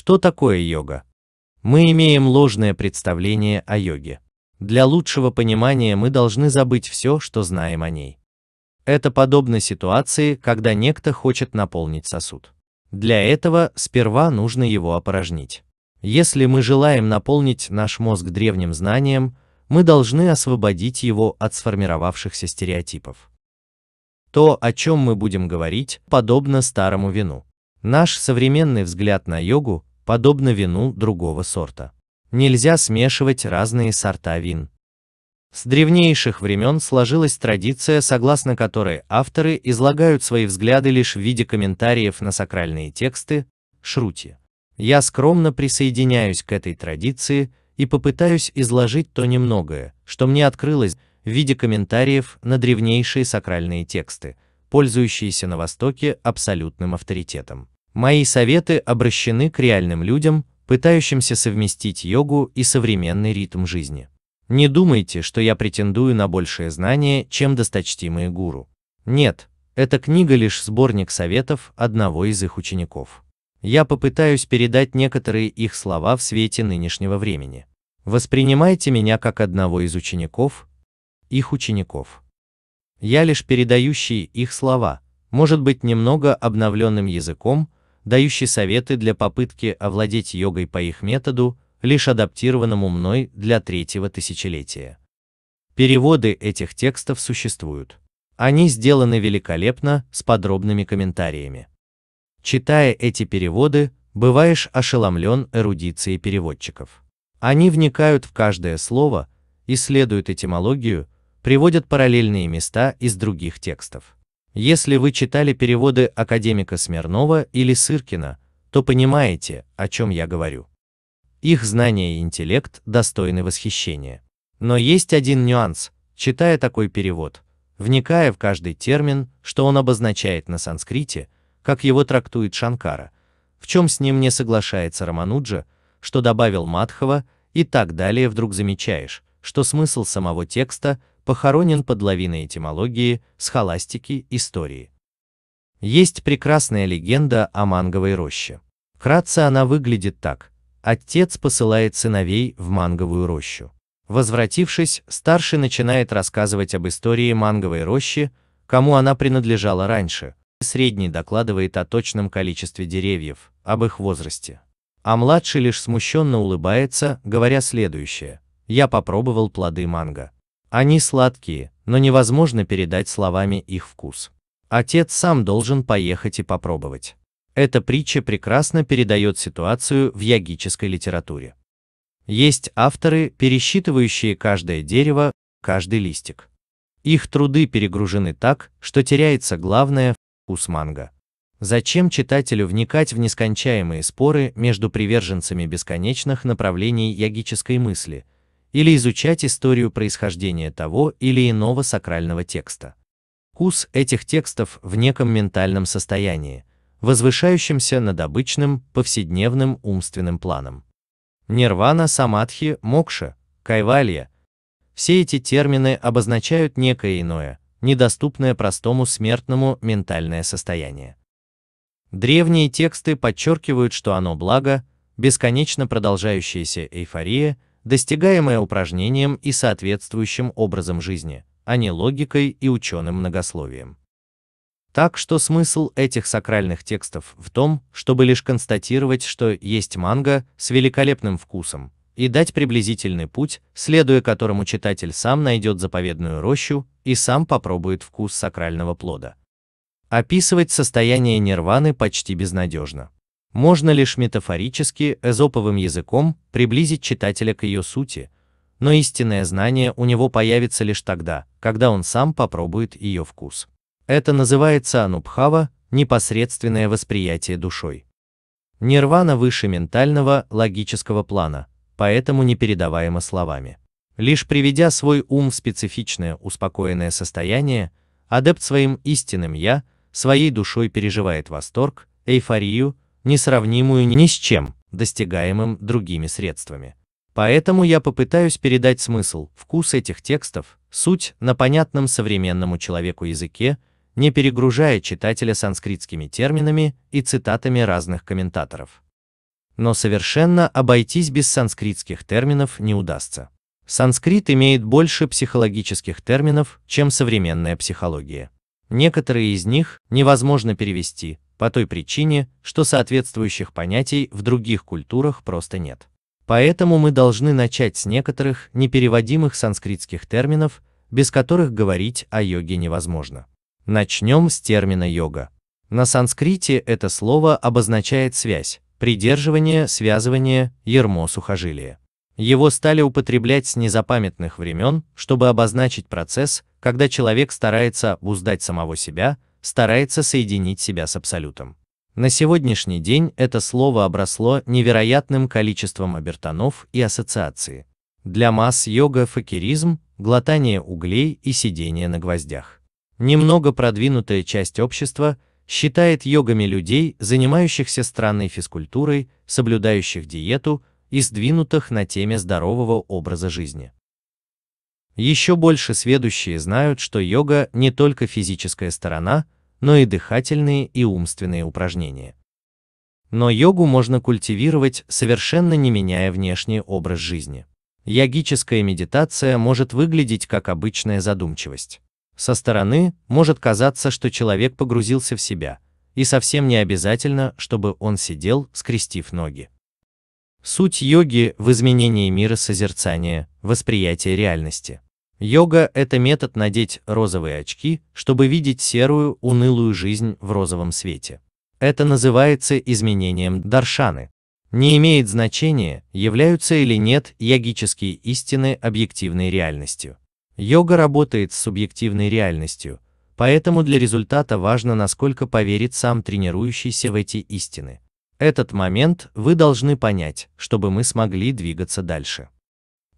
Что такое йога? Мы имеем ложное представление о йоге. Для лучшего понимания мы должны забыть все, что знаем о ней. Это подобно ситуации, когда некто хочет наполнить сосуд. Для этого сперва нужно его опорожнить. Если мы желаем наполнить наш мозг древним знанием, мы должны освободить его от сформировавшихся стереотипов. То, о чем мы будем говорить, подобно старому вину. Наш современный взгляд на йогу подобно вину другого сорта. Нельзя смешивать разные сорта вин. С древнейших времен сложилась традиция, согласно которой авторы излагают свои взгляды лишь в виде комментариев на сакральные тексты, шрути. Я скромно присоединяюсь к этой традиции и попытаюсь изложить то немногое, что мне открылось в виде комментариев на древнейшие сакральные тексты, пользующиеся на Востоке абсолютным авторитетом. Мои советы обращены к реальным людям, пытающимся совместить йогу и современный ритм жизни. Не думайте, что я претендую на большее знание, чем досточтимые гуру. Нет, эта книга лишь сборник советов одного из их учеников. Я попытаюсь передать некоторые их слова в свете нынешнего времени. Воспринимайте меня как одного из учеников, их учеников. Я лишь передающий их слова, может быть немного обновленным языком, дающий советы для попытки овладеть йогой по их методу, лишь адаптированному мной для третьего тысячелетия. Переводы этих текстов существуют. Они сделаны великолепно, с подробными комментариями. Читая эти переводы, бываешь ошеломлен эрудицией переводчиков. Они вникают в каждое слово, исследуют этимологию, приводят параллельные места из других текстов. Если вы читали переводы академика Смирнова или Сыркина, то понимаете, о чем я говорю. Их знания и интеллект достойны восхищения. Но есть один нюанс, читая такой перевод, вникая в каждый термин, что он обозначает на санскрите, как его трактует Шанкара, в чем с ним не соглашается Рамануджа, что добавил Мадхава и так далее, вдруг замечаешь, что смысл самого текста похоронен под лавиной этимологии, схоластики, истории. Есть прекрасная легенда о манговой роще. Вкратце она выглядит так. Отец посылает сыновей в манговую рощу. Возвратившись, старший начинает рассказывать об истории манговой рощи, кому она принадлежала раньше. Средний докладывает о точном количестве деревьев, об их возрасте. А младший лишь смущенно улыбается, говоря следующее. «Я попробовал плоды манго. Они сладкие, но невозможно передать словами их вкус. Отец сам должен поехать и попробовать. Эта притча прекрасно передает ситуацию в ягической литературе. Есть авторы, пересчитывающие каждое дерево, каждый листик. Их труды перегружены так, что теряется главное – вкус манго. Зачем читателю вникать в нескончаемые споры между приверженцами бесконечных направлений ягической мысли – или изучать историю происхождения того или иного сакрального текста. Вкус этих текстов в неком ментальном состоянии, возвышающемся над обычным повседневным умственным планом. Нирвана, самадхи, мокша, кайвалья – все эти термины обозначают некое иное, недоступное простому смертному ментальное состояние. Древние тексты подчеркивают, что оно благо, бесконечно продолжающаяся эйфория – достигаемое упражнением и соответствующим образом жизни, а не логикой и ученым многословием. Так что смысл этих сакральных текстов в том, чтобы лишь констатировать, что есть манга с великолепным вкусом, и дать приблизительный путь, следуя которому читатель сам найдет заповедную рощу и сам попробует вкус сакрального плода. Описывать состояние нирваны почти безнадежно. Можно лишь метафорически, эзоповым языком, приблизить читателя к ее сути, но истинное знание у него появится лишь тогда, когда он сам попробует ее вкус. Это называется анубхава, непосредственное восприятие душой. Нирвана выше ментального, логического плана, поэтому непередаваемо словами. Лишь приведя свой ум в специфичное, успокоенное состояние, адепт своим истинным «я», своей душой переживает восторг, эйфорию, несравнимую ни с чем, достигаемым другими средствами. Поэтому я попытаюсь передать смысл, вкус этих текстов, суть на понятном современному человеку языке, не перегружая читателя санскритскими терминами и цитатами разных комментаторов. Но совершенно обойтись без санскритских терминов не удастся. Санскрит имеет больше психологических терминов, чем современная психология. Некоторые из них невозможно перевести, по той причине, что соответствующих понятий в других культурах просто нет. Поэтому мы должны начать с некоторых непереводимых санскритских терминов, без которых говорить о йоге невозможно. Начнем с термина йога. На санскрите это слово обозначает связь, придерживание, связывание, ермо, сухожилие. Его стали употреблять с незапамятных времен, чтобы обозначить процесс, когда человек старается уздать самого себя, старается соединить себя с абсолютом. На сегодняшний день это слово обросло невероятным количеством обертонов и ассоциаций. Для масс йога факиризм, глотание углей и сидение на гвоздях. Немного продвинутая часть общества считает йогами людей, занимающихся странной физкультурой, соблюдающих диету и сдвинутых на теме здорового образа жизни. Еще больше сведущие знают, что йога не только физическая сторона, но и дыхательные и умственные упражнения. Но йогу можно культивировать, совершенно не меняя внешний образ жизни. Йогическая медитация может выглядеть как обычная задумчивость. Со стороны может казаться, что человек погрузился в себя, и совсем не обязательно, чтобы он сидел, скрестив ноги. Суть йоги в изменении мира созерцания, восприятия реальности. Йога – это метод надеть розовые очки, чтобы видеть серую, унылую жизнь в розовом свете. Это называется изменением даршаны. Не имеет значения, являются или нет йогические истины объективной реальностью. Йога работает с субъективной реальностью, поэтому для результата важно, насколько поверит сам тренирующийся в эти истины. Этот момент вы должны понять, чтобы мы смогли двигаться дальше.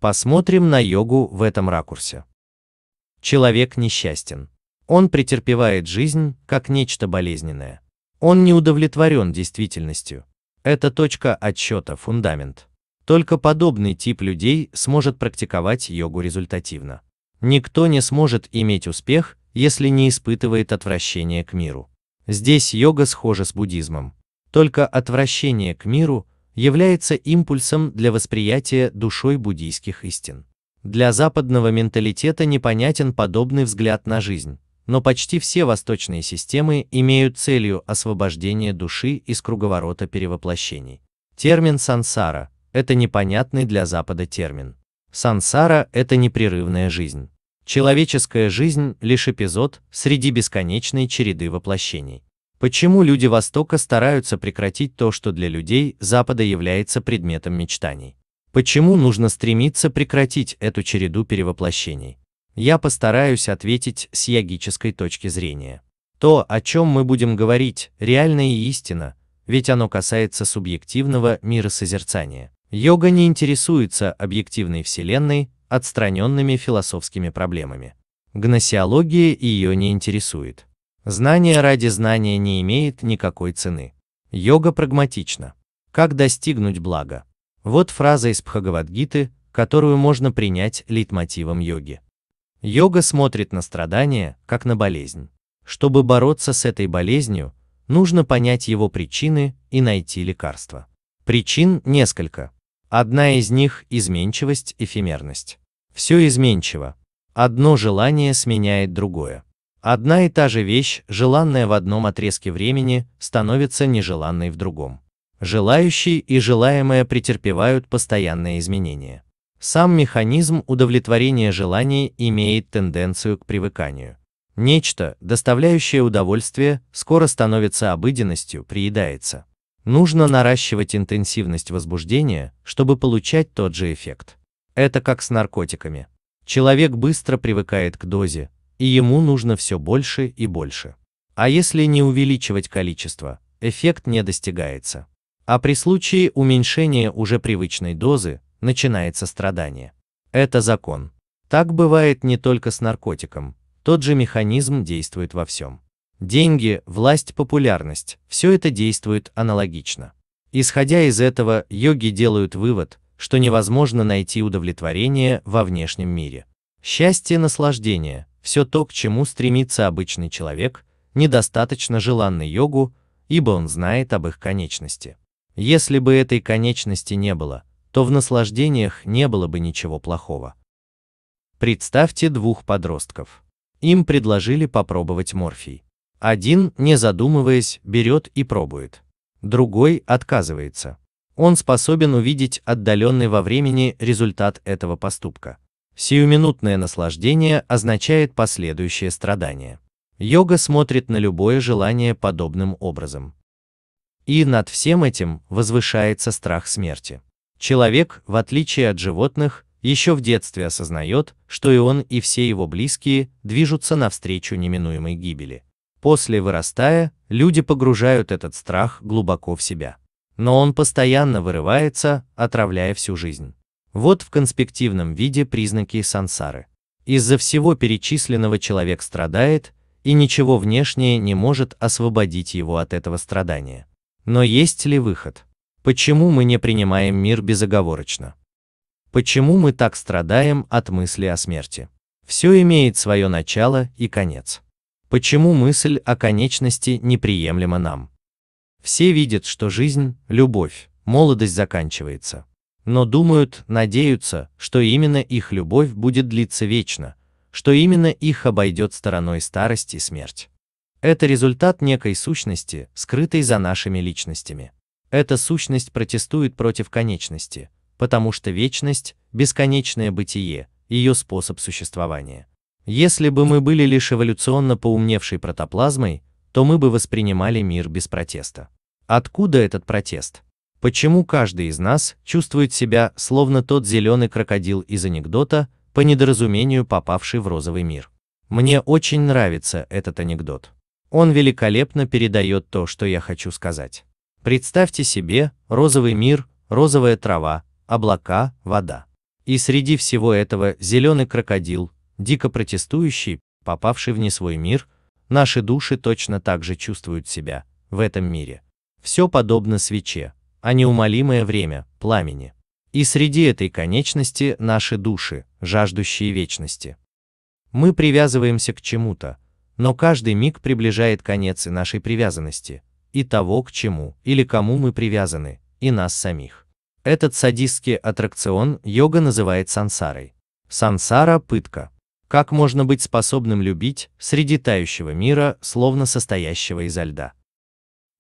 Посмотрим на йогу в этом ракурсе. Человек несчастен. Он претерпевает жизнь как нечто болезненное. Он не удовлетворен действительностью. Это точка отсчета, фундамент. Только подобный тип людей сможет практиковать йогу результативно. Никто не сможет иметь успех, если не испытывает отвращения к миру. Здесь йога схожа с буддизмом. Только отвращение к миру является импульсом для восприятия душой буддийских истин. Для западного менталитета непонятен подобный взгляд на жизнь, но почти все восточные системы имеют целью освобождение души из круговорота перевоплощений. Термин сансара – это непонятный для Запада термин. Сансара – это непрерывная жизнь. Человеческая жизнь – лишь эпизод среди бесконечной череды воплощений. Почему люди Востока стараются прекратить то, что для людей Запада является предметом мечтаний? Почему нужно стремиться прекратить эту череду перевоплощений? Я постараюсь ответить с ягической точки зрения. То, о чем мы будем говорить, реально и истина, ведь оно касается субъективного миросозерцания. Йога не интересуется объективной вселенной, отстраненными философскими проблемами. Гносеология ее не интересует. Знание ради знания не имеет никакой цены. Йога прагматична. Как достигнуть блага? Вот фраза из Пхагавадгиты, которую можно принять лейтмотивом йоги. Йога смотрит на страдания, как на болезнь. Чтобы бороться с этой болезнью, нужно понять его причины и найти лекарство. Причин несколько. Одна из них – изменчивость, эфемерность. Все изменчиво. Одно желание сменяет другое. Одна и та же вещь, желанная в одном отрезке времени, становится нежеланной в другом. Желающие и желаемое претерпевают постоянные изменения. Сам механизм удовлетворения желаний имеет тенденцию к привыканию. Нечто, доставляющее удовольствие, скоро становится обыденностью, приедается. Нужно наращивать интенсивность возбуждения, чтобы получать тот же эффект. Это как с наркотиками. Человек быстро привыкает к дозе, и ему нужно все больше и больше. А если не увеличивать количество, эффект не достигается. А при случае уменьшения уже привычной дозы начинается страдание. Это закон. Так бывает не только с наркотиком, тот же механизм действует во всем. Деньги, власть, популярность – все это действует аналогично. Исходя из этого, йоги делают вывод, что невозможно найти удовлетворение во внешнем мире. Счастье, наслаждение – все то, к чему стремится обычный человек, недостаточно желанный йогу, ибо он знает об их конечности. Если бы этой конечности не было, то в наслаждениях не было бы ничего плохого. Представьте двух подростков. Им предложили попробовать морфий. Один, не задумываясь, берет и пробует. Другой отказывается. Он способен увидеть отдаленный во времени результат этого поступка. Сиюминутное наслаждение означает последующее страдание. Йога смотрит на любое желание подобным образом. И над всем этим возвышается страх смерти. Человек, в отличие от животных, еще в детстве осознает, что и он, и все его близкие движутся навстречу неминуемой гибели. После вырастая, люди погружают этот страх глубоко в себя. Но он постоянно вырывается, отравляя всю жизнь. Вот в конспективном виде признаки сансары. Из-за всего перечисленного человек страдает, и ничего внешнее не может освободить его от этого страдания. Но есть ли выход? Почему мы не принимаем мир безоговорочно? Почему мы так страдаем от мысли о смерти? Все имеет свое начало и конец. Почему мысль о конечности неприемлема нам? Все видят, что жизнь, любовь, молодость заканчивается, но думают, надеются, что именно их любовь будет длиться вечно, что именно их обойдет стороной старость и смерть. Это результат некой сущности, скрытой за нашими личностями. Эта сущность протестует против конечности, потому что вечность – бесконечное бытие, ее способ существования. Если бы мы были лишь эволюционно поумневшей протоплазмой, то мы бы воспринимали мир без протеста. Откуда этот протест? Почему каждый из нас чувствует себя словно тот зеленый крокодил из анекдота, по недоразумению попавший в розовый мир? Мне очень нравится этот анекдот. Он великолепно передает то, что я хочу сказать. Представьте себе розовый мир, розовая трава, облака, вода. И среди всего этого зеленый крокодил, дико протестующий, попавший в не свой мир, наши души точно так же чувствуют себя в этом мире. Все подобно свече, а неумолимое время, пламени. И среди этой конечности наши души, жаждущие вечности. Мы привязываемся к чему-то, но каждый миг приближает конец и нашей привязанности, и того, к чему или кому мы привязаны, и нас самих. Этот садистский аттракцион йога называет сансарой. Сансара – пытка. Как можно быть способным любить среди тающего мира, словно состоящего изо льда?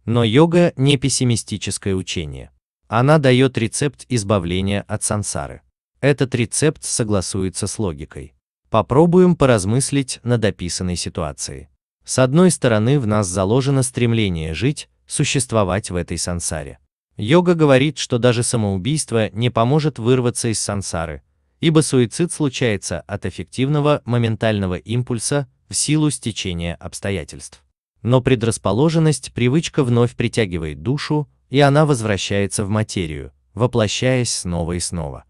Но йога не пессимистическое учение. Она дает рецепт избавления от сансары. Этот рецепт согласуется с логикой. Попробуем поразмыслить над описанной ситуацией. С одной стороны в нас заложено стремление жить, существовать в этой сансаре. Йога говорит, что даже самоубийство не поможет вырваться из сансары, ибо суицид случается от эффективного моментального импульса в силу стечения обстоятельств. Но предрасположенность привычка вновь притягивает душу, и она возвращается в материю, воплощаясь снова и снова.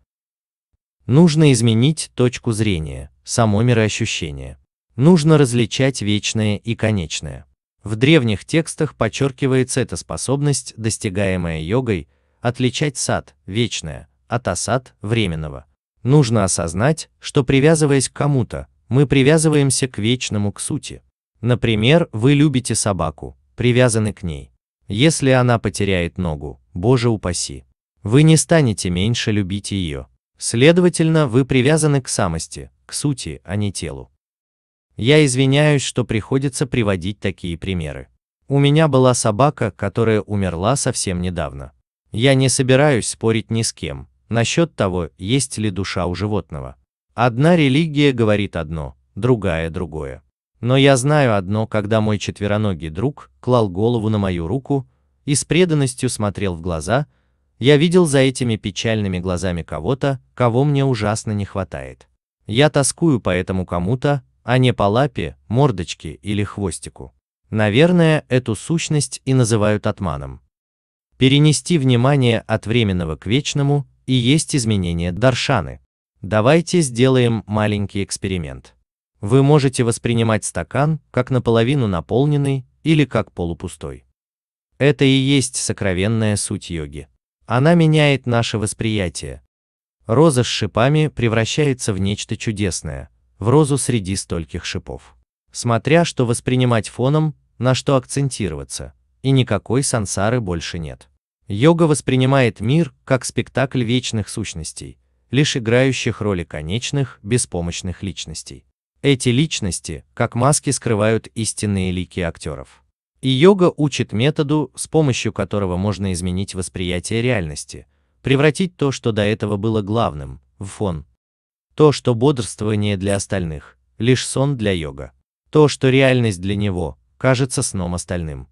Нужно изменить точку зрения, само мироощущение. Нужно различать вечное и конечное. В древних текстах подчеркивается эта способность, достигаемая йогой, отличать сад, вечное, от асад, временного. Нужно осознать, что привязываясь к кому-то, мы привязываемся к вечному, к сути. Например, вы любите собаку, привязаны к ней. Если она потеряет ногу, боже упаси, вы не станете меньше любить ее. Следовательно, вы привязаны к самости, к сути, а не телу. Я извиняюсь, что приходится приводить такие примеры. У меня была собака, которая умерла совсем недавно. Я не собираюсь спорить ни с кем насчет того, есть ли душа у животного. Одна религия говорит одно, другая другое. Но я знаю одно, когда мой четвероногий друг клал голову на мою руку и с преданностью смотрел в глаза, я видел за этими печальными глазами кого-то, кого мне ужасно не хватает. Я тоскую по этому кому-то, а не по лапе, мордочке или хвостику. Наверное, эту сущность и называют атманом. Перенести внимание от временного к вечному и есть изменение Даршаны. Давайте сделаем маленький эксперимент. Вы можете воспринимать стакан как наполовину наполненный или как полупустой. Это и есть сокровенная суть йоги. Она меняет наше восприятие. Роза с шипами превращается в нечто чудесное, в розу среди стольких шипов. Смотря что воспринимать фоном, на что акцентироваться, и никакой сансары больше нет. Йога воспринимает мир как спектакль вечных сущностей, лишь играющих роли конечных, беспомощных личностей. Эти личности, как маски, скрывают истинные лики актеров. И йога учит методу, с помощью которого можно изменить восприятие реальности, превратить то, что до этого было главным, в фон. То, что бодрствование для остальных, лишь сон для йога. То, что реальность для него, кажется сном остальным.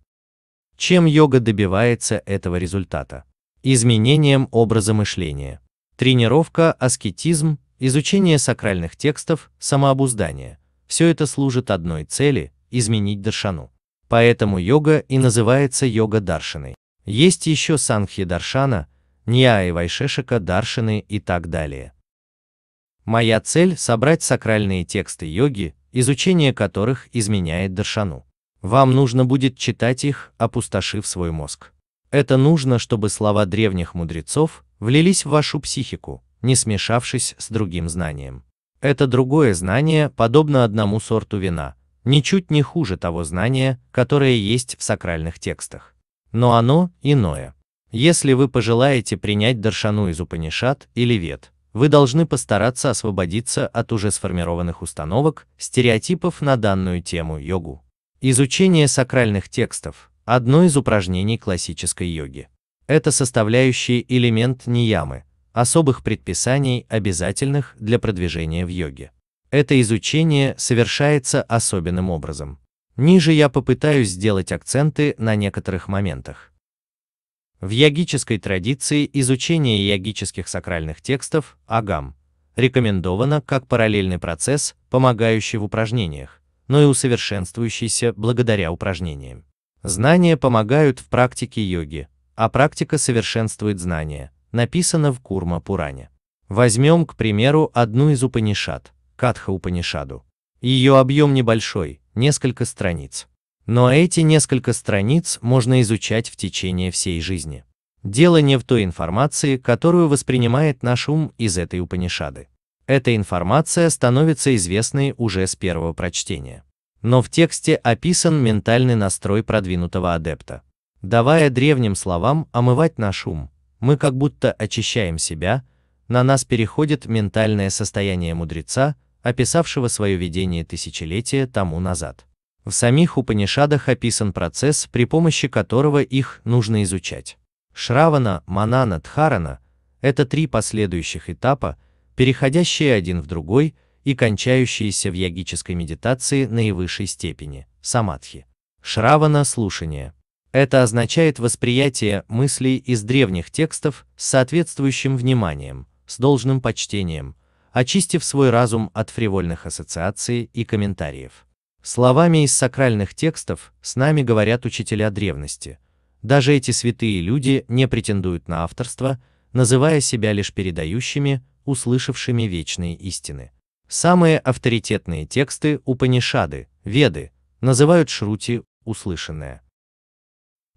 Чем йога добивается этого результата? Изменением образа мышления. Тренировка, аскетизм, Изучение сакральных текстов, самообуздание – все это служит одной цели – изменить даршану. Поэтому йога и называется йога даршиной. Есть еще санхи даршана, ния и вайшешика даршины и так далее. Моя цель – собрать сакральные тексты йоги, изучение которых изменяет даршану. Вам нужно будет читать их, опустошив свой мозг. Это нужно, чтобы слова древних мудрецов влились в вашу психику, не смешавшись с другим знанием. Это другое знание подобно одному сорту вина, ничуть не хуже того знания, которое есть в сакральных текстах. Но оно иное. Если вы пожелаете принять Даршану из Упанишат или Вет, вы должны постараться освободиться от уже сформированных установок, стереотипов на данную тему йогу. Изучение сакральных текстов – одно из упражнений классической йоги. Это составляющий элемент ниямы – особых предписаний, обязательных для продвижения в йоге. Это изучение совершается особенным образом. Ниже я попытаюсь сделать акценты на некоторых моментах. В ягической традиции изучение ягических сакральных текстов агам рекомендовано как параллельный процесс, помогающий в упражнениях, но и усовершенствующийся благодаря упражнениям. Знания помогают в практике йоги, а практика совершенствует знания, написано в Курма Пуране. Возьмем, к примеру, одну из Упанишат, Катха Упанишаду. Ее объем небольшой, несколько страниц. Но эти несколько страниц можно изучать в течение всей жизни. Дело не в той информации, которую воспринимает наш ум из этой Упанишады. Эта информация становится известной уже с первого прочтения. Но в тексте описан ментальный настрой продвинутого адепта, давая древним словам омывать наш ум, мы как будто очищаем себя, на нас переходит ментальное состояние мудреца, описавшего свое видение тысячелетия тому назад. В самих Упанишадах описан процесс, при помощи которого их нужно изучать. Шравана, Манана, Дхарана – это три последующих этапа, переходящие один в другой и кончающиеся в ягической медитации наивысшей степени – самадхи. Шравана – слушание – это означает восприятие мыслей из древних текстов с соответствующим вниманием, с должным почтением, очистив свой разум от фривольных ассоциаций и комментариев. Словами из сакральных текстов с нами говорят учителя древности. Даже эти святые люди не претендуют на авторство, называя себя лишь передающими, услышавшими вечные истины. Самые авторитетные тексты Упанишады, Веды, называют Шрути услышанное.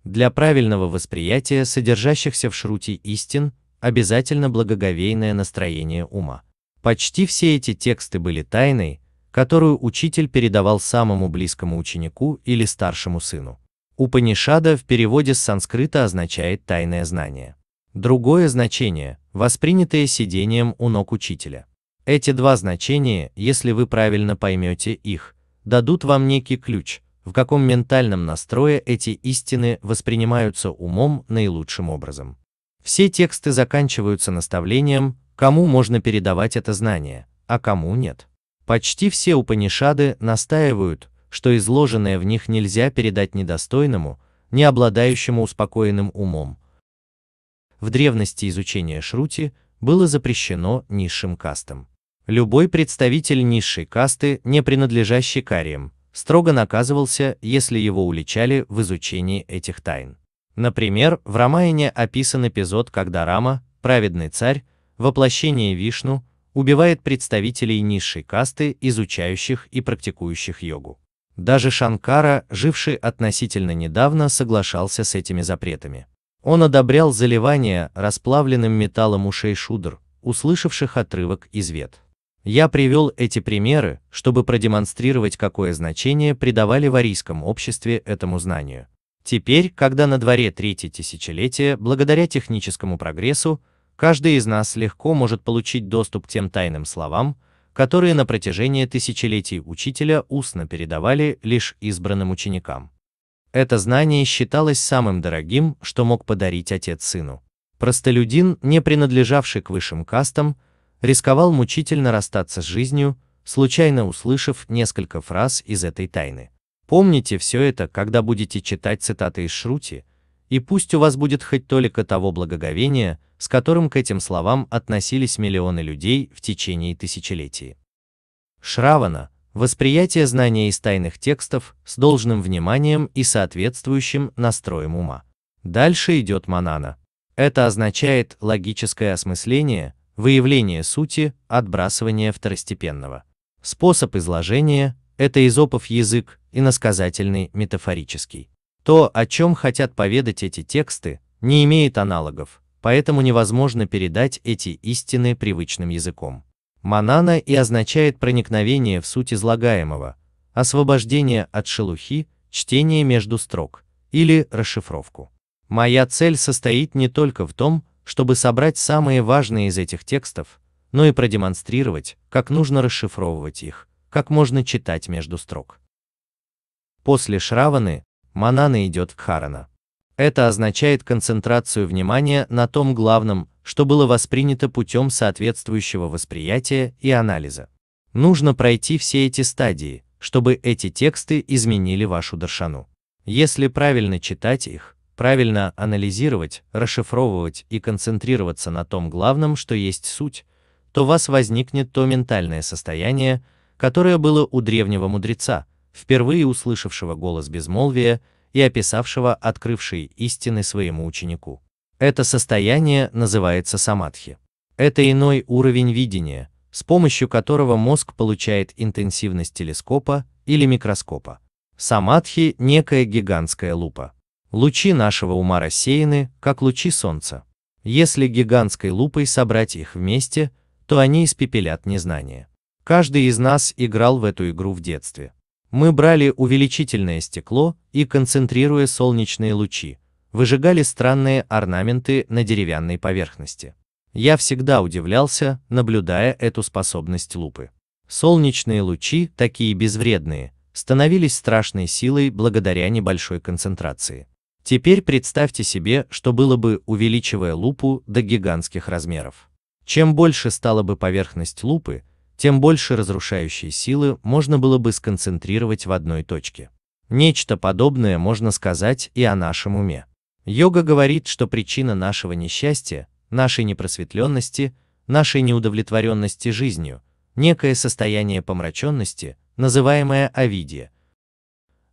Для правильного восприятия содержащихся в шрути истин обязательно благоговейное настроение ума. Почти все эти тексты были тайной, которую учитель передавал самому близкому ученику или старшему сыну. Упанишада в переводе с санскрита означает «тайное знание». Другое значение, воспринятое сидением у ног учителя. Эти два значения, если вы правильно поймете их, дадут вам некий ключ, в каком ментальном настрое эти истины воспринимаются умом наилучшим образом. Все тексты заканчиваются наставлением, кому можно передавать это знание, а кому нет. Почти все Упанишады настаивают, что изложенное в них нельзя передать недостойному, не обладающему успокоенным умом. В древности изучение шрути было запрещено низшим кастам. Любой представитель низшей касты, не принадлежащий кариям, строго наказывался, если его уличали в изучении этих тайн. Например, в Рамаяне описан эпизод, когда Рама, праведный царь, воплощение Вишну, убивает представителей низшей касты, изучающих и практикующих йогу. Даже Шанкара, живший относительно недавно, соглашался с этими запретами. Он одобрял заливание расплавленным металлом ушей шудр, услышавших отрывок из вет. Я привел эти примеры, чтобы продемонстрировать, какое значение придавали в арийском обществе этому знанию. Теперь, когда на дворе третье тысячелетие, благодаря техническому прогрессу, каждый из нас легко может получить доступ к тем тайным словам, которые на протяжении тысячелетий учителя устно передавали лишь избранным ученикам. Это знание считалось самым дорогим, что мог подарить отец сыну. Простолюдин, не принадлежавший к высшим кастам, рисковал мучительно расстаться с жизнью, случайно услышав несколько фраз из этой тайны. Помните все это, когда будете читать цитаты из Шрути, и пусть у вас будет хоть только того благоговения, с которым к этим словам относились миллионы людей в течение тысячелетий. Шравана – восприятие знания из тайных текстов с должным вниманием и соответствующим настроем ума. Дальше идет Манана. Это означает логическое осмысление – выявление сути, отбрасывание второстепенного. Способ изложения – это изопов язык, иносказательный, метафорический. То, о чем хотят поведать эти тексты, не имеет аналогов, поэтому невозможно передать эти истины привычным языком. Манана и означает проникновение в суть излагаемого, освобождение от шелухи, чтение между строк, или расшифровку. Моя цель состоит не только в том, чтобы собрать самые важные из этих текстов, но и продемонстрировать, как нужно расшифровывать их, как можно читать между строк. После Шраваны Манана идет к Харана. Это означает концентрацию внимания на том главном, что было воспринято путем соответствующего восприятия и анализа. Нужно пройти все эти стадии, чтобы эти тексты изменили вашу даршану. Если правильно читать их, правильно анализировать, расшифровывать и концентрироваться на том главном, что есть суть, то у вас возникнет то ментальное состояние, которое было у древнего мудреца, впервые услышавшего голос безмолвия и описавшего открывшие истины своему ученику. Это состояние называется самадхи. Это иной уровень видения, с помощью которого мозг получает интенсивность телескопа или микроскопа. Самадхи – некая гигантская лупа. Лучи нашего ума рассеяны, как лучи солнца. Если гигантской лупой собрать их вместе, то они испепелят незнание. Каждый из нас играл в эту игру в детстве. Мы брали увеличительное стекло и, концентрируя солнечные лучи, выжигали странные орнаменты на деревянной поверхности. Я всегда удивлялся, наблюдая эту способность лупы. Солнечные лучи, такие безвредные, становились страшной силой благодаря небольшой концентрации. Теперь представьте себе, что было бы, увеличивая лупу до гигантских размеров. Чем больше стала бы поверхность лупы, тем больше разрушающей силы можно было бы сконцентрировать в одной точке. Нечто подобное можно сказать и о нашем уме. Йога говорит, что причина нашего несчастья, нашей непросветленности, нашей неудовлетворенности жизнью, некое состояние помраченности, называемое авидия.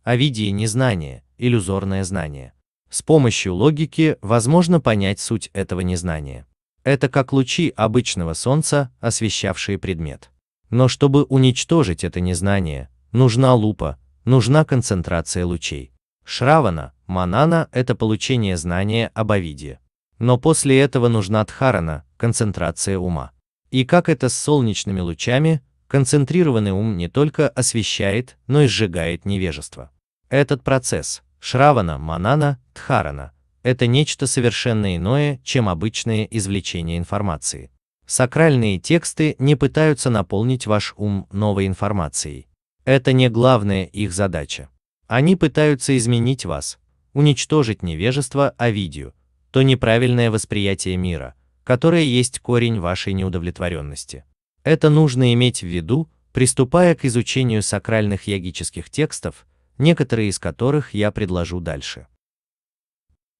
Авидия – незнание, иллюзорное знание – с помощью логики возможно понять суть этого незнания. Это как лучи обычного солнца, освещавшие предмет. Но чтобы уничтожить это незнание, нужна лупа, нужна концентрация лучей. Шравана, манана – это получение знания об Авиде. Но после этого нужна дхарана, концентрация ума. И как это с солнечными лучами, концентрированный ум не только освещает, но и сжигает невежество. Этот процесс, Шравана, Манана, Тхарана — это нечто совершенно иное, чем обычное извлечение информации. Сакральные тексты не пытаются наполнить ваш ум новой информацией. Это не главная их задача. Они пытаются изменить вас, уничтожить невежество о а видео, то неправильное восприятие мира, которое есть корень вашей неудовлетворенности. Это нужно иметь в виду, приступая к изучению сакральных ягических текстов, некоторые из которых я предложу дальше.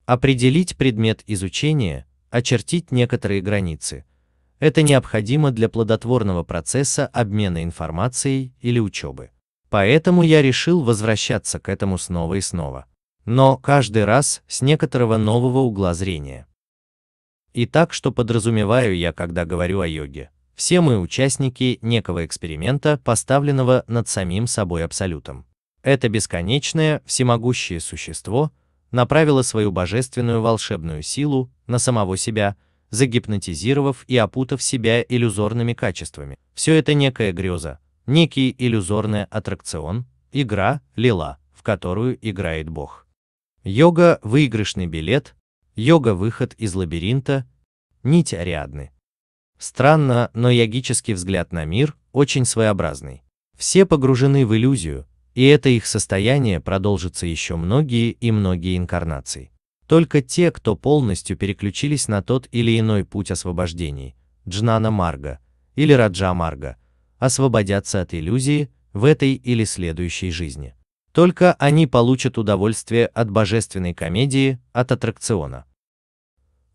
Определить предмет изучения, очертить некоторые границы. Это необходимо для плодотворного процесса обмена информацией или учебы. Поэтому я решил возвращаться к этому снова и снова. Но каждый раз с некоторого нового угла зрения. Итак, что подразумеваю я, когда говорю о йоге? Все мы участники некого эксперимента, поставленного над самим собой абсолютом это бесконечное, всемогущее существо направило свою божественную волшебную силу на самого себя, загипнотизировав и опутав себя иллюзорными качествами. Все это некая греза, некий иллюзорный аттракцион, игра, лила, в которую играет Бог. Йога – выигрышный билет, йога – выход из лабиринта, нить Ариадны. Странно, но йогический взгляд на мир очень своеобразный. Все погружены в иллюзию, и это их состояние продолжится еще многие и многие инкарнации. Только те, кто полностью переключились на тот или иной путь освобождений, Джнана Марга или Раджа Марга, освободятся от иллюзии в этой или следующей жизни. Только они получат удовольствие от божественной комедии, от аттракциона.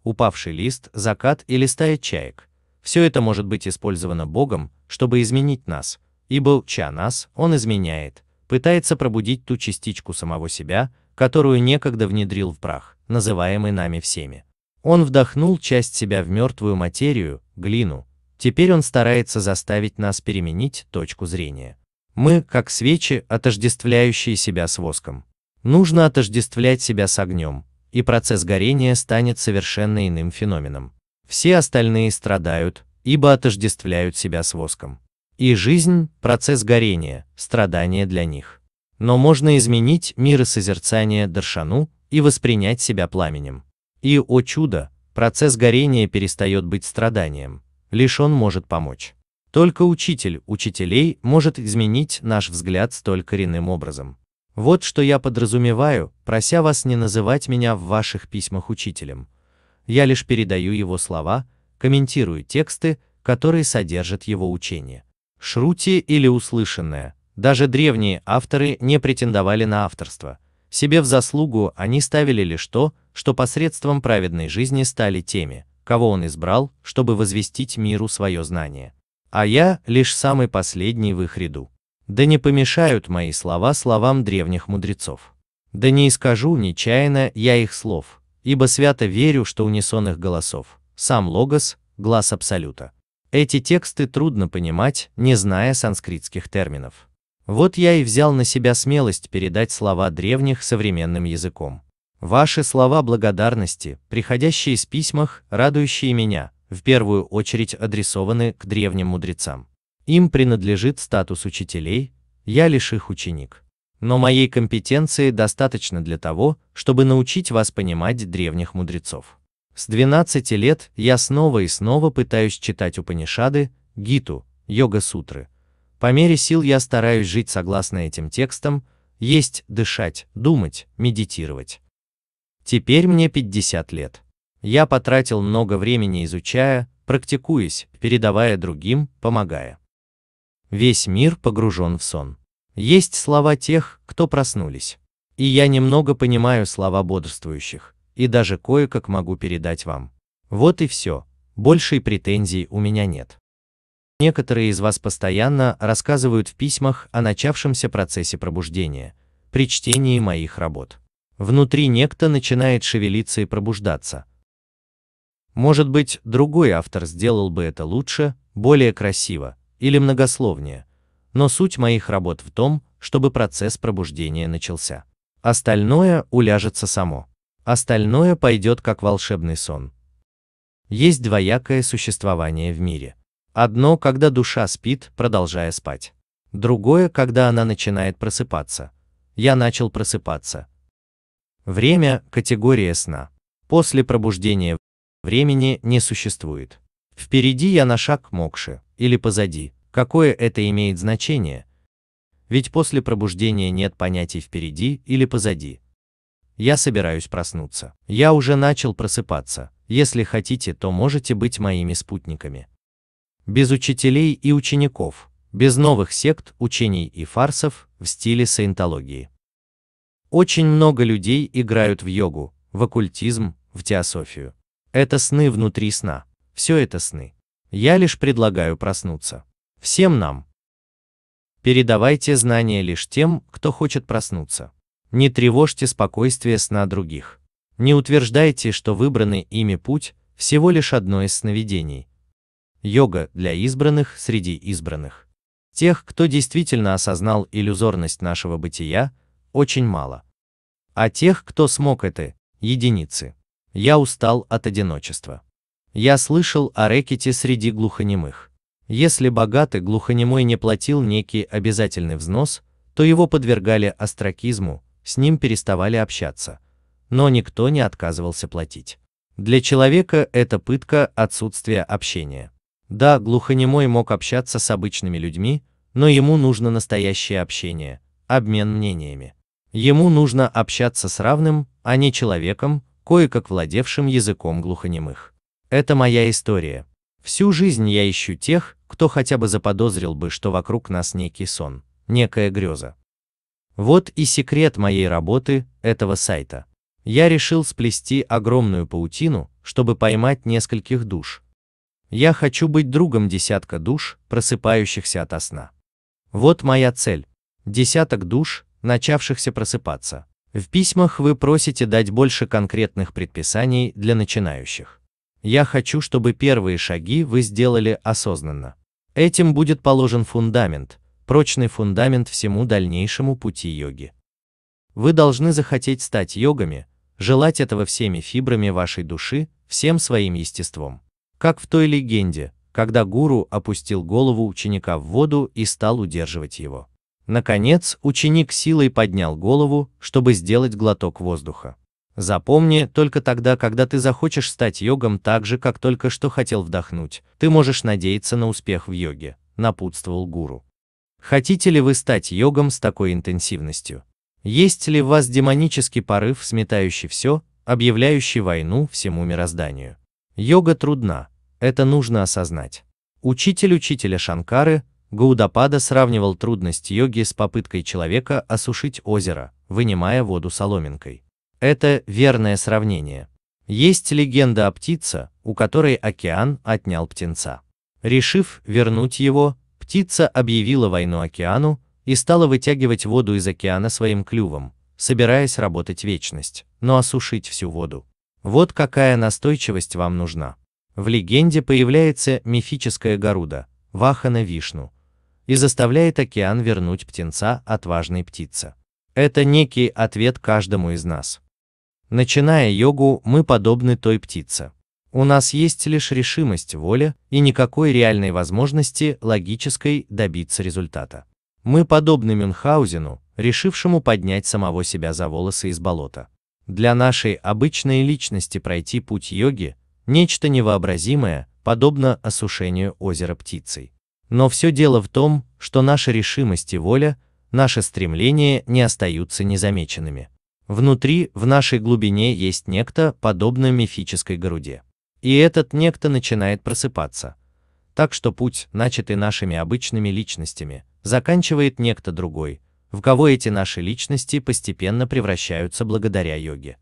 Упавший лист, закат или стая чаек – все это может быть использовано Богом, чтобы изменить нас, ибо, уча нас, Он изменяет, пытается пробудить ту частичку самого себя, которую некогда внедрил в прах, называемый нами всеми. Он вдохнул часть себя в мертвую материю, глину, теперь он старается заставить нас переменить точку зрения. Мы, как свечи, отождествляющие себя с воском. Нужно отождествлять себя с огнем, и процесс горения станет совершенно иным феноменом. Все остальные страдают, ибо отождествляют себя с воском. И жизнь – процесс горения, страдания для них. Но можно изменить мир миросозерцание Даршану и воспринять себя пламенем. И, о чудо, процесс горения перестает быть страданием, лишь он может помочь. Только учитель учителей может изменить наш взгляд столь коренным образом. Вот что я подразумеваю, прося вас не называть меня в ваших письмах учителем. Я лишь передаю его слова, комментирую тексты, которые содержат его учение. Шрути или услышанное. Даже древние авторы не претендовали на авторство. Себе в заслугу они ставили лишь то, что посредством праведной жизни стали теми, кого он избрал, чтобы возвестить миру свое знание. А я лишь самый последний в их ряду. Да не помешают мои слова словам древних мудрецов. Да не искажу нечаянно я их слов, ибо свято верю, что унисон их голосов, сам Логос, глаз Абсолюта. Эти тексты трудно понимать, не зная санскритских терминов. Вот я и взял на себя смелость передать слова древних современным языком. Ваши слова благодарности, приходящие из письмах, радующие меня, в первую очередь адресованы к древним мудрецам. Им принадлежит статус учителей, я лишь их ученик. Но моей компетенции достаточно для того, чтобы научить вас понимать древних мудрецов. С 12 лет я снова и снова пытаюсь читать Упанишады, Гиту, Йога-сутры. По мере сил я стараюсь жить согласно этим текстам, есть, дышать, думать, медитировать. Теперь мне 50 лет. Я потратил много времени изучая, практикуясь, передавая другим, помогая. Весь мир погружен в сон. Есть слова тех, кто проснулись. И я немного понимаю слова бодрствующих и даже кое-как могу передать вам. Вот и все, больше и претензий у меня нет. Некоторые из вас постоянно рассказывают в письмах о начавшемся процессе пробуждения, при чтении моих работ. Внутри некто начинает шевелиться и пробуждаться. Может быть, другой автор сделал бы это лучше, более красиво или многословнее, но суть моих работ в том, чтобы процесс пробуждения начался. Остальное уляжется само остальное пойдет как волшебный сон. Есть двоякое существование в мире. Одно, когда душа спит, продолжая спать. Другое, когда она начинает просыпаться. Я начал просыпаться. Время – категория сна. После пробуждения времени не существует. Впереди я на шаг к мокше, или позади. Какое это имеет значение? Ведь после пробуждения нет понятий впереди или позади. Я собираюсь проснуться. Я уже начал просыпаться. Если хотите, то можете быть моими спутниками. Без учителей и учеников, без новых сект, учений и фарсов в стиле саентологии. Очень много людей играют в йогу, в оккультизм, в теософию. Это сны внутри сна. Все это сны. Я лишь предлагаю проснуться. Всем нам. Передавайте знания лишь тем, кто хочет проснуться. Не тревожьте спокойствие сна других. Не утверждайте, что выбранный ими путь всего лишь одно из сновидений. Йога для избранных среди избранных. Тех, кто действительно осознал иллюзорность нашего бытия, очень мало. А тех, кто смог это, единицы. Я устал от одиночества. Я слышал о рэкете среди глухонемых. Если богатый глухонемой не платил некий обязательный взнос, то его подвергали остракизму, с ним переставали общаться, но никто не отказывался платить. Для человека это пытка отсутствия общения. Да, глухонемой мог общаться с обычными людьми, но ему нужно настоящее общение, обмен мнениями. Ему нужно общаться с равным, а не человеком, кое-как владевшим языком глухонемых. Это моя история. Всю жизнь я ищу тех, кто хотя бы заподозрил бы, что вокруг нас некий сон, некая греза. Вот и секрет моей работы, этого сайта. Я решил сплести огромную паутину, чтобы поймать нескольких душ. Я хочу быть другом десятка душ, просыпающихся ото сна. Вот моя цель. Десяток душ, начавшихся просыпаться. В письмах вы просите дать больше конкретных предписаний для начинающих. Я хочу, чтобы первые шаги вы сделали осознанно. Этим будет положен фундамент, прочный фундамент всему дальнейшему пути йоги. Вы должны захотеть стать йогами, желать этого всеми фибрами вашей души, всем своим естеством. Как в той легенде, когда гуру опустил голову ученика в воду и стал удерживать его. Наконец, ученик силой поднял голову, чтобы сделать глоток воздуха. Запомни, только тогда, когда ты захочешь стать йогом так же, как только что хотел вдохнуть, ты можешь надеяться на успех в йоге, напутствовал гуру. Хотите ли вы стать йогом с такой интенсивностью? Есть ли в вас демонический порыв, сметающий все, объявляющий войну всему мирозданию? Йога трудна, это нужно осознать. Учитель учителя Шанкары, Гаудапада сравнивал трудность йоги с попыткой человека осушить озеро, вынимая воду соломинкой. Это верное сравнение. Есть легенда о птице, у которой океан отнял птенца. Решив вернуть его, Птица объявила войну океану и стала вытягивать воду из океана своим клювом, собираясь работать вечность, но осушить всю воду. Вот какая настойчивость вам нужна. В легенде появляется мифическая горуда Вахана Вишну, и заставляет океан вернуть птенца отважной птицы. Это некий ответ каждому из нас. Начиная йогу, мы подобны той птице, у нас есть лишь решимость, воля и никакой реальной возможности логической добиться результата. Мы подобны Мюнхгаузену, решившему поднять самого себя за волосы из болота. Для нашей обычной личности пройти путь йоги – нечто невообразимое, подобно осушению озера птицей. Но все дело в том, что наша решимость и воля, наши стремления не остаются незамеченными. Внутри, в нашей глубине есть некто, подобно мифической груди. И этот некто начинает просыпаться. Так что путь, начатый нашими обычными личностями, заканчивает некто другой, в кого эти наши личности постепенно превращаются благодаря йоге.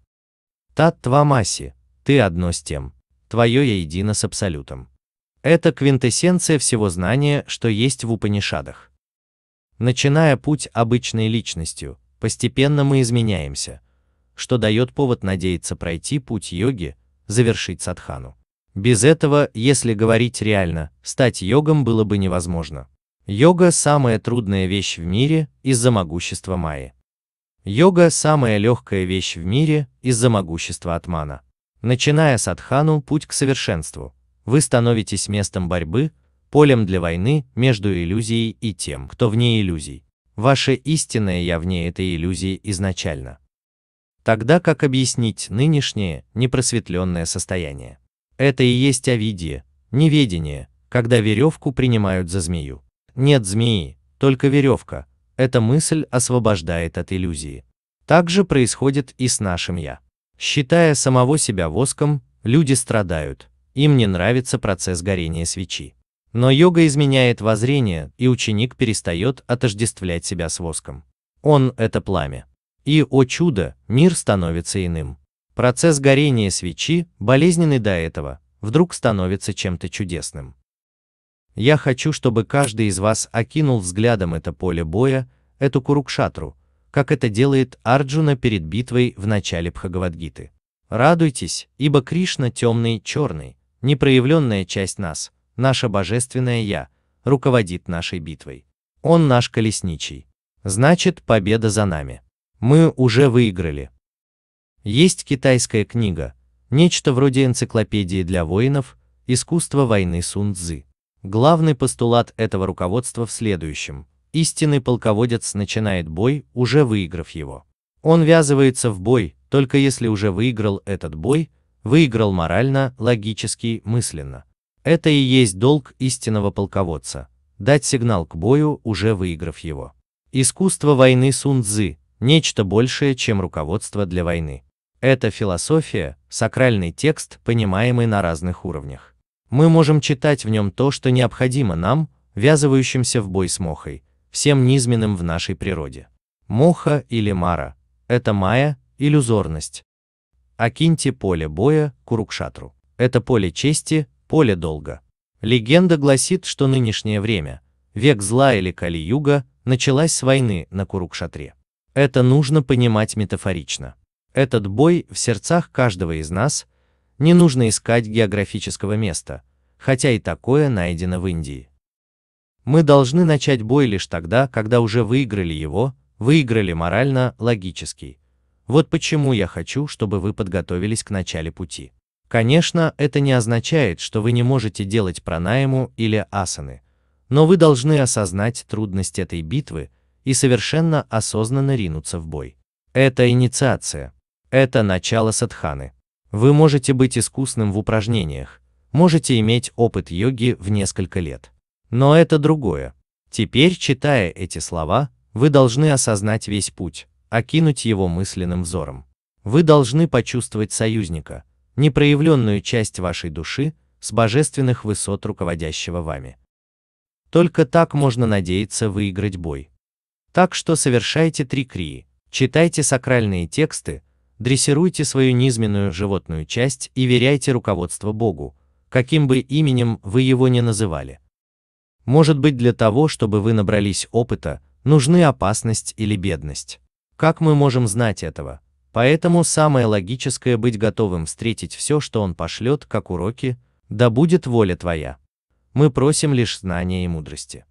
Таттва Маси, ты одно с тем, твое я едино с абсолютом. Это квинтэссенция всего знания, что есть в Упанишадах. Начиная путь обычной личностью, постепенно мы изменяемся, что дает повод надеяться пройти путь йоги, завершить садхану. Без этого, если говорить реально, стать йогом было бы невозможно. Йога – самая трудная вещь в мире из-за могущества Майи. Йога – самая легкая вещь в мире из-за могущества Атмана. Начиная с Атхану путь к совершенству, вы становитесь местом борьбы, полем для войны между иллюзией и тем, кто вне иллюзий. Ваше истинное «я» вне этой иллюзии изначально. Тогда как объяснить нынешнее непросветленное состояние? Это и есть овидие, неведение, когда веревку принимают за змею. Нет змеи, только веревка. Эта мысль освобождает от иллюзии. Так же происходит и с нашим «я». Считая самого себя воском, люди страдают, им не нравится процесс горения свечи. Но йога изменяет воззрение, и ученик перестает отождествлять себя с воском. Он – это пламя. И, о чудо, мир становится иным. Процесс горения свечи, болезненный до этого, вдруг становится чем-то чудесным. Я хочу, чтобы каждый из вас окинул взглядом это поле боя, эту курукшатру, как это делает Арджуна перед битвой в начале Бхагавадгиты. Радуйтесь, ибо Кришна темный, черный, непроявленная часть нас, наше божественное Я, руководит нашей битвой. Он наш колесничий. Значит, победа за нами. Мы уже выиграли. Есть китайская книга, нечто вроде энциклопедии для воинов, искусство войны Сун Цзы. Главный постулат этого руководства в следующем. Истинный полководец начинает бой, уже выиграв его. Он ввязывается в бой, только если уже выиграл этот бой, выиграл морально, логически, мысленно. Это и есть долг истинного полководца – дать сигнал к бою, уже выиграв его. Искусство войны Сун Цзы нечто большее, чем руководство для войны. Это философия, сакральный текст, понимаемый на разных уровнях. Мы можем читать в нем то, что необходимо нам, ввязывающимся в бой с мохой, всем низменным в нашей природе. Моха или мара – это майя, иллюзорность. Акиньте поле боя, Курукшатру. Это поле чести, поле долга. Легенда гласит, что нынешнее время, век зла или Кали-юга, началась с войны на Курукшатре. Это нужно понимать метафорично. Этот бой в сердцах каждого из нас, не нужно искать географического места, хотя и такое найдено в Индии. Мы должны начать бой лишь тогда, когда уже выиграли его, выиграли морально, логически. Вот почему я хочу, чтобы вы подготовились к начале пути. Конечно, это не означает, что вы не можете делать пранайму или асаны, но вы должны осознать трудность этой битвы, и совершенно осознанно ринуться в бой. Это инициация. Это начало садханы. Вы можете быть искусным в упражнениях, можете иметь опыт йоги в несколько лет. Но это другое. Теперь, читая эти слова, вы должны осознать весь путь, окинуть его мысленным взором. Вы должны почувствовать союзника, непроявленную часть вашей души, с божественных высот руководящего вами. Только так можно надеяться выиграть бой. Так что совершайте три крии, читайте сакральные тексты, дрессируйте свою низменную животную часть и веряйте руководство Богу, каким бы именем вы его ни называли. Может быть для того, чтобы вы набрались опыта, нужны опасность или бедность. Как мы можем знать этого? Поэтому самое логическое быть готовым встретить все, что он пошлет, как уроки, да будет воля твоя. Мы просим лишь знания и мудрости.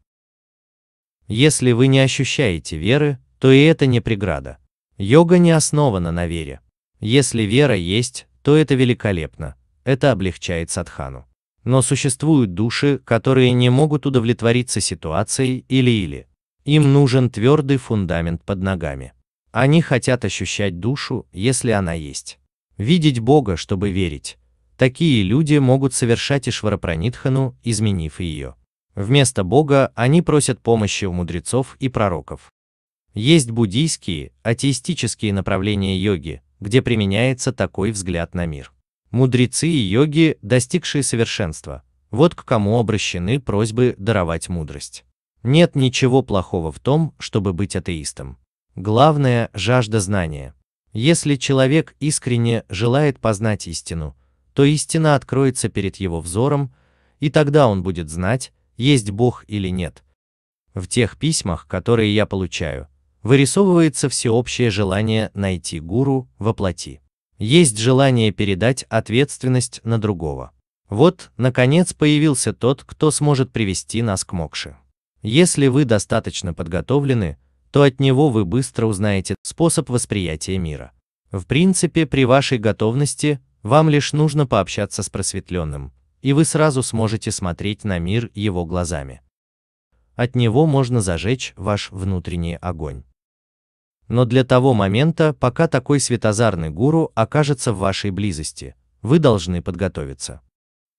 Если вы не ощущаете веры, то и это не преграда. Йога не основана на вере. Если вера есть, то это великолепно. Это облегчает садхану. Но существуют души, которые не могут удовлетвориться ситуацией или-или. Им нужен твердый фундамент под ногами. Они хотят ощущать душу, если она есть. Видеть Бога, чтобы верить. Такие люди могут совершать Ишварапранитхану, изменив ее. Вместо Бога они просят помощи у мудрецов и пророков. Есть буддийские, атеистические направления йоги, где применяется такой взгляд на мир. Мудрецы и йоги, достигшие совершенства, вот к кому обращены просьбы даровать мудрость. Нет ничего плохого в том, чтобы быть атеистом. Главное – жажда знания. Если человек искренне желает познать истину, то истина откроется перед его взором, и тогда он будет знать, есть Бог или нет. В тех письмах, которые я получаю, вырисовывается всеобщее желание найти гуру воплоти. Есть желание передать ответственность на другого. Вот, наконец, появился тот, кто сможет привести нас к мокше. Если вы достаточно подготовлены, то от него вы быстро узнаете способ восприятия мира. В принципе, при вашей готовности вам лишь нужно пообщаться с просветленным, и вы сразу сможете смотреть на мир его глазами. От него можно зажечь ваш внутренний огонь. Но для того момента, пока такой светозарный гуру окажется в вашей близости, вы должны подготовиться.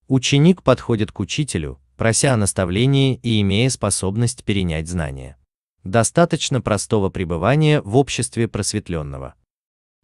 Ученик подходит к учителю, прося о наставлении и имея способность перенять знания. Достаточно простого пребывания в обществе просветленного.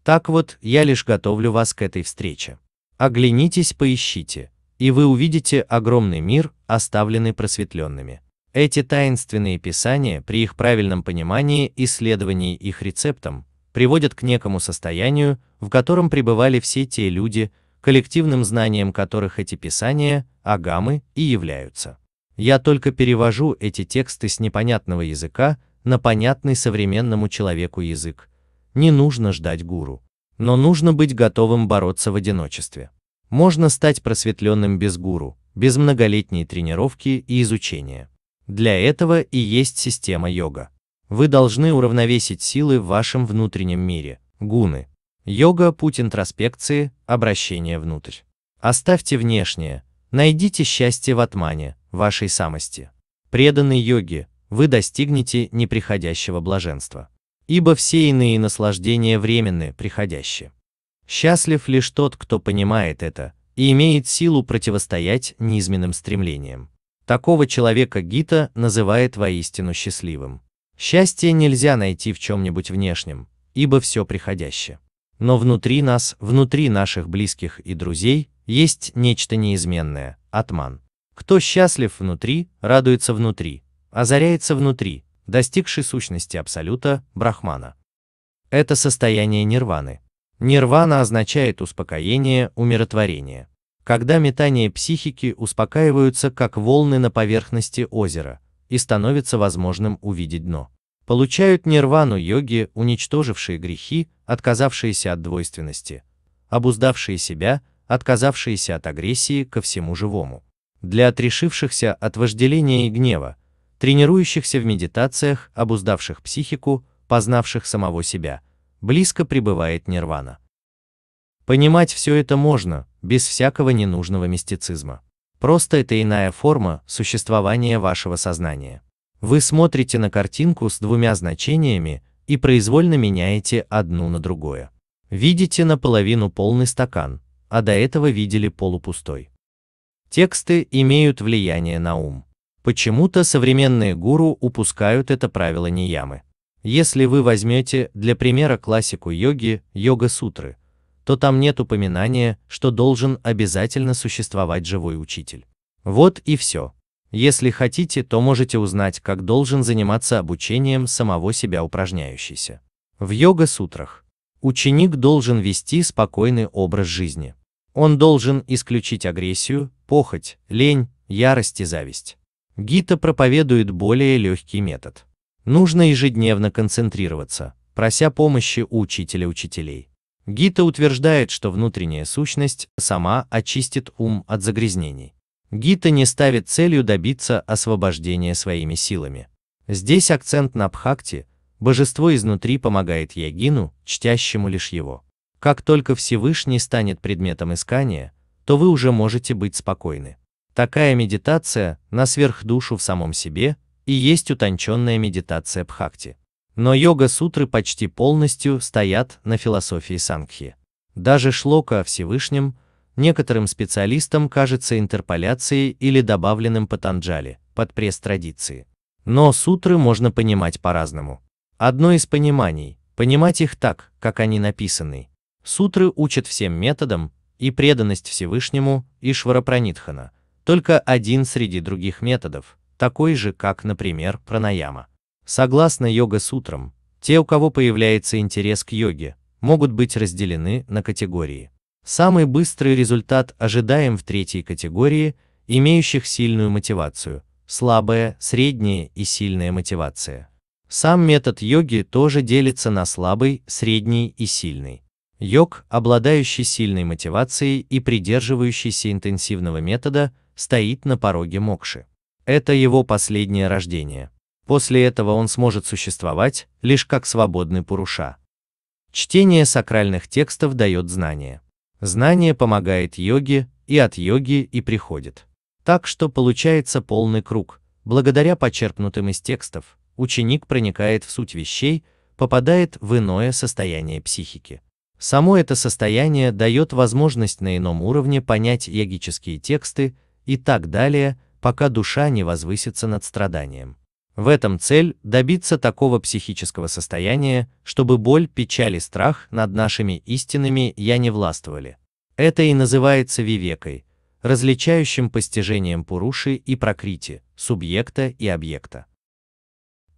Так вот, я лишь готовлю вас к этой встрече. Оглянитесь, поищите, и вы увидите огромный мир, оставленный просветленными. Эти таинственные писания при их правильном понимании и следовании их рецептом, приводят к некому состоянию, в котором пребывали все те люди, коллективным знанием которых эти писания, агамы, и являются. Я только перевожу эти тексты с непонятного языка на понятный современному человеку язык. Не нужно ждать гуру. Но нужно быть готовым бороться в одиночестве. Можно стать просветленным без гуру, без многолетней тренировки и изучения. Для этого и есть система йога. Вы должны уравновесить силы в вашем внутреннем мире, гуны. Йога – путь интроспекции, обращение внутрь. Оставьте внешнее, найдите счастье в атмане, вашей самости. Преданный йоге, вы достигнете неприходящего блаженства. Ибо все иные наслаждения временны, приходящие. Счастлив лишь тот, кто понимает это и имеет силу противостоять низменным стремлениям. Такого человека Гита называет воистину счастливым. Счастье нельзя найти в чем-нибудь внешнем, ибо все приходящее. Но внутри нас, внутри наших близких и друзей, есть нечто неизменное – атман. Кто счастлив внутри, радуется внутри, озаряется внутри, достигший сущности Абсолюта, Брахмана. Это состояние нирваны. Нирвана означает успокоение, умиротворение. Когда метания психики успокаиваются как волны на поверхности озера, и становится возможным увидеть дно. Получают нирвану йоги, уничтожившие грехи, отказавшиеся от двойственности, обуздавшие себя, отказавшиеся от агрессии ко всему живому. Для отрешившихся от вожделения и гнева, тренирующихся в медитациях, обуздавших психику, познавших самого себя – близко пребывает нирвана. Понимать все это можно, без всякого ненужного мистицизма. Просто это иная форма существования вашего сознания. Вы смотрите на картинку с двумя значениями и произвольно меняете одну на другое. Видите наполовину полный стакан, а до этого видели полупустой. Тексты имеют влияние на ум. Почему-то современные гуру упускают это правило неямы. Если вы возьмете для примера классику йоги, йога-сутры, то там нет упоминания, что должен обязательно существовать живой учитель. Вот и все. Если хотите, то можете узнать, как должен заниматься обучением самого себя упражняющийся. В йога-сутрах ученик должен вести спокойный образ жизни. Он должен исключить агрессию, похоть, лень, ярость и зависть. Гита проповедует более легкий метод. Нужно ежедневно концентрироваться, прося помощи у учителя учителей. Гита утверждает, что внутренняя сущность сама очистит ум от загрязнений. Гита не ставит целью добиться освобождения своими силами. Здесь акцент на Бхакти, божество изнутри помогает Ягину, чтящему лишь его. Как только Всевышний станет предметом искания, то вы уже можете быть спокойны. Такая медитация на сверхдушу в самом себе и есть утонченная медитация Бхакти. Но йога-сутры почти полностью стоят на философии Сангхи. Даже шлока о Всевышнем некоторым специалистам кажется интерполяцией или добавленным Патанджали под пресс традиции. Но сутры можно понимать по-разному. Одно из пониманий – понимать их так, как они написаны. Сутры учат всем методам, и преданность Всевышнему, и Шварапранитхана, только один среди других методов – такой же, как, например, пранаяма. Согласно йога-сутрам, те, у кого появляется интерес к йоге, могут быть разделены на категории. Самый быстрый результат ожидаем в третьей категории, имеющих сильную мотивацию, слабая, средняя и сильная мотивация. Сам метод йоги тоже делится на слабый, средний и сильный. Йог, обладающий сильной мотивацией и придерживающийся интенсивного метода, стоит на пороге мокши. Это его последнее рождение. После этого он сможет существовать лишь как свободный Пуруша. Чтение сакральных текстов дает знание. Знание помогает йоге, и от йоги и приходит. Так что получается полный круг. Благодаря почерпнутым из текстов, ученик проникает в суть вещей, попадает в иное состояние психики. Само это состояние дает возможность на ином уровне понять йогические тексты и так далее, пока душа не возвысится над страданием. В этом цель добиться такого психического состояния, чтобы боль, печаль и страх над нашими истинами я не властвовали. Это и называется вивекой, различающим постижением Пуруши и прокрити субъекта и объекта.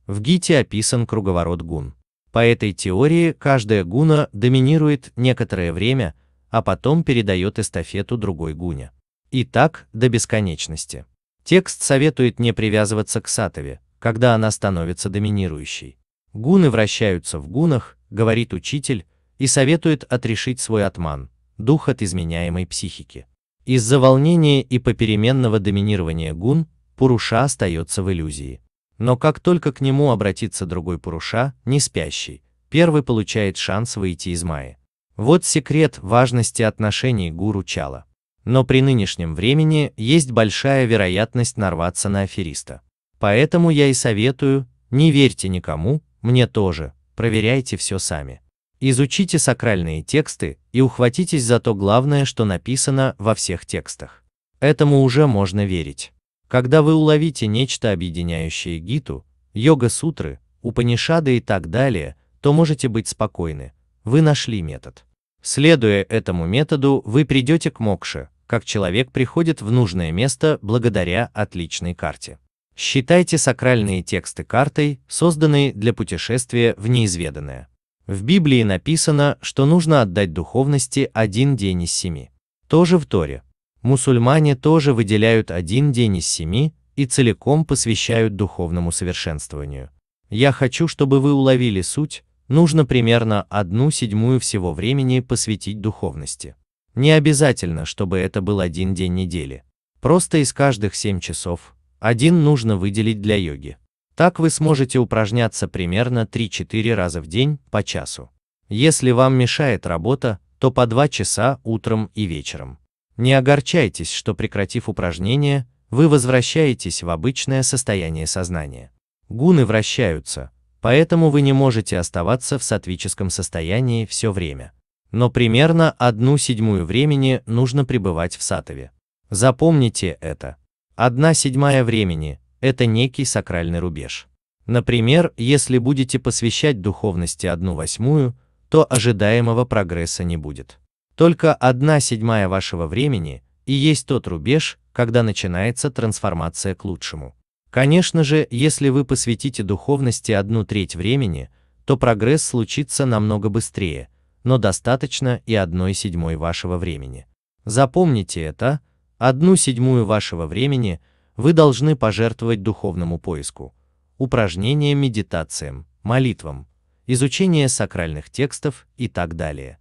В Гите описан круговорот гун. По этой теории каждая гуна доминирует некоторое время, а потом передает эстафету другой гуне. И так до бесконечности. Текст советует не привязываться к сатове, когда она становится доминирующей. Гуны вращаются в гунах, говорит учитель, и советует отрешить свой атман, дух от изменяемой психики. Из-за волнения и попеременного доминирования гун, Пуруша остается в иллюзии. Но как только к нему обратится другой Пуруша, не спящий, первый получает шанс выйти из Майи. Вот секрет важности отношений гуру-чала. Но при нынешнем времени есть большая вероятность нарваться на афериста. Поэтому я и советую, не верьте никому, мне тоже, проверяйте все сами. Изучите сакральные тексты и ухватитесь за то главное, что написано во всех текстах. Этому уже можно верить. Когда вы уловите нечто объединяющее Гиту, йога-сутры, Упанишады и так далее, то можете быть спокойны, вы нашли метод. Следуя этому методу, вы придете к мокше, как человек приходит в нужное место благодаря отличной карте. Считайте сакральные тексты картой, созданной для путешествия в неизведанное. В Библии написано, что нужно отдать духовности один день из семи. Тоже в Торе. Мусульмане тоже выделяют один день из семи и целиком посвящают духовному совершенствованию. Я хочу, чтобы вы уловили суть, нужно примерно одну седьмую всего времени посвятить духовности. Не обязательно, чтобы это был один день недели. Просто из каждых 7 часов один нужно выделить для йоги. Так вы сможете упражняться примерно 3-4 раза в день по часу. Если вам мешает работа, то по 2 часа утром и вечером. Не огорчайтесь, что прекратив упражнение, вы возвращаетесь в обычное состояние сознания. Гуны вращаются, Поэтому вы не можете оставаться в сатвическом состоянии все время. Но примерно одну седьмую времени нужно пребывать в сатове. Запомните это. Одна седьмая времени – это некий сакральный рубеж. Например, если будете посвящать духовности одну восьмую, то ожидаемого прогресса не будет. Только одна седьмая вашего времени и есть тот рубеж, когда начинается трансформация к лучшему. Конечно же, если вы посвятите духовности одну треть времени, то прогресс случится намного быстрее, но достаточно и одной седьмой вашего времени. Запомните это, одну седьмую вашего времени вы должны пожертвовать духовному поиску, упражнениям, медитациям, молитвам, изучению сакральных текстов и так далее.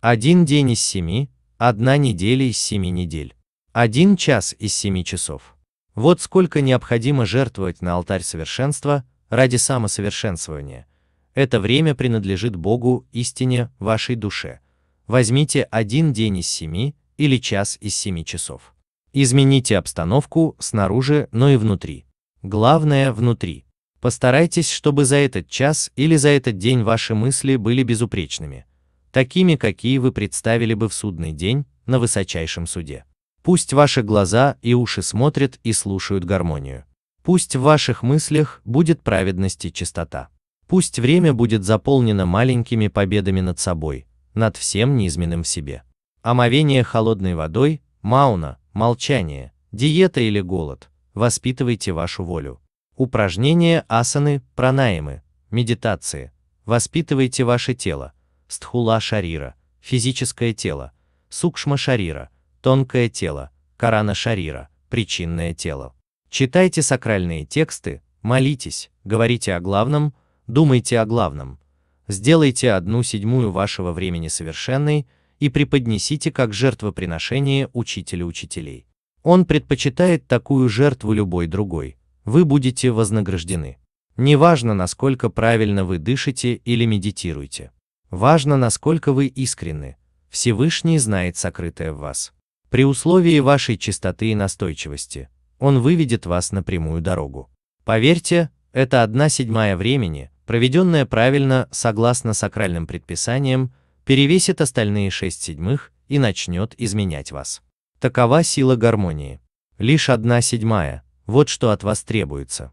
Один день из семи, одна неделя из семи недель, один час из семи часов. Вот сколько необходимо жертвовать на алтарь совершенства ради самосовершенствования. Это время принадлежит Богу, истине, вашей душе. Возьмите один день из семи или час из семи часов. Измените обстановку снаружи, но и внутри. Главное – внутри. Постарайтесь, чтобы за этот час или за этот день ваши мысли были безупречными, такими, какие вы представили бы в судный день на высочайшем суде. Пусть ваши глаза и уши смотрят и слушают гармонию. Пусть в ваших мыслях будет праведность и чистота. Пусть время будет заполнено маленькими победами над собой, над всем низменным в себе. Омовение холодной водой, мауна, молчание, диета или голод, воспитывайте вашу волю. Упражнения асаны, пранаямы, медитации, воспитывайте ваше тело, стхула шарира, физическое тело, сукшма шарира – тонкое тело, Корана Шарира, причинное тело. Читайте сакральные тексты, молитесь, говорите о главном, думайте о главном. Сделайте одну седьмую вашего времени совершенной и преподнесите как жертвоприношение учителю учителей. Он предпочитает такую жертву любой другой. Вы будете вознаграждены. Неважно, насколько правильно вы дышите или медитируете. Важно, насколько вы искренны. Всевышний знает сокрытое в вас. При условии вашей чистоты и настойчивости, он выведет вас на прямую дорогу. Поверьте, это одна седьмая времени, проведенная правильно, согласно сакральным предписаниям, перевесит остальные шесть седьмых и начнет изменять вас. Такова сила гармонии. Лишь одна седьмая, вот что от вас требуется.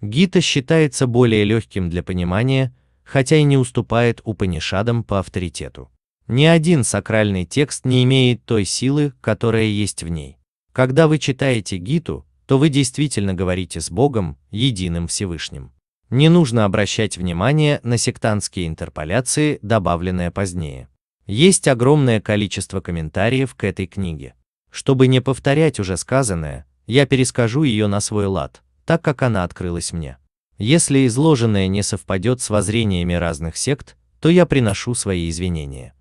Гита считается более легким для понимания, хотя и не уступает Упанишадам по авторитету. Ни один сакральный текст не имеет той силы, которая есть в ней. Когда вы читаете Гиту, то вы действительно говорите с Богом, единым Всевышним. Не нужно обращать внимание на сектантские интерполяции, добавленные позднее. Есть огромное количество комментариев к этой книге. Чтобы не повторять уже сказанное, я перескажу ее на свой лад, так как она открылась мне. Если изложенное не совпадет с воззрениями разных сект, то я приношу свои извинения.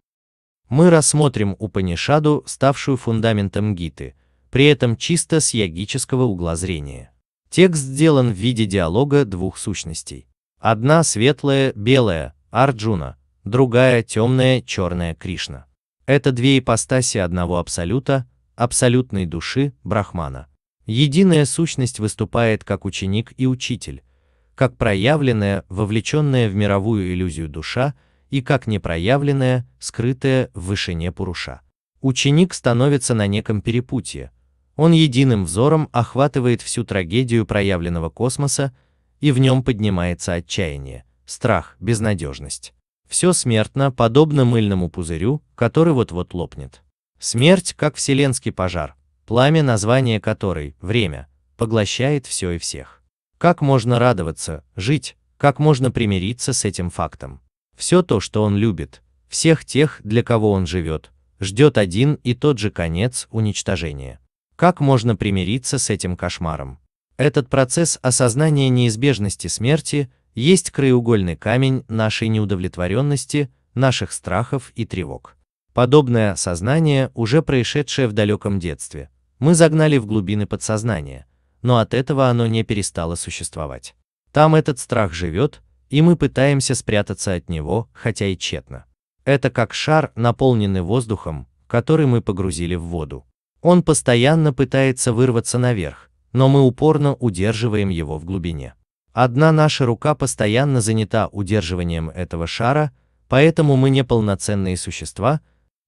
Мы рассмотрим Упанишаду, ставшую фундаментом Гиты, при этом чисто с ягического угла зрения. Текст сделан в виде диалога двух сущностей. Одна светлая, белая, Арджуна, другая темная, черная, Кришна. Это две ипостаси одного абсолюта, абсолютной души, Брахмана. Единая сущность выступает как ученик и учитель, как проявленная, вовлеченная в мировую иллюзию душа, и как непроявленное, скрытое в вышине Пуруша. Ученик становится на неком перепутье, он единым взором охватывает всю трагедию проявленного космоса, и в нем поднимается отчаяние, страх, безнадежность. Все смертно, подобно мыльному пузырю, который вот-вот лопнет. Смерть, как вселенский пожар, пламя, название которой, время, поглощает все и всех. Как можно радоваться, жить, как можно примириться с этим фактом? Все то, что он любит, всех тех, для кого он живет, ждет один и тот же конец уничтожения. Как можно примириться с этим кошмаром? Этот процесс осознания неизбежности смерти есть краеугольный камень нашей неудовлетворенности, наших страхов и тревог. Подобное осознание, уже происшедшее в далеком детстве, мы загнали в глубины подсознания, но от этого оно не перестало существовать. Там этот страх живет, и мы пытаемся спрятаться от него, хотя и тщетно. Это как шар, наполненный воздухом, который мы погрузили в воду. Он постоянно пытается вырваться наверх, но мы упорно удерживаем его в глубине. Одна наша рука постоянно занята удерживанием этого шара, поэтому мы не полноценные существа,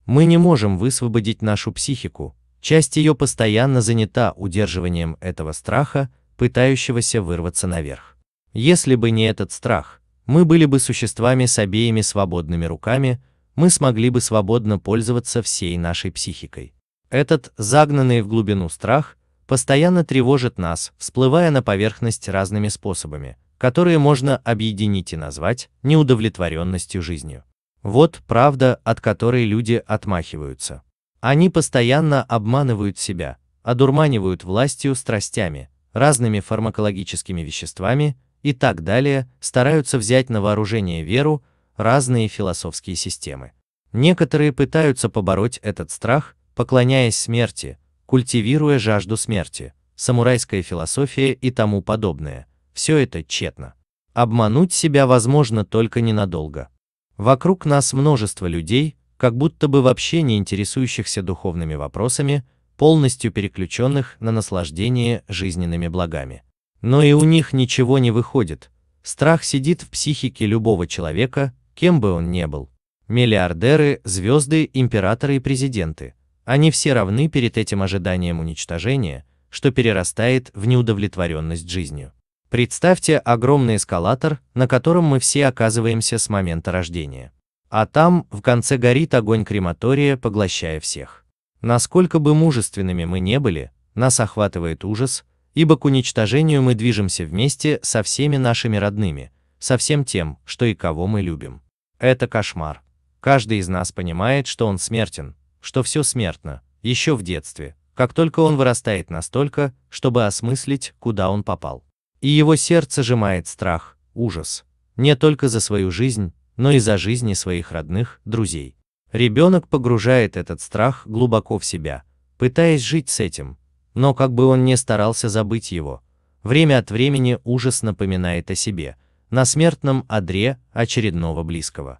мы не можем высвободить нашу психику, часть ее постоянно занята удерживанием этого страха, пытающегося вырваться наверх. Если бы не этот страх, мы были бы существами с обеими свободными руками, мы смогли бы свободно пользоваться всей нашей психикой. Этот, загнанный в глубину страх, постоянно тревожит нас, всплывая на поверхность разными способами, которые можно объединить и назвать неудовлетворенностью жизнью. Вот правда, от которой люди отмахиваются. Они постоянно обманывают себя, одурманивают властью страстями, разными фармакологическими веществами и так далее, стараются взять на вооружение веру разные философские системы. Некоторые пытаются побороть этот страх, поклоняясь смерти, культивируя жажду смерти, самурайская философия и тому подобное. Все это тщетно. Обмануть себя возможно только ненадолго. Вокруг нас множество людей, как будто бы вообще не интересующихся духовными вопросами, полностью переключенных на наслаждение жизненными благами. Но и у них ничего не выходит. Страх сидит в психике любого человека, кем бы он ни был. Миллиардеры, звезды, императоры и президенты. Они все равны перед этим ожиданием уничтожения, что перерастает в неудовлетворенность жизнью. Представьте огромный эскалатор, на котором мы все оказываемся с момента рождения. А там, в конце горит огонь крематория, поглощая всех. Насколько бы мужественными мы не были, нас охватывает ужас, ибо к уничтожению мы движемся вместе со всеми нашими родными, со всем тем, что и кого мы любим. Это кошмар. Каждый из нас понимает, что он смертен, что все смертно, еще в детстве, как только он вырастает настолько, чтобы осмыслить, куда он попал. И его сердце сжимает страх, ужас, не только за свою жизнь, но и за жизни своих родных, друзей. Ребенок погружает этот страх глубоко в себя, пытаясь жить с этим, но как бы он ни старался забыть его, время от времени ужас напоминает о себе, на смертном одре очередного близкого.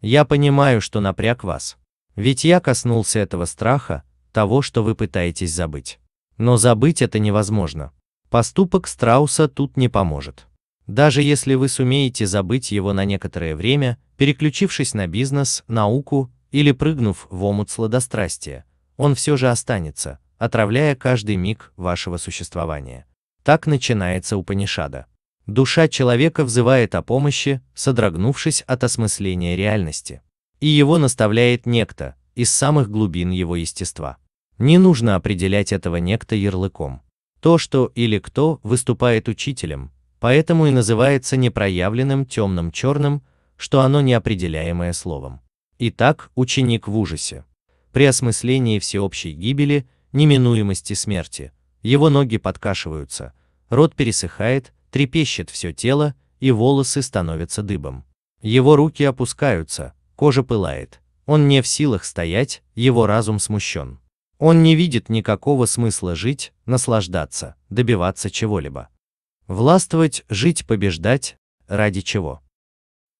Я понимаю, что напряг вас. Ведь я коснулся этого страха, того, что вы пытаетесь забыть. Но забыть это невозможно. Поступок страуса тут не поможет. Даже если вы сумеете забыть его на некоторое время, переключившись на бизнес, науку или прыгнув в омут сладострастия, он все же останется, отравляя каждый миг вашего существования. Так начинается Упанишада. Душа человека взывает о помощи, содрогнувшись от осмысления реальности. И его наставляет некто из самых глубин его естества. Не нужно определять этого некто ярлыком. То, что или кто выступает учителем, поэтому и называется непроявленным темным черным, что оно неопределяемое словом. Итак, ученик в ужасе. При осмыслении всеобщей гибели – неминуемости смерти. Его ноги подкашиваются, рот пересыхает, трепещет все тело, и волосы становятся дыбом. Его руки опускаются, кожа пылает. Он не в силах стоять, его разум смущен. Он не видит никакого смысла жить, наслаждаться, добиваться чего-либо. Властвовать, жить, побеждать, ради чего?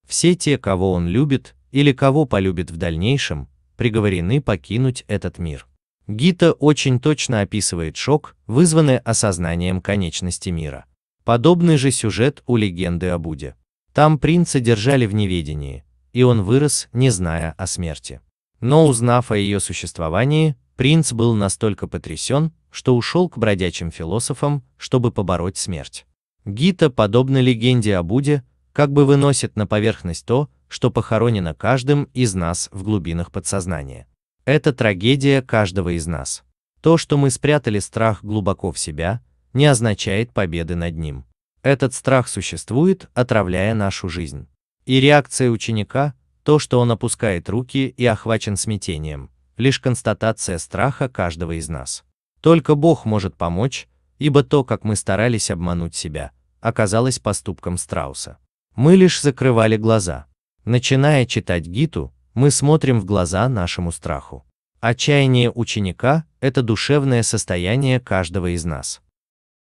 Все те, кого он любит или кого полюбит в дальнейшем, приговорены покинуть этот мир. Гита очень точно описывает шок, вызванный осознанием конечности мира. Подобный же сюжет у легенды о Буде. Там принца держали в неведении, и он вырос, не зная о смерти. Но узнав о ее существовании, принц был настолько потрясен, что ушел к бродячим философам, чтобы побороть смерть. Гита, подобно легенде о Буде, как бы выносит на поверхность то, что похоронено каждым из нас в глубинах подсознания. Это трагедия каждого из нас. То, что мы спрятали страх глубоко в себя, не означает победы над ним. Этот страх существует, отравляя нашу жизнь. И реакция ученика, то, что он опускает руки и охвачен смятением, лишь констатация страха каждого из нас. Только Бог может помочь, ибо то, как мы старались обмануть себя, оказалось поступком страуса. Мы лишь закрывали глаза. Начиная читать Гиту, мы смотрим в глаза нашему страху. Отчаяние ученика – это душевное состояние каждого из нас.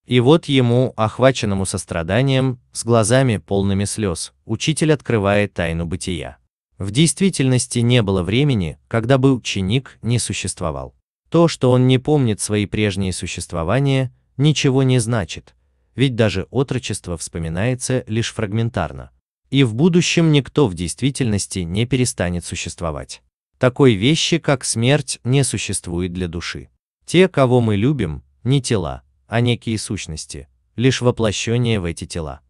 И вот ему, охваченному состраданием, с глазами полными слез, учитель открывает тайну бытия. В действительности не было времени, когда бы ученик не существовал. То, что он не помнит свои прежние существования, ничего не значит, ведь даже отрочество вспоминается лишь фрагментарно, и в будущем никто в действительности не перестанет существовать. Такой вещи, как смерть, не существует для души. Те, кого мы любим, не тела, а некие сущности, лишь воплощение в эти тела.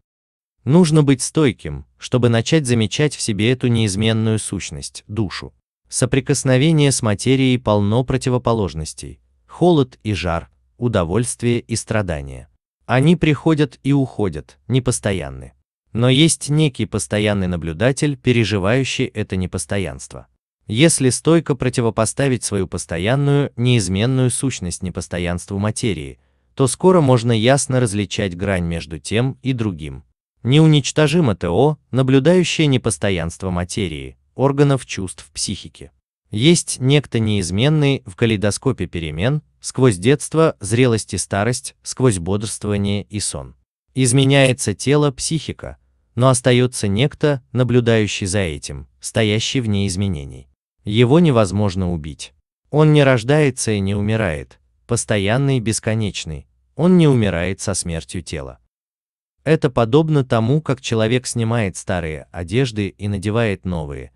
Нужно быть стойким, чтобы начать замечать в себе эту неизменную сущность, душу. Соприкосновение с материей полно противоположностей, холод и жар, удовольствие и страдания. Они приходят и уходят, непостоянны. Но есть некий постоянный наблюдатель, переживающий это непостоянство. Если стойко противопоставить свою постоянную, неизменную сущность непостоянству материи, то скоро можно ясно различать грань между тем и другим. Неуничтожимо ТО, наблюдающее непостоянство материи, органов чувств психики. Есть некто неизменный в калейдоскопе перемен, сквозь детство, зрелость и старость, сквозь бодрствование и сон. Изменяется тело, психика, но остается некто, наблюдающий за этим, стоящий вне изменений. Его невозможно убить. Он не рождается и не умирает, постоянный и бесконечный, он не умирает со смертью тела. Это подобно тому, как человек снимает старые одежды и надевает новые,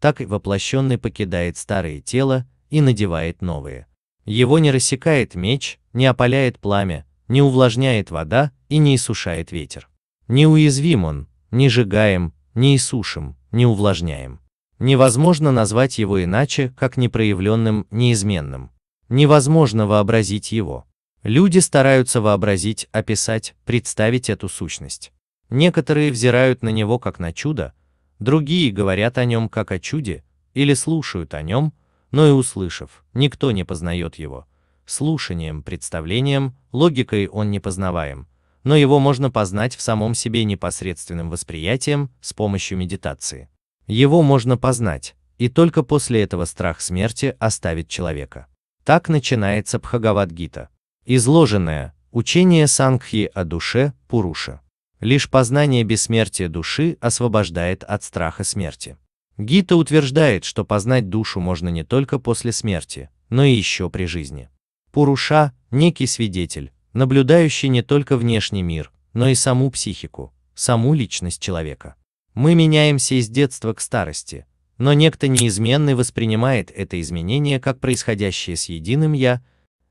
так и воплощенный покидает старое тело и надевает новые. Его не рассекает меч, не опаляет пламя, не увлажняет вода и не иссушает ветер. Неуязвим он, не сжигаем, не иссушим, не увлажняем. Невозможно назвать его иначе, как непроявленным, неизменным. Невозможно вообразить его. Люди стараются вообразить, описать, представить эту сущность. Некоторые взирают на него как на чудо, другие говорят о нем как о чуде, или слушают о нем, но и услышав, никто не познает его. Слушанием, представлением, логикой он непознаваем но его можно познать в самом себе непосредственным восприятием с помощью медитации. Его можно познать, и только после этого страх смерти оставит человека. Так начинается Бхагавадгита. Изложенное учение Сангхи о душе Пуруша. Лишь познание бессмертия души освобождает от страха смерти. Гита утверждает, что познать душу можно не только после смерти, но и еще при жизни. Пуруша – некий свидетель, наблюдающий не только внешний мир, но и саму психику, саму личность человека. Мы меняемся из детства к старости, но некто неизменный воспринимает это изменение как происходящее с единым «я»,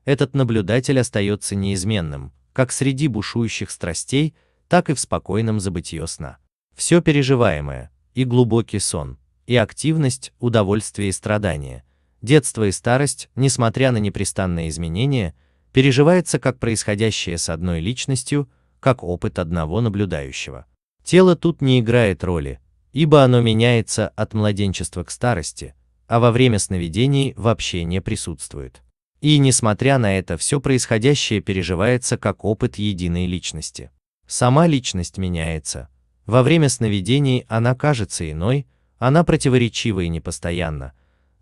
этот наблюдатель остается неизменным, как среди бушующих страстей, так и в спокойном забытье сна. Все переживаемое, и глубокий сон, и активность, удовольствие и страдания, детство и старость, несмотря на непрестанные изменения – переживается как происходящее с одной личностью, как опыт одного наблюдающего. Тело тут не играет роли, ибо оно меняется от младенчества к старости, а во время сновидений вообще не присутствует. И несмотря на это все происходящее переживается как опыт единой личности. Сама личность меняется. Во время сновидений она кажется иной, она противоречива и непостоянна,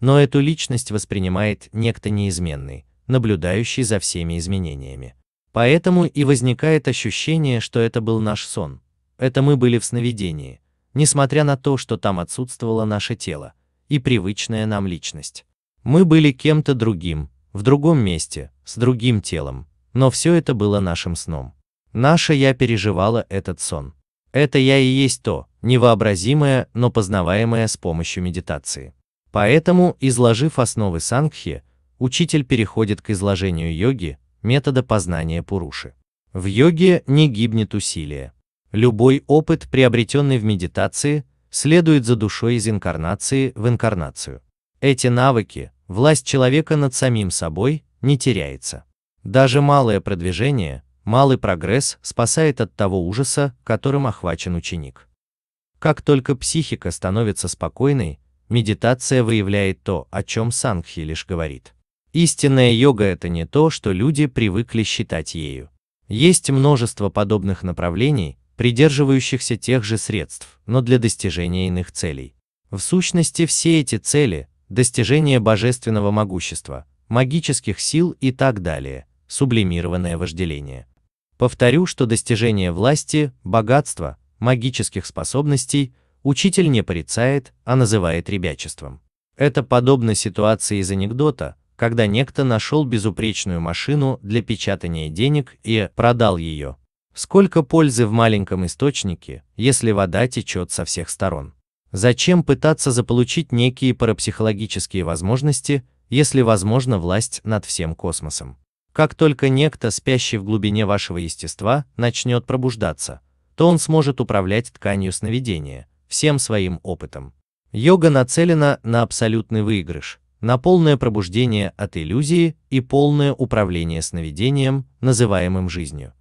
но эту личность воспринимает некто неизменный, наблюдающий за всеми изменениями. Поэтому и возникает ощущение, что это был наш сон. Это мы были в сновидении, несмотря на то, что там отсутствовало наше тело и привычная нам личность. Мы были кем-то другим, в другом месте, с другим телом, но все это было нашим сном. Наше я переживала этот сон. Это я и есть то, невообразимое, но познаваемое с помощью медитации. Поэтому, изложив основы сангхи, учитель переходит к изложению йоги, метода познания Пуруши. В йоге не гибнет усилие. Любой опыт, приобретенный в медитации, следует за душой из инкарнации в инкарнацию. Эти навыки, власть человека над самим собой, не теряется. Даже малое продвижение, малый прогресс спасает от того ужаса, которым охвачен ученик. Как только психика становится спокойной, медитация выявляет то, о чем Сангхи лишь говорит. Истинная йога – это не то, что люди привыкли считать ею. Есть множество подобных направлений, придерживающихся тех же средств, но для достижения иных целей. В сущности, все эти цели – достижение божественного могущества, магических сил и так далее, сублимированное вожделение. Повторю, что достижение власти, богатства, магических способностей учитель не порицает, а называет ребячеством. Это подобно ситуации из анекдота, когда некто нашел безупречную машину для печатания денег и продал ее. Сколько пользы в маленьком источнике, если вода течет со всех сторон? Зачем пытаться заполучить некие парапсихологические возможности, если возможна власть над всем космосом? Как только некто, спящий в глубине вашего естества, начнет пробуждаться, то он сможет управлять тканью сновидения, всем своим опытом. Йога нацелена на абсолютный выигрыш – на полное пробуждение от иллюзии и полное управление сновидением, называемым жизнью.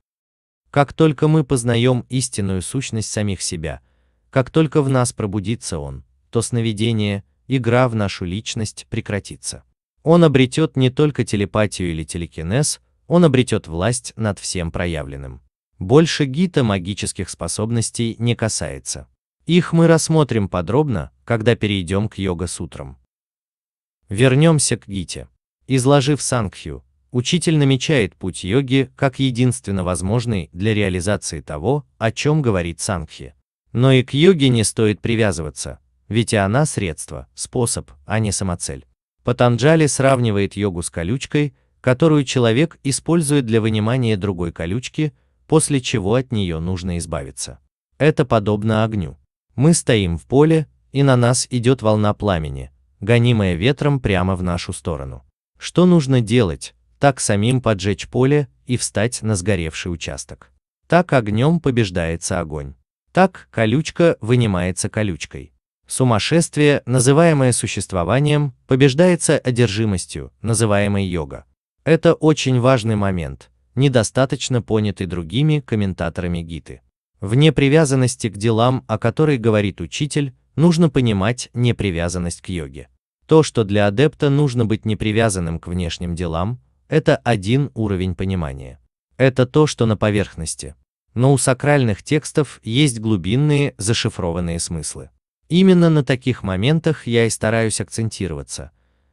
Как только мы познаем истинную сущность самих себя, как только в нас пробудится он, то сновидение, игра в нашу личность прекратится. Он обретет не только телепатию или телекинез, он обретет власть над всем проявленным. Больше гита магических способностей не касается. Их мы рассмотрим подробно, когда перейдем к йога-сутрам. Вернемся к Гите. Изложив Сангхью, учитель намечает путь йоги как единственно возможный для реализации того, о чем говорит Сангхи. Но и к йоге не стоит привязываться, ведь и она средство, способ, а не самоцель. Патанджали сравнивает йогу с колючкой, которую человек использует для вынимания другой колючки, после чего от нее нужно избавиться. Это подобно огню. Мы стоим в поле, и на нас идет волна пламени, гонимая ветром прямо в нашу сторону. Что нужно делать? Так самим поджечь поле и встать на сгоревший участок. Так огнем побеждается огонь. Так колючка вынимается колючкой. Сумасшествие, называемое существованием, побеждается одержимостью, называемой йога. Это очень важный момент, недостаточно понятый другими комментаторами Гиты. Вне привязанности к делам, о которой говорит учитель, нужно понимать непривязанность к йоге. То, что для адепта нужно быть непривязанным к внешним делам, это один уровень понимания. Это то, что на поверхности. Но у сакральных текстов есть глубинные, зашифрованные смыслы. Именно на таких моментах я и стараюсь акцентироваться,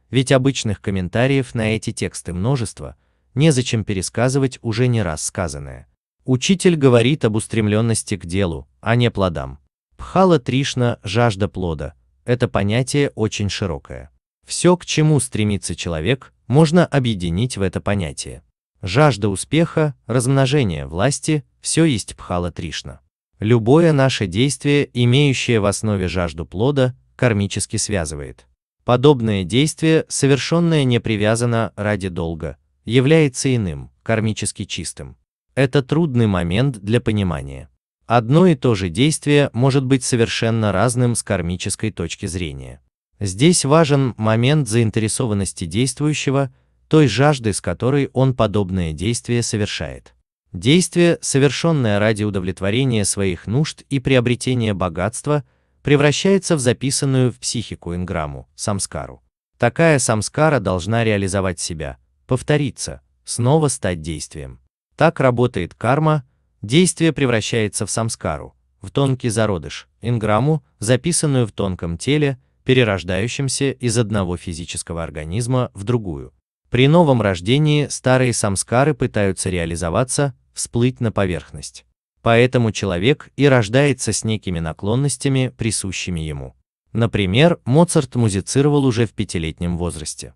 ведь обычных комментариев на эти тексты множество, незачем пересказывать уже не раз сказанное. Учитель говорит об устремленности к делу, а не плодам. Пхала Тришна – жажда плода. Это понятие очень широкое. Все, к чему стремится человек, можно объединить в это понятие. Жажда успеха, размножение власти – все есть Пхала Тришна. Любое наше действие, имеющее в основе жажду плода, кармически связывает. Подобное действие, совершенное не привязано ради долга, является иным, кармически чистым. Это трудный момент для понимания. Одно и то же действие может быть совершенно разным с кармической точки зрения. Здесь важен момент заинтересованности действующего, той жажды, с которой он подобное действие совершает. Действие, совершенное ради удовлетворения своих нужд и приобретения богатства, превращается в записанную в психику инграмму, самскару. Такая самскара должна реализовать себя, повториться, снова стать действием. Так работает карма, Действие превращается в самскару, в тонкий зародыш, инграмму, записанную в тонком теле, перерождающемся из одного физического организма в другую. При новом рождении старые самскары пытаются реализоваться, всплыть на поверхность. Поэтому человек и рождается с некими наклонностями, присущими ему. Например, Моцарт музицировал уже в пятилетнем возрасте.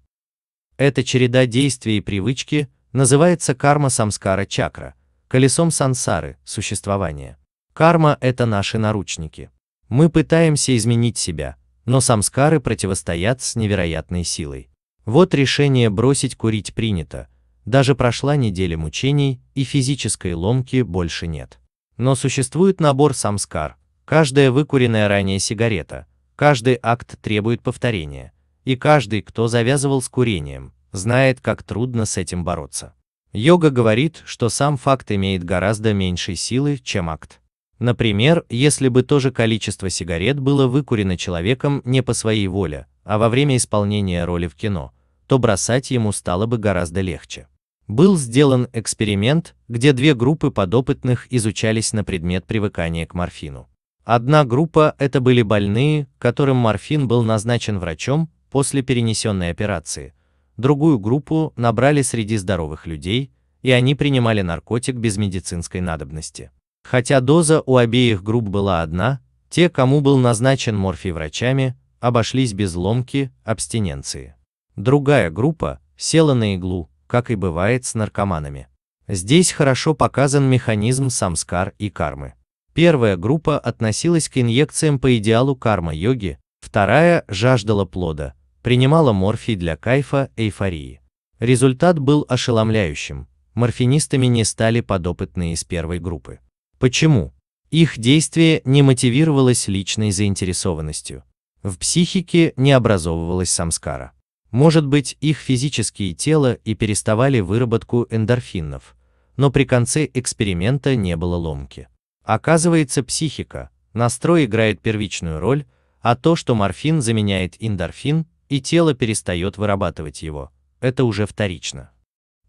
Эта череда действий и привычки называется карма самскара чакра, колесом сансары, существования. Карма – это наши наручники. Мы пытаемся изменить себя, но самскары противостоят с невероятной силой. Вот решение бросить курить принято, даже прошла неделя мучений и физической ломки больше нет. Но существует набор самскар, каждая выкуренная ранее сигарета, каждый акт требует повторения, и каждый, кто завязывал с курением, знает, как трудно с этим бороться. Йога говорит, что сам факт имеет гораздо меньшей силы, чем акт. Например, если бы то же количество сигарет было выкурено человеком не по своей воле, а во время исполнения роли в кино, то бросать ему стало бы гораздо легче. Был сделан эксперимент, где две группы подопытных изучались на предмет привыкания к морфину. Одна группа – это были больные, которым морфин был назначен врачом после перенесенной операции, другую группу набрали среди здоровых людей, и они принимали наркотик без медицинской надобности. Хотя доза у обеих групп была одна, те, кому был назначен морфий врачами, обошлись без ломки, абстиненции. Другая группа села на иглу, как и бывает с наркоманами. Здесь хорошо показан механизм самскар и кармы. Первая группа относилась к инъекциям по идеалу карма-йоги, вторая жаждала плода, принимала морфий для кайфа, эйфории. Результат был ошеломляющим. Морфинистами не стали подопытные из первой группы. Почему? Их действие не мотивировалось личной заинтересованностью. В психике не образовывалась самскара. Может быть, их физические тела и переставали выработку эндорфинов, но при конце эксперимента не было ломки. Оказывается, психика, настрой играет первичную роль, а то, что морфин заменяет эндорфин, и тело перестает вырабатывать его, это уже вторично.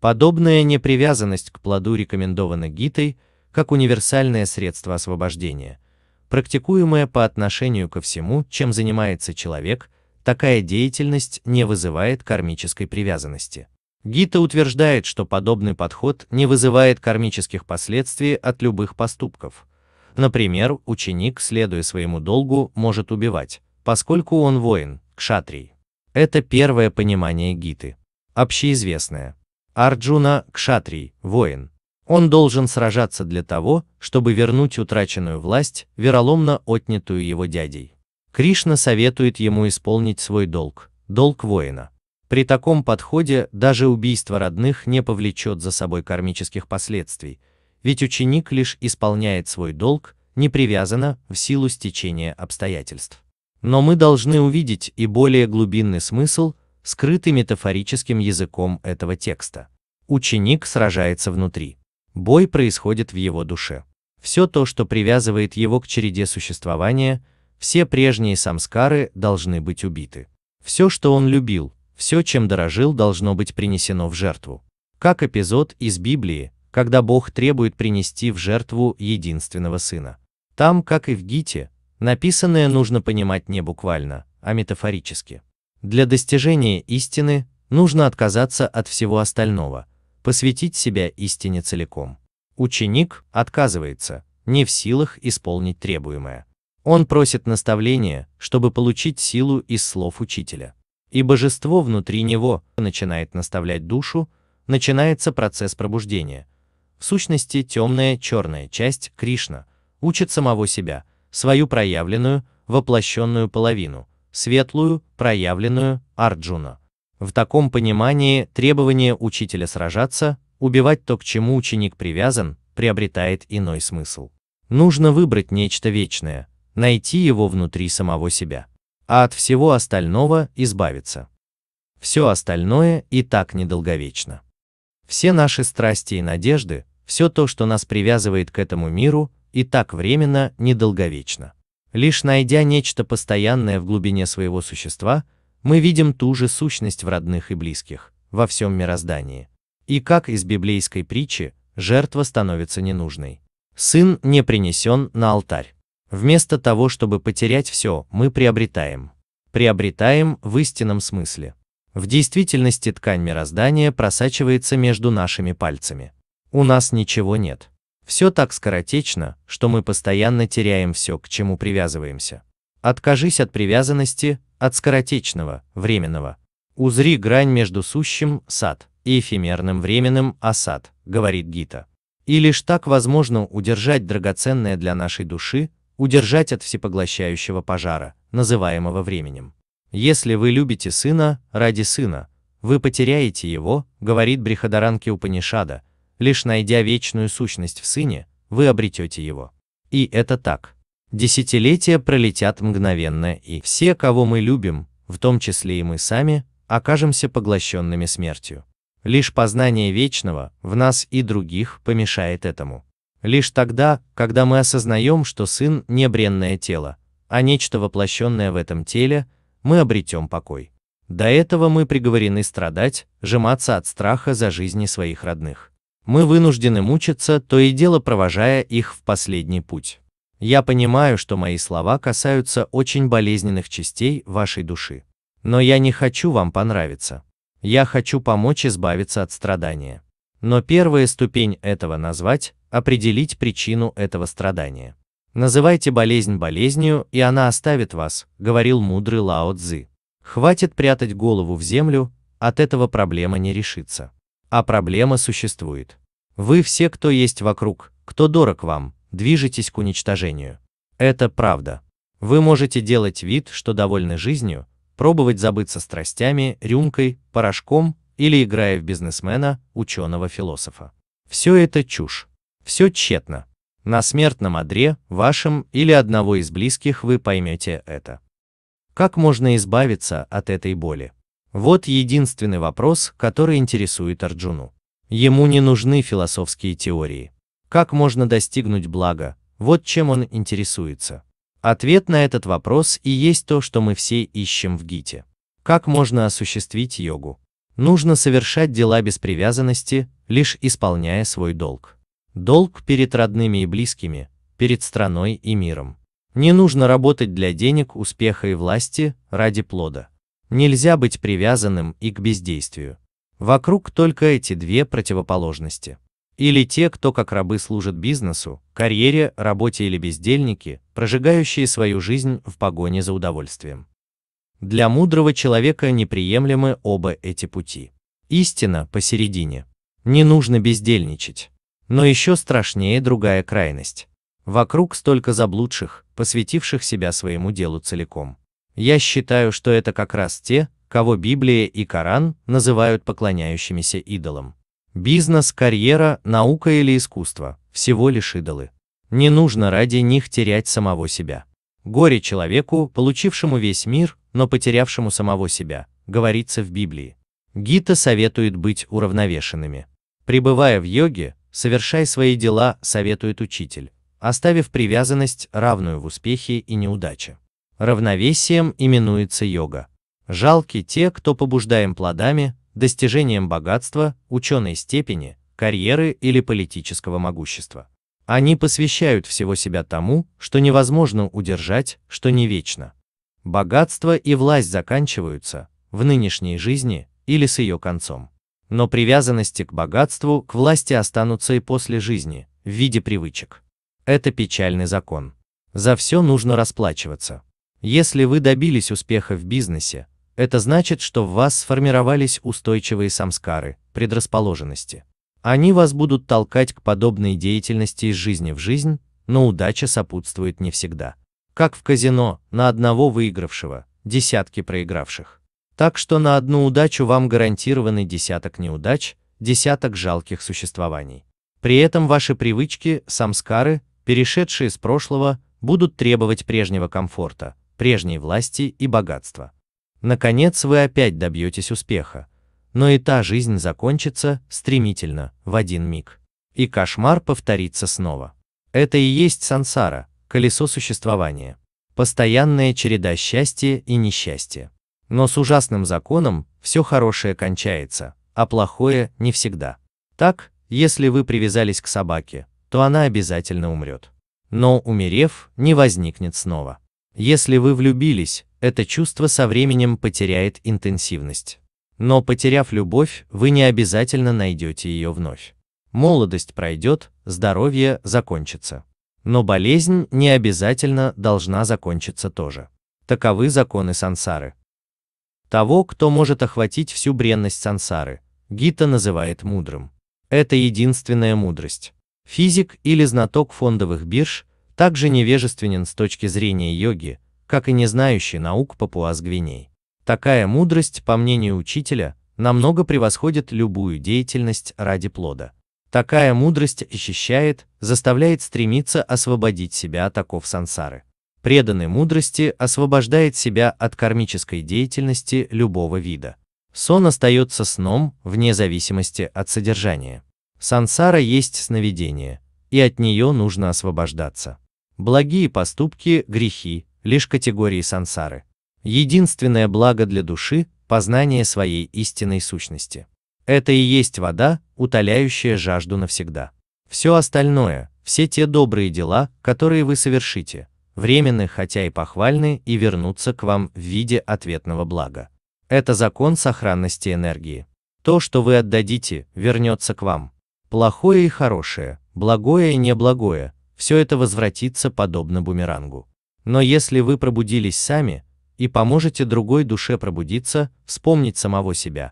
Подобная непривязанность к плоду рекомендована Гитой как универсальное средство освобождения, практикуемое по отношению ко всему, чем занимается человек, такая деятельность не вызывает кармической привязанности. Гита утверждает, что подобный подход не вызывает кармических последствий от любых поступков. Например, ученик, следуя своему долгу, может убивать, поскольку он воин, кшатрий. Это первое понимание Гиты. Общеизвестное. Арджуна – кшатрий, воин. Он должен сражаться для того, чтобы вернуть утраченную власть, вероломно отнятую его дядей. Кришна советует ему исполнить свой долг, долг воина. При таком подходе даже убийство родных не повлечет за собой кармических последствий, ведь ученик лишь исполняет свой долг, не привязано в силу стечения обстоятельств. Но мы должны увидеть и более глубинный смысл, скрытый метафорическим языком этого текста. Ученик сражается внутри. Бой происходит в его душе. Все то, что привязывает его к череде существования, все прежние самскары должны быть убиты. Все, что он любил, все, чем дорожил, должно быть принесено в жертву. Как эпизод из Библии, когда Бог требует принести в жертву единственного сына. Там, как и в Гите, Написанное нужно понимать не буквально, а метафорически. Для достижения истины нужно отказаться от всего остального, посвятить себя истине целиком. Ученик отказывается, не в силах исполнить требуемое. Он просит наставления, чтобы получить силу из слов учителя. И божество внутри него начинает наставлять душу, начинается процесс пробуждения. В сущности, темная, черная часть Кришна учит самого себя – свою проявленную, воплощенную половину, светлую, проявленную, Арджуна. В таком понимании требование учителя сражаться, убивать то, к чему ученик привязан, приобретает иной смысл. Нужно выбрать нечто вечное, найти его внутри самого себя, а от всего остального избавиться. Все остальное и так недолговечно. Все наши страсти и надежды, все то, что нас привязывает к этому миру, и так временно, недолговечно. Лишь найдя нечто постоянное в глубине своего существа, мы видим ту же сущность в родных и близких, во всем мироздании. И как из библейской притчи, жертва становится ненужной. Сын не принесен на алтарь. Вместо того, чтобы потерять все, мы приобретаем. Приобретаем в истинном смысле. В действительности ткань мироздания просачивается между нашими пальцами. У нас ничего нет. Все так скоротечно, что мы постоянно теряем все, к чему привязываемся. Откажись от привязанности, от скоротечного, временного. Узри грань между сущим, сад, и эфемерным временным, асад, говорит Гита. И лишь так возможно удержать драгоценное для нашей души, удержать от всепоглощающего пожара, называемого временем. Если вы любите сына ради сына, вы потеряете его, говорит Брихадаранки Упанишада, Лишь найдя вечную сущность в Сыне, вы обретете его. И это так. Десятилетия пролетят мгновенно, и все, кого мы любим, в том числе и мы сами, окажемся поглощенными смертью. Лишь познание вечного в нас и других помешает этому. Лишь тогда, когда мы осознаем, что Сын – не бренное тело, а нечто воплощенное в этом теле, мы обретем покой. До этого мы приговорены страдать, сжиматься от страха за жизни своих родных. Мы вынуждены мучиться, то и дело провожая их в последний путь. Я понимаю, что мои слова касаются очень болезненных частей вашей души. Но я не хочу вам понравиться. Я хочу помочь избавиться от страдания. Но первая ступень этого назвать – определить причину этого страдания. Называйте болезнь болезнью, и она оставит вас, говорил мудрый Лао Цзы. Хватит прятать голову в землю, от этого проблема не решится. А проблема существует. Вы все, кто есть вокруг, кто дорог вам, движетесь к уничтожению. Это правда. Вы можете делать вид, что довольны жизнью, пробовать забыться страстями, рюмкой, порошком или играя в бизнесмена, ученого-философа. Все это чушь. Все тщетно. На смертном одре, вашем или одного из близких вы поймете это. Как можно избавиться от этой боли? Вот единственный вопрос, который интересует Арджуну. Ему не нужны философские теории. Как можно достигнуть блага? Вот чем он интересуется. Ответ на этот вопрос и есть то, что мы все ищем в Гите. Как можно осуществить йогу? Нужно совершать дела без привязанности, лишь исполняя свой долг. Долг перед родными и близкими, перед страной и миром. Не нужно работать для денег, успеха и власти ради плода. Нельзя быть привязанным и к бездействию. Вокруг только эти две противоположности. Или те, кто как рабы служат бизнесу, карьере, работе или бездельники, прожигающие свою жизнь в погоне за удовольствием. Для мудрого человека неприемлемы оба эти пути. Истина посередине. Не нужно бездельничать. Но еще страшнее другая крайность. Вокруг столько заблудших, посвятивших себя своему делу целиком. Я считаю, что это как раз те, кого Библия и Коран называют поклоняющимися идолам. Бизнес, карьера, наука или искусство – всего лишь идолы. Не нужно ради них терять самого себя. Горе человеку, получившему весь мир, но потерявшему самого себя, говорится в Библии. Гита советует быть уравновешенными. Пребывая в йоге, совершай свои дела, советует учитель, оставив привязанность, равную в успехе и неудаче. Равновесием именуется йога. Жалки те, кто побуждаем плодами, достижением богатства, ученой степени, карьеры или политического могущества. Они посвящают всего себя тому, что невозможно удержать, что не вечно. Богатство и власть заканчиваются, в нынешней жизни или с ее концом. Но привязанности к богатству, к власти останутся и после жизни, в виде привычек. Это печальный закон. За все нужно расплачиваться. Если вы добились успеха в бизнесе, это значит, что в вас сформировались устойчивые самскары, предрасположенности. Они вас будут толкать к подобной деятельности из жизни в жизнь, но удача сопутствует не всегда. Как в казино, на одного выигравшего, десятки проигравших. Так что на одну удачу вам гарантированы десяток неудач, десяток жалких существований. При этом ваши привычки, самскары, перешедшие с прошлого, будут требовать прежнего комфорта, прежней власти и богатства. Наконец вы опять добьетесь успеха, но и та жизнь закончится стремительно, в один миг. И кошмар повторится снова. Это и есть сансара, колесо существования. Постоянная череда счастья и несчастья. Но с ужасным законом все хорошее кончается, а плохое не всегда. Так, если вы привязались к собаке, то она обязательно умрет. Но умерев, не возникнет снова. Если вы влюбились, это чувство со временем потеряет интенсивность. Но потеряв любовь, вы не обязательно найдете ее вновь. Молодость пройдет, здоровье закончится. Но болезнь не обязательно должна закончиться тоже. Таковы законы сансары. Того, кто может охватить всю бренность сансары, Гита называет мудрым. Это единственная мудрость. Физик или знаток фондовых бирж также невежественен с точки зрения йоги, как и не знающий наук Папуаз-Гвиней. Такая мудрость, по мнению учителя, намного превосходит любую деятельность ради плода. Такая мудрость ощущает, заставляет стремиться освободить себя от оков сансары. Преданный мудрости освобождает себя от кармической деятельности любого вида. Сон остается сном, вне зависимости от содержания. Сансара есть сновидение, и от нее нужно освобождаться. Благие поступки, грехи, лишь категории сансары. Единственное благо для души – познание своей истинной сущности. Это и есть вода, утоляющая жажду навсегда. Все остальное, все те добрые дела, которые вы совершите, временны, хотя и похвальны, и вернутся к вам в виде ответного блага. Это закон сохранности энергии. То, что вы отдадите, вернется к вам. Плохое и хорошее, благое и неблагое, все это возвратится подобно бумерангу. Но если вы пробудились сами и поможете другой душе пробудиться, вспомнить самого себя,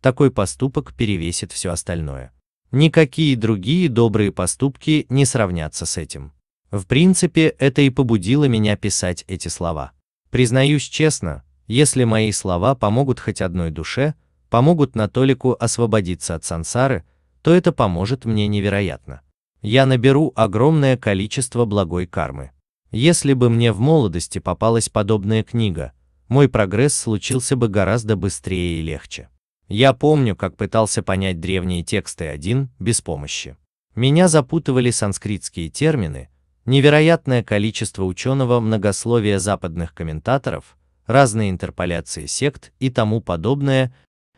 такой поступок перевесит все остальное. Никакие другие добрые поступки не сравнятся с этим. В принципе, это и побудило меня писать эти слова. Признаюсь честно, если мои слова помогут хоть одной душе, помогут Натолику освободиться от сансары, то это поможет мне невероятно я наберу огромное количество благой кармы. Если бы мне в молодости попалась подобная книга, мой прогресс случился бы гораздо быстрее и легче. Я помню, как пытался понять древние тексты один, без помощи. Меня запутывали санскритские термины, невероятное количество ученого многословия западных комментаторов, разные интерполяции сект и тому подобное.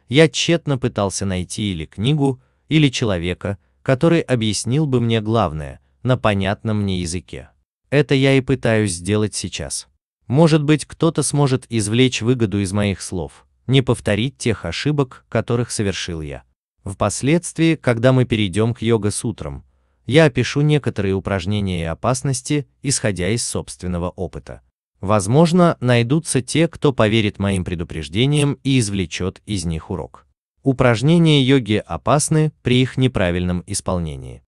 Я тщетно пытался найти или книгу, или человека, который объяснил бы мне главное, на понятном мне языке. Это я и пытаюсь сделать сейчас. Может быть, кто-то сможет извлечь выгоду из моих слов, не повторить тех ошибок, которых совершил я. Впоследствии, когда мы перейдем к йога-сутрам, я опишу некоторые упражнения и опасности, исходя из собственного опыта. Возможно, найдутся те, кто поверит моим предупреждениям и извлечет из них урок. Упражнения йоги опасны при их неправильном исполнении.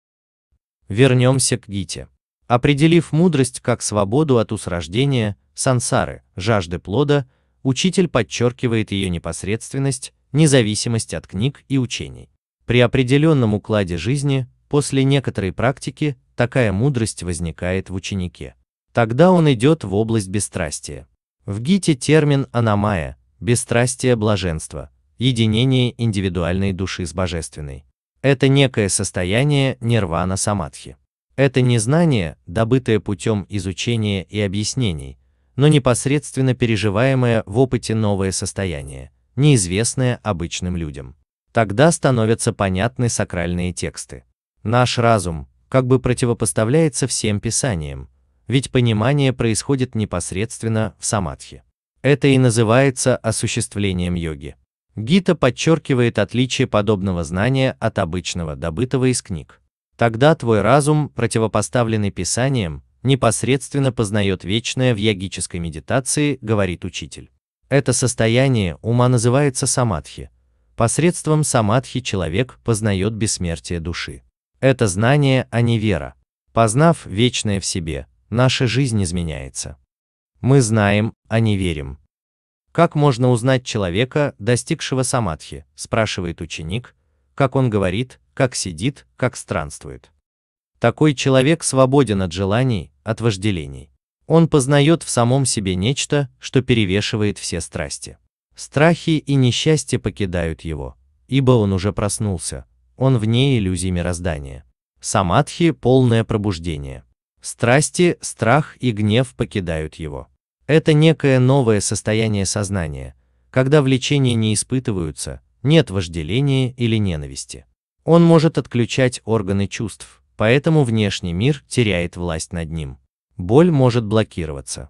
Вернемся к гите. Определив мудрость как свободу от усрождения, сансары, жажды плода, учитель подчеркивает ее непосредственность, независимость от книг и учений. При определенном укладе жизни, после некоторой практики, такая мудрость возникает в ученике. Тогда он идет в область бесстрастия. В гите термин аномая – бесстрастие блаженства – единение индивидуальной души с божественной. Это некое состояние нирвана самадхи. Это не знание, добытое путем изучения и объяснений, но непосредственно переживаемое в опыте новое состояние, неизвестное обычным людям. Тогда становятся понятны сакральные тексты. Наш разум как бы противопоставляется всем писаниям, ведь понимание происходит непосредственно в самадхи. Это и называется осуществлением йоги. Гита подчеркивает отличие подобного знания от обычного, добытого из книг. Тогда твой разум, противопоставленный писаниям, непосредственно познает вечное в ягической медитации, говорит учитель. Это состояние ума называется самадхи. Посредством самадхи человек познает бессмертие души. Это знание, а не вера. Познав вечное в себе, наша жизнь изменяется. Мы знаем, а не верим. Как можно узнать человека, достигшего самадхи, спрашивает ученик, как он говорит, как сидит, как странствует. Такой человек свободен от желаний, от вожделений. Он познает в самом себе нечто, что перевешивает все страсти. Страхи и несчастье покидают его, ибо он уже проснулся, он вне иллюзий мироздания. Самадхи – полное пробуждение. Страсти, страх и гнев покидают его. Это некое новое состояние сознания, когда влечения не испытываются, нет вожделения или ненависти. Он может отключать органы чувств, поэтому внешний мир теряет власть над ним. Боль может блокироваться.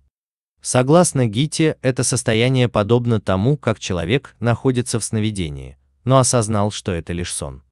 Согласно Гите, это состояние подобно тому, как человек находится в сновидении, но осознал, что это лишь сон.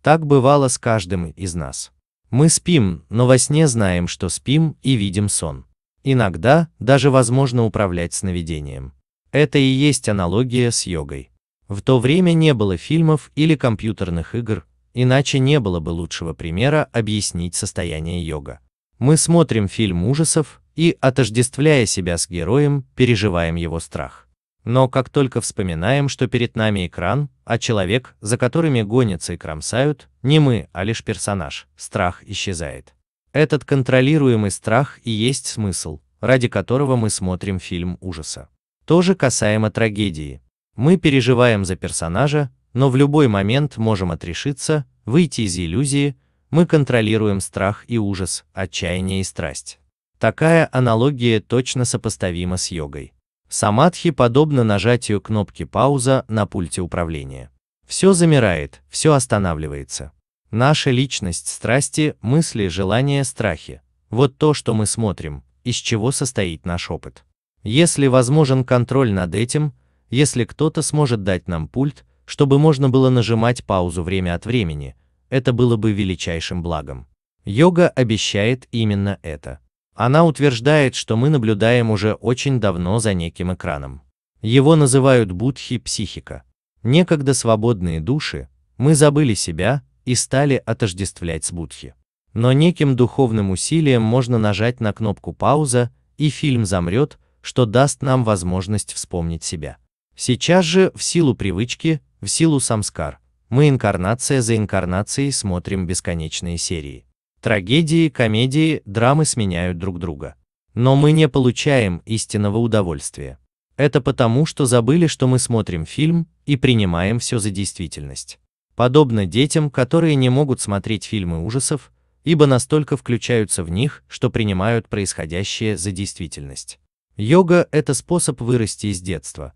Так бывало с каждым из нас. Мы спим, но во сне знаем, что спим и видим сон. Иногда даже возможно управлять сновидением. Это и есть аналогия с йогой. В то время не было фильмов или компьютерных игр, иначе не было бы лучшего примера объяснить состояние йога. Мы смотрим фильм ужасов и, отождествляя себя с героем, переживаем его страх. Но как только вспоминаем, что перед нами экран, а человек, за которыми гонятся и кромсают, не мы, а лишь персонаж, страх исчезает. Этот контролируемый страх и есть смысл, ради которого мы смотрим фильм ужаса. Тоже касаемо трагедии. Мы переживаем за персонажа, но в любой момент можем отрешиться, выйти из иллюзии, мы контролируем страх и ужас, отчаяние и страсть. Такая аналогия точно сопоставима с йогой. Самадхи подобно нажатию кнопки пауза на пульте управления. Все замирает, все останавливается. Наша личность – страсти, мысли, желания, страхи. Вот то, что мы смотрим, из чего состоит наш опыт. Если возможен контроль над этим, если кто-то сможет дать нам пульт, чтобы можно было нажимать паузу время от времени, это было бы величайшим благом. Йога обещает именно это. Она утверждает, что мы наблюдаем уже очень давно за неким экраном. Его называют будхи психика. Некогда свободные души, мы забыли себя, и стали отождествлять с будхи. Но неким духовным усилием можно нажать на кнопку пауза, и фильм замрет, что даст нам возможность вспомнить себя. Сейчас же, в силу привычки, в силу самскар, мы инкарнация за инкарнацией смотрим бесконечные серии. Трагедии, комедии, драмы сменяют друг друга. Но мы не получаем истинного удовольствия. Это потому, что забыли, что мы смотрим фильм и принимаем все за действительность подобно детям, которые не могут смотреть фильмы ужасов, ибо настолько включаются в них, что принимают происходящее за действительность. Йога – это способ вырасти из детства.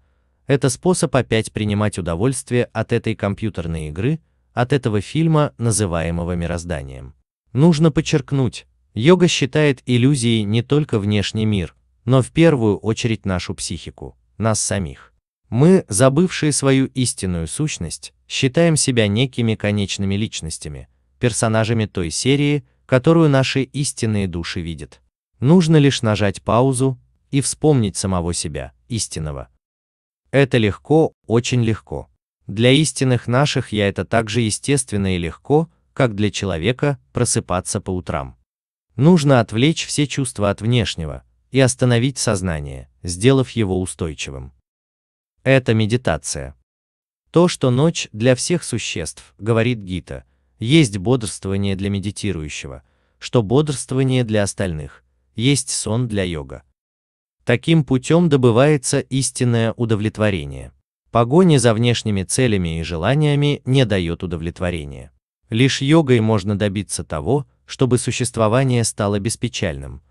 Это способ опять принимать удовольствие от этой компьютерной игры, от этого фильма, называемого мирозданием. Нужно подчеркнуть, йога считает иллюзией не только внешний мир, но в первую очередь нашу психику, нас самих. Мы, забывшие свою истинную сущность, считаем себя некими конечными личностями, персонажами той серии, которую наши истинные души видят. Нужно лишь нажать паузу и вспомнить самого себя, истинного. Это легко, очень легко. Для истинных наших я это так же естественно и легко, как для человека просыпаться по утрам. Нужно отвлечь все чувства от внешнего и остановить сознание, сделав его устойчивым. Это медитация. То, что ночь для всех существ, говорит Гита, есть бодрствование для медитирующего, что бодрствование для остальных, есть сон для йога. Таким путем добывается истинное удовлетворение. Погоня за внешними целями и желаниями не дает удовлетворения. Лишь йогой можно добиться того, чтобы существование стало беспечальным.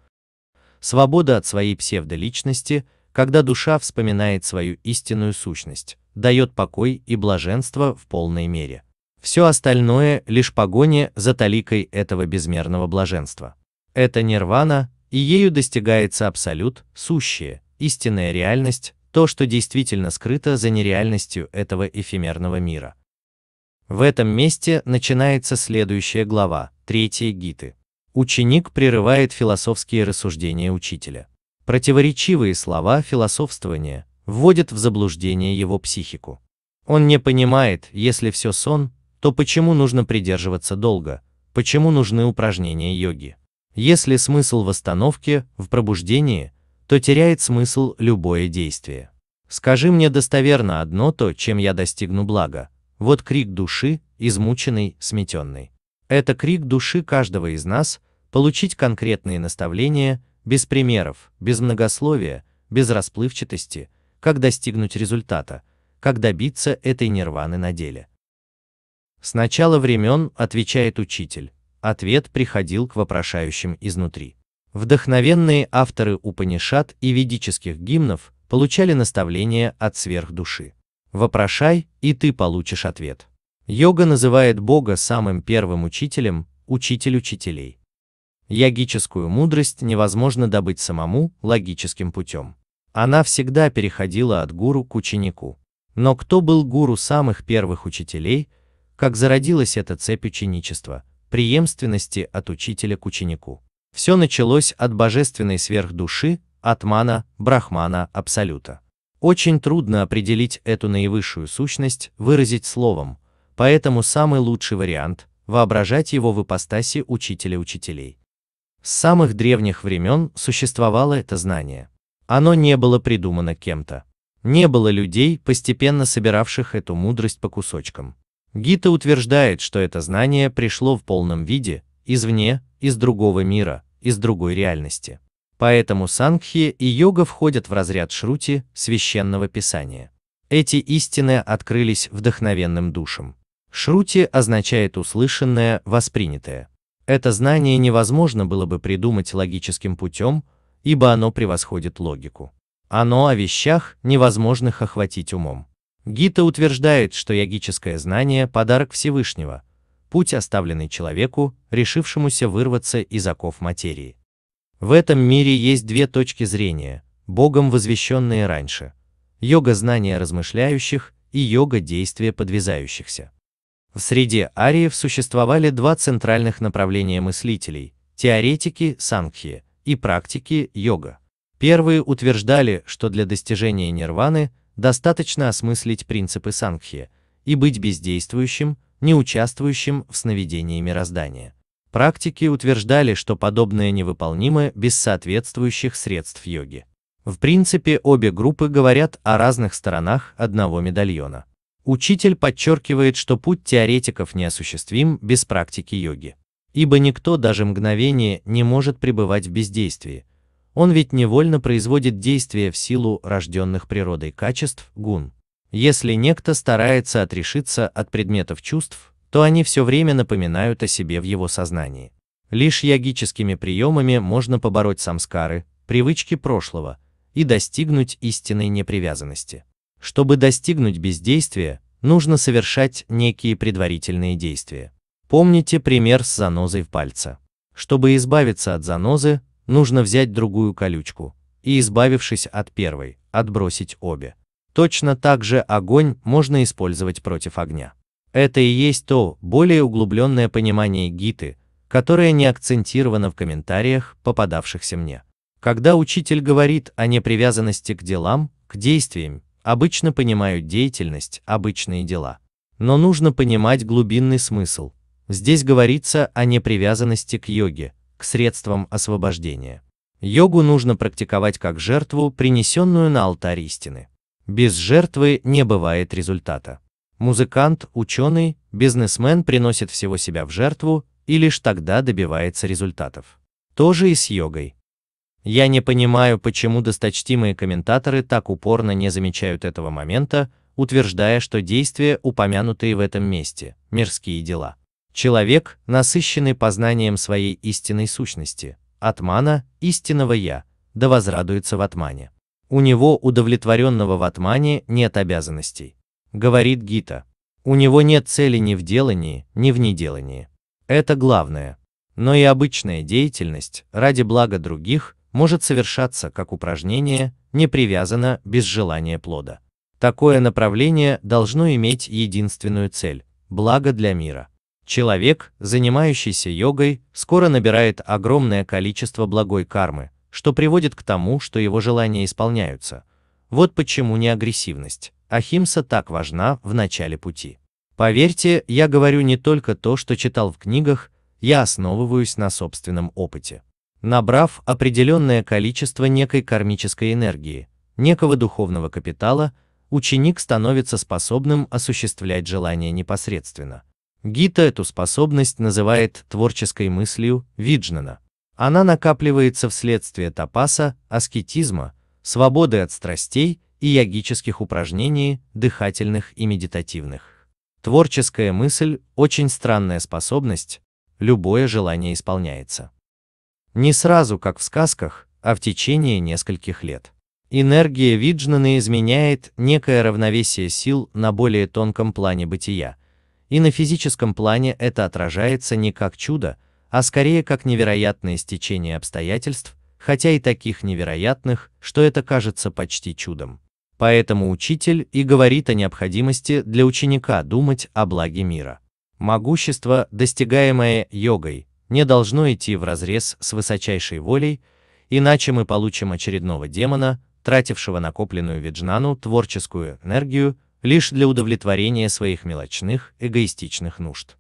Свобода от своей псевдоличности когда душа вспоминает свою истинную сущность, дает покой и блаженство в полной мере. Все остальное – лишь погоня за таликой этого безмерного блаженства. Это нирвана, и ею достигается абсолют, сущее, истинная реальность, то, что действительно скрыто за нереальностью этого эфемерного мира. В этом месте начинается следующая глава, третья Гиты. Ученик прерывает философские рассуждения учителя. Противоречивые слова философствования вводят в заблуждение его психику. Он не понимает, если все сон, то почему нужно придерживаться долго, почему нужны упражнения йоги. Если смысл восстановки в пробуждении, то теряет смысл любое действие. Скажи мне достоверно одно то, чем я достигну блага. Вот крик души, измученный, сметенный. Это крик души каждого из нас, получить конкретные наставления, без примеров, без многословия, без расплывчатости, как достигнуть результата, как добиться этой нирваны на деле. С начала времен, отвечает учитель, ответ приходил к вопрошающим изнутри. Вдохновенные авторы Упанишат и ведических гимнов получали наставления от сверхдуши. Вопрошай, и ты получишь ответ. Йога называет Бога самым первым учителем, учитель учителей. Ягическую мудрость невозможно добыть самому логическим путем. Она всегда переходила от гуру к ученику. Но кто был гуру самых первых учителей, как зародилась эта цепь ученичества, преемственности от учителя к ученику? Все началось от божественной сверхдуши, атмана, брахмана, абсолюта. Очень трудно определить эту наивысшую сущность, выразить словом, поэтому самый лучший вариант – воображать его в ипостаси учителя учителей. С самых древних времен существовало это знание. Оно не было придумано кем-то. Не было людей, постепенно собиравших эту мудрость по кусочкам. Гита утверждает, что это знание пришло в полном виде, извне, из другого мира, из другой реальности. Поэтому сангхи и йога входят в разряд шрути, священного писания. Эти истины открылись вдохновенным душам. Шрути означает услышанное, воспринятое. Это знание невозможно было бы придумать логическим путем, ибо оно превосходит логику. Оно о вещах, невозможных охватить умом. Гита утверждает, что ягическое знание – подарок Всевышнего, путь, оставленный человеку, решившемуся вырваться из оков материи. В этом мире есть две точки зрения, Богом возвещенные раньше – йога знания размышляющих и йога действия подвязающихся. В среде ариев существовали два центральных направления мыслителей – теоретики сангхи и практики йога. Первые утверждали, что для достижения нирваны достаточно осмыслить принципы сангхи и быть бездействующим, не участвующим в сновидении мироздания. Практики утверждали, что подобное невыполнимо без соответствующих средств йоги. В принципе, обе группы говорят о разных сторонах одного медальона. Учитель подчеркивает, что путь теоретиков неосуществим без практики йоги, ибо никто даже мгновение не может пребывать в бездействии, он ведь невольно производит действия в силу рожденных природой качеств гун. Если некто старается отрешиться от предметов чувств, то они все время напоминают о себе в его сознании. Лишь ягическими приемами можно побороть самскары, привычки прошлого, и достигнуть истинной непривязанности. Чтобы достигнуть бездействия, нужно совершать некие предварительные действия. Помните пример с занозой в пальце. Чтобы избавиться от занозы, нужно взять другую колючку и, избавившись от первой, отбросить обе. Точно так же огонь можно использовать против огня. Это и есть то более углубленное понимание гиты, которое не акцентировано в комментариях, попадавшихся мне. Когда учитель говорит о непривязанности к делам, к действиям обычно понимают деятельность, обычные дела. Но нужно понимать глубинный смысл. Здесь говорится о непривязанности к йоге, к средствам освобождения. Йогу нужно практиковать как жертву, принесенную на алтарь истины. Без жертвы не бывает результата. Музыкант, ученый, бизнесмен приносит всего себя в жертву и лишь тогда добивается результатов. То же и с йогой. Я не понимаю, почему досточтимые комментаторы так упорно не замечают этого момента, утверждая, что действия, упомянутые в этом месте, мирские дела. Человек, насыщенный познанием своей истинной сущности, атмана, истинного я, да возрадуется в атмане. У него удовлетворенного в атмане нет обязанностей. Говорит Гита. У него нет цели ни в делании, ни в неделании. Это главное. Но и обычная деятельность, ради блага других, может совершаться как упражнение, не привязано без желания плода. Такое направление должно иметь единственную цель – благо для мира. Человек, занимающийся йогой, скоро набирает огромное количество благой кармы, что приводит к тому, что его желания исполняются. Вот почему не агрессивность, ахимса так важна в начале пути. Поверьте, я говорю не только то, что читал в книгах, я основываюсь на собственном опыте набрав определенное количество некой кармической энергии, некого духовного капитала, ученик становится способным осуществлять желание непосредственно. Гита эту способность называет творческой мыслью виджнана. Она накапливается вследствие тапаса, аскетизма, свободы от страстей и ягических упражнений, дыхательных и медитативных. Творческая мысль – очень странная способность, любое желание исполняется. Не сразу, как в сказках, а в течение нескольких лет. Энергия Виджнаны изменяет некое равновесие сил на более тонком плане бытия, и на физическом плане это отражается не как чудо, а скорее как невероятное стечение обстоятельств, хотя и таких невероятных, что это кажется почти чудом. Поэтому учитель и говорит о необходимости для ученика думать о благе мира. Могущество, достигаемое йогой, не должно идти вразрез с высочайшей волей, иначе мы получим очередного демона, тратившего накопленную Виджнану творческую энергию лишь для удовлетворения своих мелочных, эгоистичных нужд.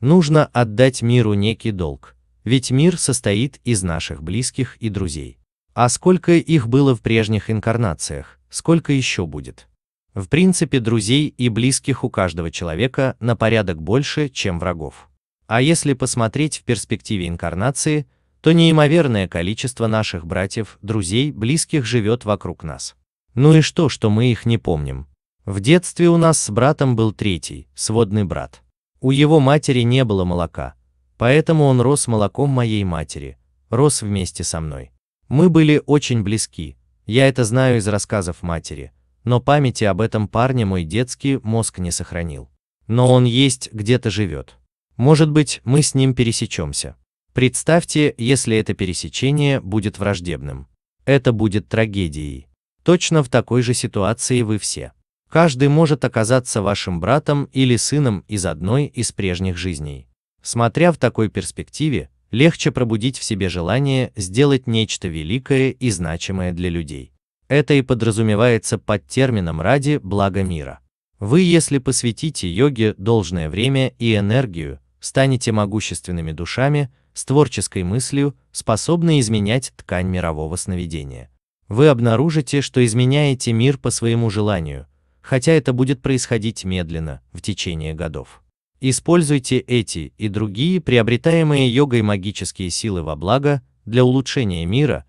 Нужно отдать миру некий долг, ведь мир состоит из наших близких и друзей. А сколько их было в прежних инкарнациях, сколько еще будет? В принципе, друзей и близких у каждого человека на порядок больше, чем врагов. А если посмотреть в перспективе инкарнации, то неимоверное количество наших братьев, друзей, близких живет вокруг нас. Ну и что, что мы их не помним? В детстве у нас с братом был третий, сводный брат. У его матери не было молока, поэтому он рос молоком моей матери, рос вместе со мной. Мы были очень близки, я это знаю из рассказов матери, но памяти об этом парне мой детский мозг не сохранил. Но он есть где-то живет. Может быть, мы с ним пересечемся. Представьте, если это пересечение будет враждебным. Это будет трагедией. Точно в такой же ситуации вы все. Каждый может оказаться вашим братом или сыном из одной из прежних жизней. Смотря в такой перспективе, легче пробудить в себе желание сделать нечто великое и значимое для людей. Это и подразумевается под термином «ради блага мира». Вы, если посвятите йоге должное время и энергию, станете могущественными душами с творческой мыслью, способной изменять ткань мирового сновидения. Вы обнаружите, что изменяете мир по своему желанию, хотя это будет происходить медленно, в течение годов. Используйте эти и другие приобретаемые йогой магические силы во благо для улучшения мира,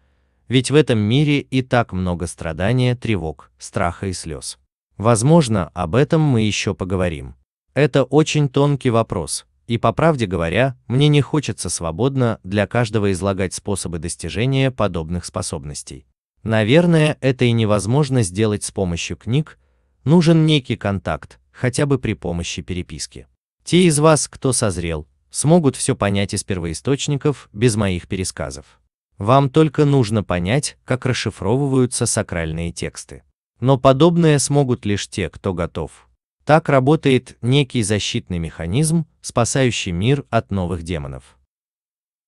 ведь в этом мире и так много страдания, тревог, страха и слез. Возможно, об этом мы еще поговорим. Это очень тонкий вопрос, и по правде говоря, мне не хочется свободно для каждого излагать способы достижения подобных способностей. Наверное, это и невозможно сделать с помощью книг, нужен некий контакт, хотя бы при помощи переписки. Те из вас, кто созрел, смогут все понять из первоисточников без моих пересказов. Вам только нужно понять, как расшифровываются сакральные тексты. Но подобное смогут лишь те, кто готов, так работает некий защитный механизм, спасающий мир от новых демонов.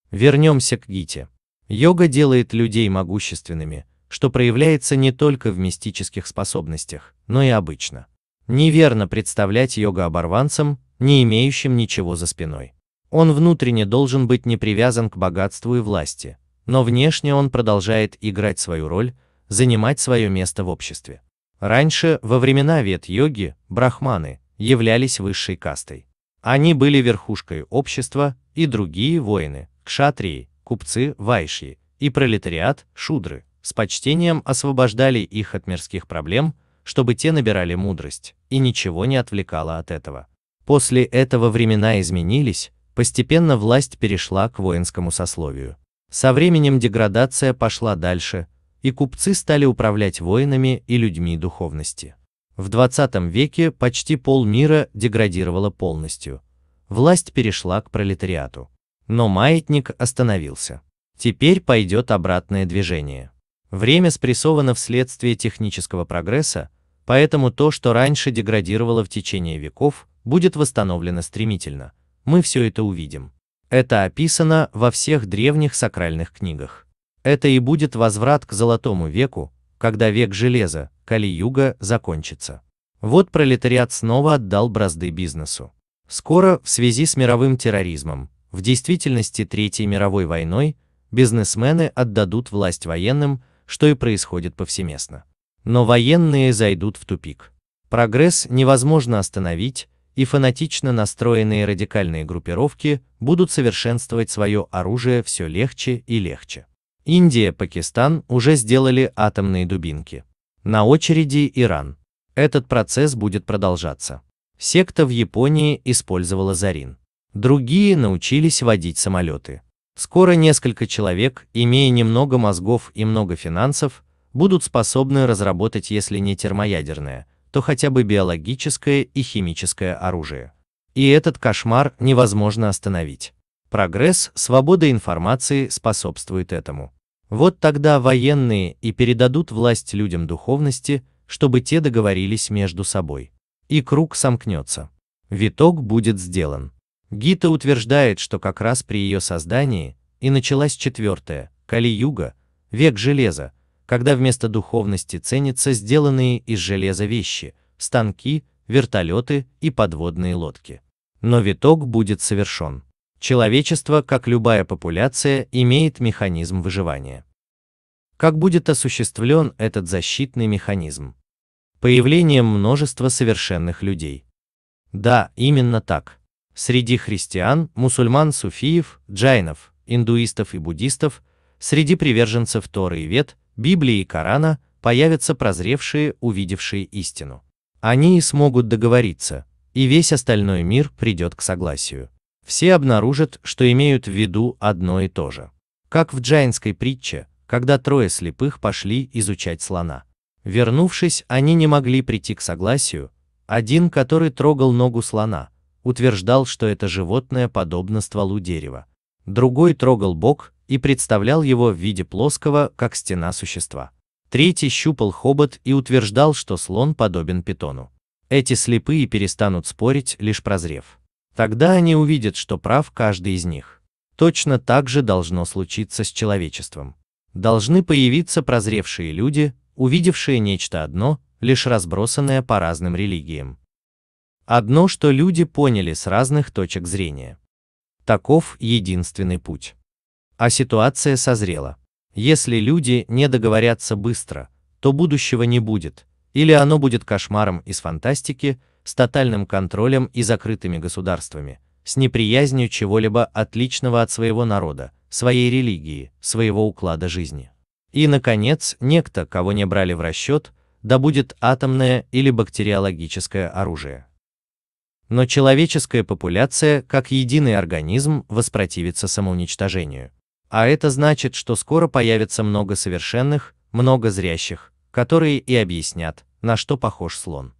Вернемся к Гите. Йога делает людей могущественными, что проявляется не только в мистических способностях, но и обычно. Неверно представлять йога оборванцем, не имеющим ничего за спиной. Он внутренне должен быть не привязан к богатству и власти, но внешне он продолжает играть свою роль, занимать свое место в обществе. Раньше, во времена вет-йоги, брахманы являлись высшей кастой. Они были верхушкой общества, и другие воины, кшатрии, купцы, вайши и пролетариат, шудры, с почтением освобождали их от мирских проблем, чтобы те набирали мудрость, и ничего не отвлекало от этого. После этого времена изменились, постепенно власть перешла к воинскому сословию. Со временем деградация пошла дальше, и купцы стали управлять воинами и людьми духовности. В 20 веке почти полмира деградировало полностью. Власть перешла к пролетариату. Но маятник остановился. Теперь пойдет обратное движение. Время спрессовано вследствие технического прогресса, поэтому то, что раньше деградировало в течение веков, будет восстановлено стремительно. Мы все это увидим. Это описано во всех древних сакральных книгах. Это и будет возврат к золотому веку, когда век железа, Кали-Юга, закончится. Вот пролетариат снова отдал бразды бизнесу. Скоро, в связи с мировым терроризмом, в действительности Третьей мировой войной, бизнесмены отдадут власть военным, что и происходит повсеместно. Но военные зайдут в тупик. Прогресс невозможно остановить, и фанатично настроенные радикальные группировки будут совершенствовать свое оружие все легче и легче. Индия, Пакистан уже сделали атомные дубинки. На очереди Иран. Этот процесс будет продолжаться. Секта в Японии использовала зарин. Другие научились водить самолеты. Скоро несколько человек, имея немного мозгов и много финансов, будут способны разработать, если не термоядерное, то хотя бы биологическое и химическое оружие. И этот кошмар невозможно остановить. Прогресс свобода информации способствует этому. Вот тогда военные и передадут власть людям духовности, чтобы те договорились между собой. И круг сомкнется. Виток будет сделан. Гита утверждает, что как раз при ее создании и началась четвертая, Кали-Юга, век железа, когда вместо духовности ценятся сделанные из железа вещи, станки, вертолеты и подводные лодки. Но виток будет совершен. Человечество, как любая популяция, имеет механизм выживания. Как будет осуществлен этот защитный механизм? Появлением множества совершенных людей. Да, именно так. Среди христиан, мусульман, суфиев, джайнов, индуистов и буддистов, среди приверженцев Торы и Вет, Библии и Корана появятся прозревшие, увидевшие истину. Они и смогут договориться, и весь остальной мир придет к согласию все обнаружат, что имеют в виду одно и то же. Как в джайнской притче, когда трое слепых пошли изучать слона. Вернувшись, они не могли прийти к согласию, один, который трогал ногу слона, утверждал, что это животное подобно стволу дерева. Другой трогал бок и представлял его в виде плоского, как стена существа. Третий щупал хобот и утверждал, что слон подобен питону. Эти слепые перестанут спорить, лишь прозрев. Тогда они увидят, что прав каждый из них. Точно так же должно случиться с человечеством. Должны появиться прозревшие люди, увидевшие нечто одно, лишь разбросанное по разным религиям. Одно, что люди поняли с разных точек зрения. Таков единственный путь. А ситуация созрела. Если люди не договорятся быстро, то будущего не будет, или оно будет кошмаром из фантастики, с тотальным контролем и закрытыми государствами, с неприязнью чего-либо отличного от своего народа, своей религии, своего уклада жизни. И, наконец, некто, кого не брали в расчет, да будет атомное или бактериологическое оружие. Но человеческая популяция, как единый организм, воспротивится самоуничтожению. А это значит, что скоро появится много совершенных, много зрящих, которые и объяснят, на что похож слон.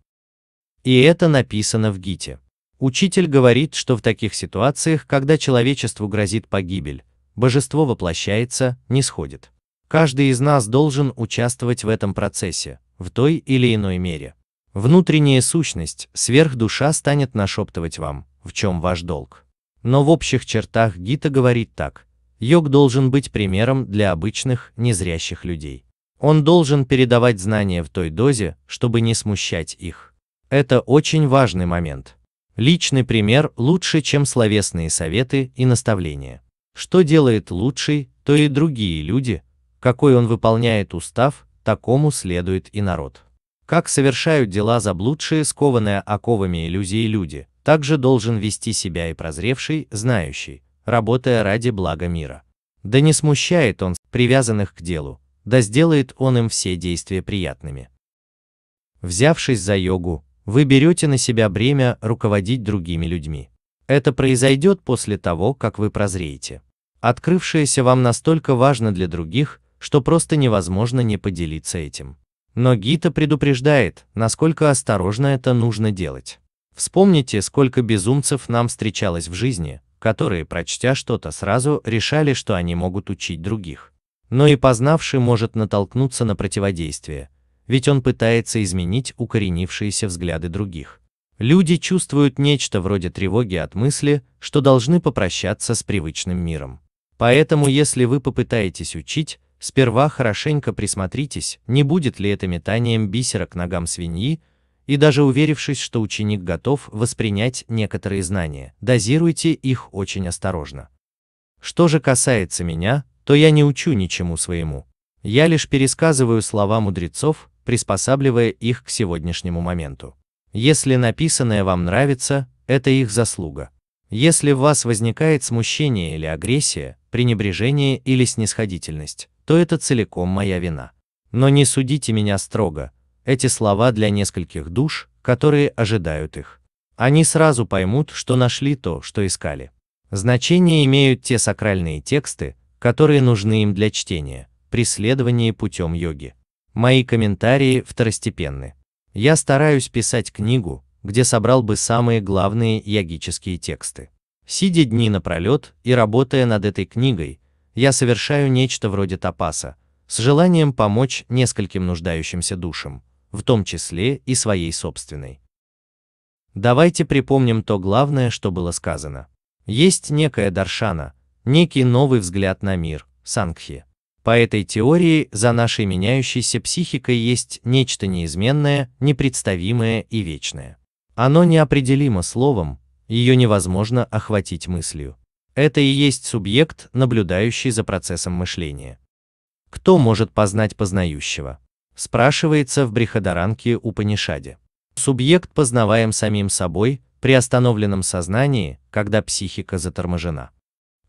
И это написано в Гите. Учитель говорит, что в таких ситуациях, когда человечеству грозит погибель, божество воплощается, не сходит. Каждый из нас должен участвовать в этом процессе, в той или иной мере. Внутренняя сущность, сверхдуша станет нашептывать вам, в чем ваш долг. Но в общих чертах Гита говорит так. Йог должен быть примером для обычных, незрящих людей. Он должен передавать знания в той дозе, чтобы не смущать их. Это очень важный момент. Личный пример лучше, чем словесные советы и наставления. Что делает лучший, то и другие люди, какой он выполняет устав, такому следует и народ. Как совершают дела заблудшие, скованные оковами иллюзии люди, также должен вести себя и прозревший, знающий, работая ради блага мира. Да не смущает он привязанных к делу, да сделает он им все действия приятными. Взявшись за йогу, вы берете на себя бремя руководить другими людьми. Это произойдет после того, как вы прозреете. Открывшееся вам настолько важно для других, что просто невозможно не поделиться этим. Но Гита предупреждает, насколько осторожно это нужно делать. Вспомните, сколько безумцев нам встречалось в жизни, которые, прочтя что-то, сразу решали, что они могут учить других. Но и познавший может натолкнуться на противодействие, ведь он пытается изменить укоренившиеся взгляды других. Люди чувствуют нечто вроде тревоги от мысли, что должны попрощаться с привычным миром. Поэтому если вы попытаетесь учить, сперва хорошенько присмотритесь, не будет ли это метанием бисера к ногам свиньи, и даже уверившись, что ученик готов воспринять некоторые знания, дозируйте их очень осторожно. Что же касается меня, то я не учу ничему своему. Я лишь пересказываю слова мудрецов, приспосабливая их к сегодняшнему моменту. Если написанное вам нравится, это их заслуга. Если в вас возникает смущение или агрессия, пренебрежение или снисходительность, то это целиком моя вина. Но не судите меня строго, эти слова для нескольких душ, которые ожидают их. Они сразу поймут, что нашли то, что искали. Значение имеют те сакральные тексты, которые нужны им для чтения, преследования путем йоги. Мои комментарии второстепенны. Я стараюсь писать книгу, где собрал бы самые главные ягические тексты. Сидя дни напролет и работая над этой книгой, я совершаю нечто вроде тапаса, с желанием помочь нескольким нуждающимся душам, в том числе и своей собственной. Давайте припомним то главное, что было сказано. Есть некая Даршана, некий новый взгляд на мир, Сангхи, по этой теории за нашей меняющейся психикой есть нечто неизменное, непредставимое и вечное. Оно неопределимо словом, ее невозможно охватить мыслью. Это и есть субъект, наблюдающий за процессом мышления. Кто может познать познающего? Спрашивается в Брихадаранке у Упанишаде. Субъект познаваем самим собой, при остановленном сознании, когда психика заторможена.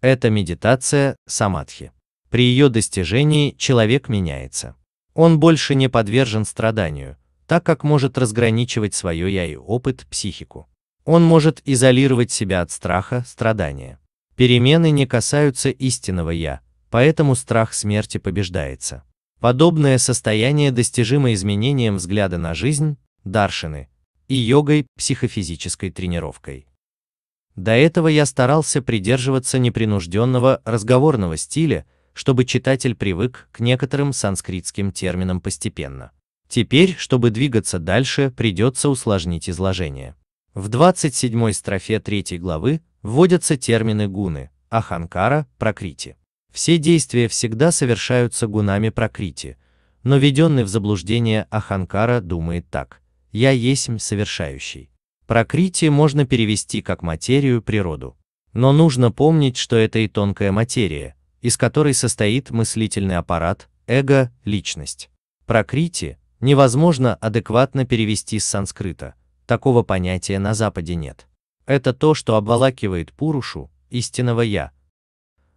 Это медитация, самадхи. При ее достижении человек меняется. Он больше не подвержен страданию, так как может разграничивать свое я и опыт, психику. Он может изолировать себя от страха, страдания. Перемены не касаются истинного я, поэтому страх смерти побеждается. Подобное состояние достижимо изменением взгляда на жизнь, даршины, и йогой, психофизической тренировкой. До этого я старался придерживаться непринужденного разговорного стиля, чтобы читатель привык к некоторым санскритским терминам постепенно. Теперь, чтобы двигаться дальше, придется усложнить изложение. В 27 строфе 3 главы вводятся термины гуны, аханкара, прокрити. Все действия всегда совершаются гунами прокрити, но введенный в заблуждение аханкара думает так «я есмь совершающий». Прокрити можно перевести как материю, природу. Но нужно помнить, что это и тонкая материя, из которой состоит мыслительный аппарат, эго, личность. Прокрити невозможно адекватно перевести с санскрита, такого понятия на Западе нет. Это то, что обволакивает Пурушу, истинного Я.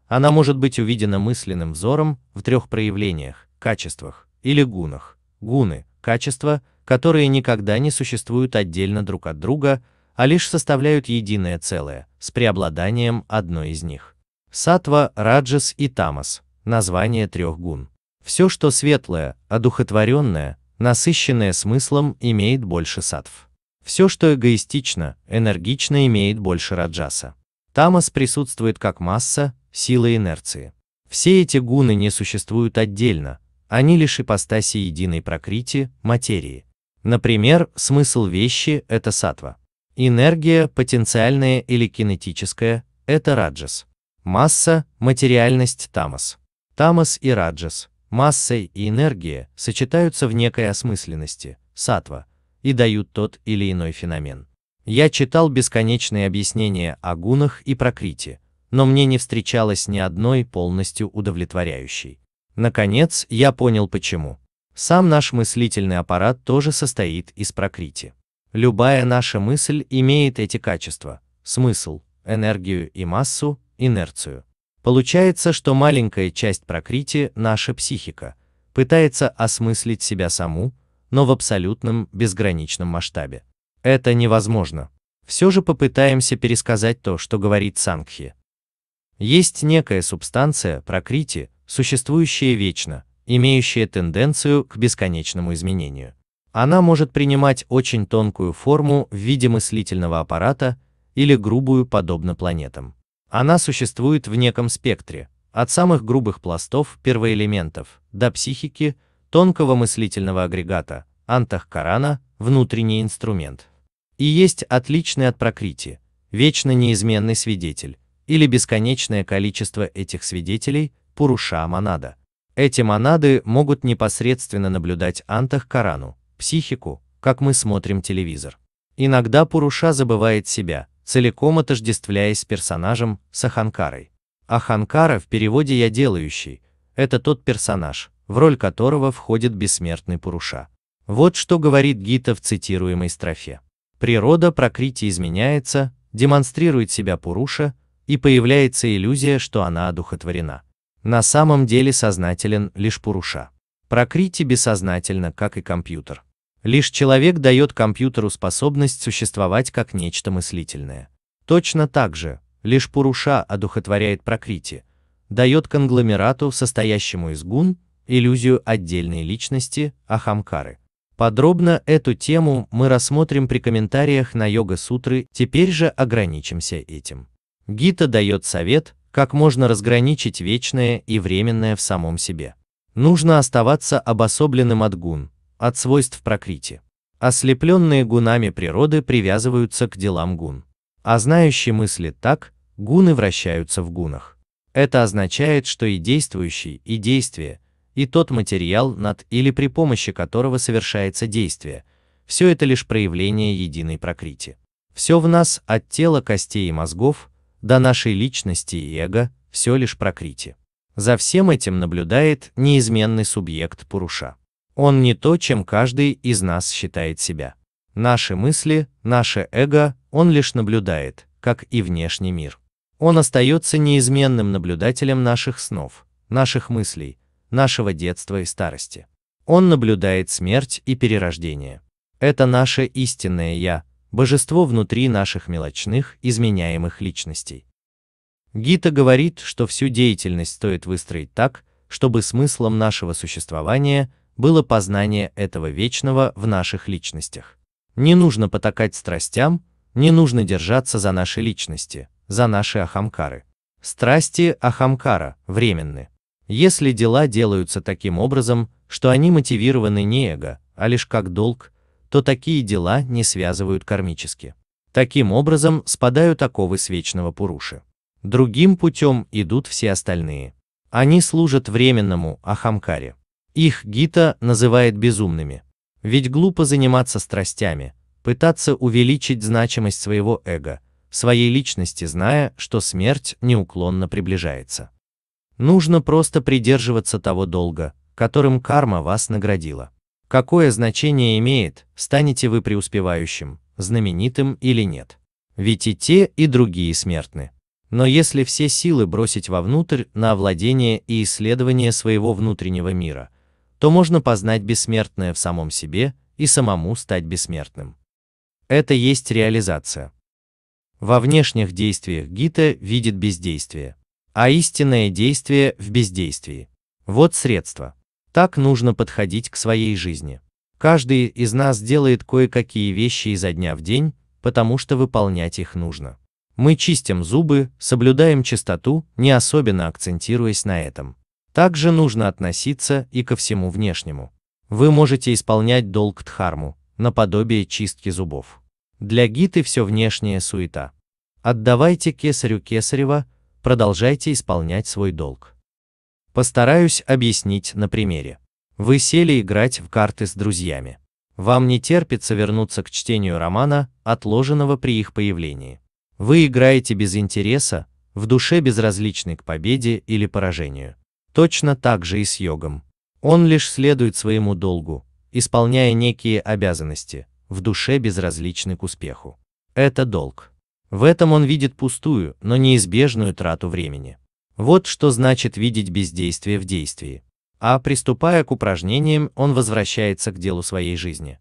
Она может быть увидена мысленным взором в трех проявлениях, качествах или гунах. Гуны – качества, которые никогда не существуют отдельно друг от друга, а лишь составляют единое целое, с преобладанием одной из них. Сатва, Раджас и Тамас – название трех гун. Все, что светлое, одухотворенное, насыщенное смыслом, имеет больше сатв. Все, что эгоистично, энергично, имеет больше раджаса. Тамас присутствует как масса, сила инерции. Все эти гуны не существуют отдельно, они лишь ипостаси единой прокрити, материи. Например, смысл вещи – это сатва. Энергия, потенциальная или кинетическая – это раджас. Масса – материальность тамас. Тамас и раджас, масса и энергия сочетаются в некой осмысленности, сатва, и дают тот или иной феномен. Я читал бесконечные объяснения о гунах и прокрите, но мне не встречалось ни одной полностью удовлетворяющей. Наконец, я понял почему. Сам наш мыслительный аппарат тоже состоит из прокрити. Любая наша мысль имеет эти качества – смысл, энергию и массу, инерцию. Получается, что маленькая часть прокрити, наша психика, пытается осмыслить себя саму, но в абсолютном, безграничном масштабе. Это невозможно. Все же попытаемся пересказать то, что говорит Сангхи. Есть некая субстанция, прокрити, существующая вечно, имеющая тенденцию к бесконечному изменению. Она может принимать очень тонкую форму в виде мыслительного аппарата или грубую подобно планетам. Она существует в неком спектре, от самых грубых пластов первоэлементов до психики, тонкого мыслительного агрегата, антахкарана, внутренний инструмент. И есть отличный от прокрити, вечно неизменный свидетель, или бесконечное количество этих свидетелей, пуруша монада. Эти монады могут непосредственно наблюдать антахкарану, психику, как мы смотрим телевизор. Иногда Пуруша забывает себя, целиком отождествляясь персонажем с Аханкарой. Аханкара в переводе «я делающий» — это тот персонаж, в роль которого входит бессмертный Пуруша. Вот что говорит Гита в цитируемой строфе. Природа прокрити изменяется, демонстрирует себя Пуруша, и появляется иллюзия, что она одухотворена. На самом деле сознателен лишь Пуруша. Прокрити бессознательно, как и компьютер. Лишь человек дает компьютеру способность существовать как нечто мыслительное. Точно так же, лишь Пуруша одухотворяет Пракрити, дает конгломерату, состоящему из гун, иллюзию отдельной личности Ахамкары. Подробно эту тему мы рассмотрим при комментариях на йога-сутры, теперь же ограничимся этим. Гита дает совет, как можно разграничить вечное и временное в самом себе. Нужно оставаться обособленным от гун, от свойств Пракрити. Ослепленные гунами природы привязываются к делам гун. А знающие мысли так, гуны вращаются в гунах. Это означает, что и действующий, и действие, и тот материал, над или при помощи которого совершается действие, все это лишь проявление единой прокрити. Все в нас, от тела, костей и мозгов, до нашей личности и эго, все лишь прокрити. За всем этим наблюдает неизменный субъект Пуруша. Он не то, чем каждый из нас считает себя. Наши мысли, наше эго, он лишь наблюдает, как и внешний мир. Он остается неизменным наблюдателем наших снов, наших мыслей, нашего детства и старости. Он наблюдает смерть и перерождение. Это наше истинное «я», божество внутри наших мелочных, изменяемых личностей. Гита говорит, что всю деятельность стоит выстроить так, чтобы смыслом нашего существования – было познание этого вечного в наших личностях. Не нужно потакать страстям, не нужно держаться за наши личности, за наши ахамкары. Страсти ахамкара временны. Если дела делаются таким образом, что они мотивированы не эго, а лишь как долг, то такие дела не связывают кармически. Таким образом спадают оковы с вечного Пуруши. Другим путем идут все остальные. Они служат временному Ахамкаре. Их Гита называет безумными. Ведь глупо заниматься страстями, пытаться увеличить значимость своего эго, своей личности, зная, что смерть неуклонно приближается. Нужно просто придерживаться того долга, которым карма вас наградила. Какое значение имеет, станете вы преуспевающим, знаменитым или нет. Ведь и те, и другие смертны. Но если все силы бросить вовнутрь на овладение и исследование своего внутреннего мира – то можно познать бессмертное в самом себе и самому стать бессмертным. Это есть реализация. Во внешних действиях Гита видит бездействие, а истинное действие в бездействии. Вот средство. Так нужно подходить к своей жизни. Каждый из нас делает кое-какие вещи изо дня в день, потому что выполнять их нужно. Мы чистим зубы, соблюдаем чистоту, не особенно акцентируясь на этом. Также нужно относиться и ко всему внешнему. Вы можете исполнять долг дхарму, наподобие чистки зубов. Для гиты все внешнее суета. Отдавайте кесарю кесарева, продолжайте исполнять свой долг. Постараюсь объяснить на примере. Вы сели играть в карты с друзьями. Вам не терпится вернуться к чтению романа, отложенного при их появлении. Вы играете без интереса, в душе безразличны к победе или поражению. Точно так же и с йогом. Он лишь следует своему долгу, исполняя некие обязанности, в душе безразличны к успеху. Это долг. В этом он видит пустую, но неизбежную трату времени. Вот что значит видеть бездействие в действии. А приступая к упражнениям, он возвращается к делу своей жизни.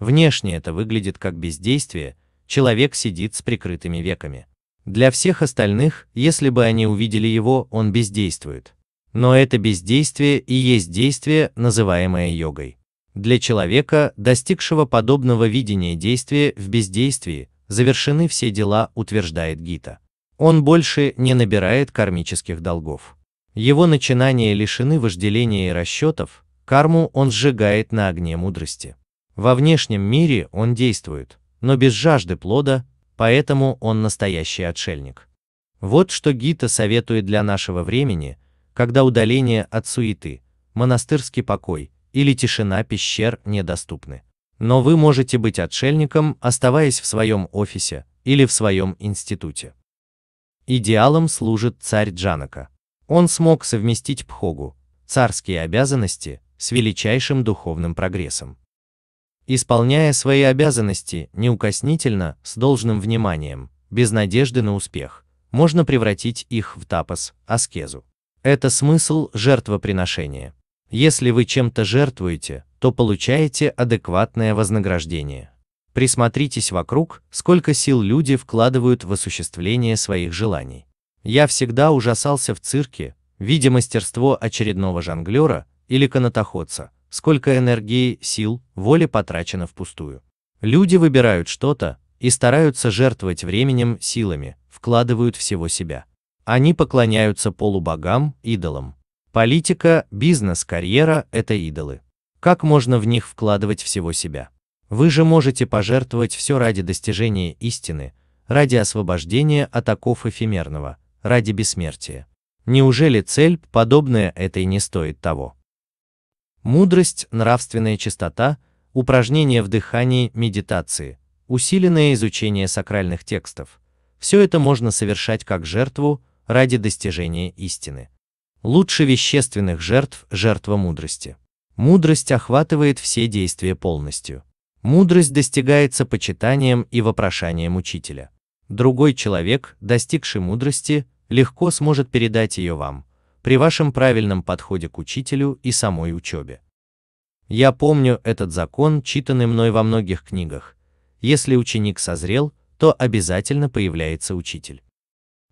Внешне это выглядит как бездействие, человек сидит с прикрытыми веками. Для всех остальных, если бы они увидели его, он бездействует. Но это бездействие и есть действие, называемое йогой. Для человека, достигшего подобного видения действия в бездействии, завершены все дела, утверждает Гита. Он больше не набирает кармических долгов. Его начинания лишены вожделения и расчетов, карму он сжигает на огне мудрости. Во внешнем мире он действует, но без жажды плода, поэтому он настоящий отшельник. Вот что Гита советует для нашего времени, когда удаление от суеты, монастырский покой или тишина пещер недоступны. Но вы можете быть отшельником, оставаясь в своем офисе или в своем институте. Идеалом служит царь Джанака. Он смог совместить пхогу, царские обязанности, с величайшим духовным прогрессом. Исполняя свои обязанности неукоснительно, с должным вниманием, без надежды на успех, можно превратить их в тапос, аскезу. Это смысл жертвоприношения. Если вы чем-то жертвуете, то получаете адекватное вознаграждение. Присмотритесь вокруг, сколько сил люди вкладывают в осуществление своих желаний. Я всегда ужасался в цирке, видя мастерство очередного жонглера или канатоходца, сколько энергии, сил, воли потрачено впустую. Люди выбирают что-то и стараются жертвовать временем, силами, вкладывают всего себя. Они поклоняются полубогам, идолам. Политика, бизнес, карьера – это идолы. Как можно в них вкладывать всего себя? Вы же можете пожертвовать все ради достижения истины, ради освобождения от оков эфемерного, ради бессмертия. Неужели цель, подобная этой, не стоит того? Мудрость, нравственная чистота, упражнения в дыхании, медитации, усиленное изучение сакральных текстов – все это можно совершать как жертву, ради достижения истины. Лучше вещественных жертв жертва мудрости. Мудрость охватывает все действия полностью. Мудрость достигается почитанием и вопрошанием учителя. Другой человек, достигший мудрости, легко сможет передать ее вам, при вашем правильном подходе к учителю и самой учебе. Я помню этот закон, читанный мной во многих книгах. Если ученик созрел, то обязательно появляется учитель.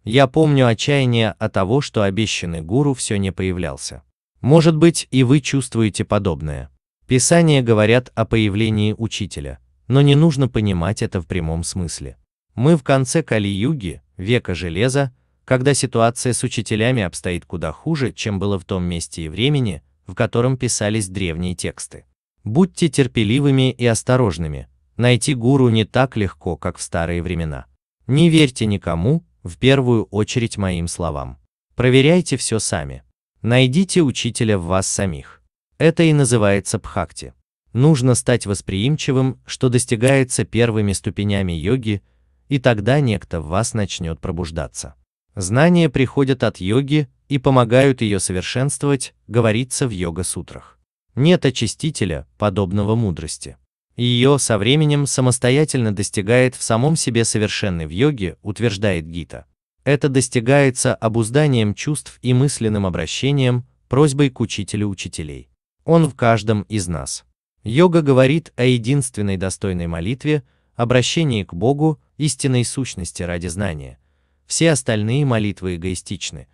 Я помню отчаяние от того, что обещанный гуру все не появлялся. Может быть, и вы чувствуете подобное. Писания говорят о появлении учителя, но не нужно понимать это в прямом смысле. Мы в конце Кали-юги, века железа, когда ситуация с учителями обстоит куда хуже, чем было в том месте и времени, в котором писались древние тексты. Будьте терпеливыми и осторожными, найти гуру не так легко, как в старые времена. Не верьте никому, в первую очередь моим словам. Проверяйте все сами. Найдите учителя в вас самих. Это и называется бхакти. Нужно стать восприимчивым, что достигается первыми ступенями йоги, и тогда некто в вас начнет пробуждаться. Знания приходят от йоги и помогают ее совершенствовать, говорится в йога-сутрах. Нет очистителя, подобного мудрости. Ее со временем самостоятельно достигает в самом себе совершенный в йоге, утверждает Гита. Это достигается обузданием чувств и мысленным обращением, просьбой к учителю учителей. Он в каждом из нас. Йога говорит о единственной достойной молитве, обращении к Богу, истинной сущности ради знания. Все остальные молитвы эгоистичны.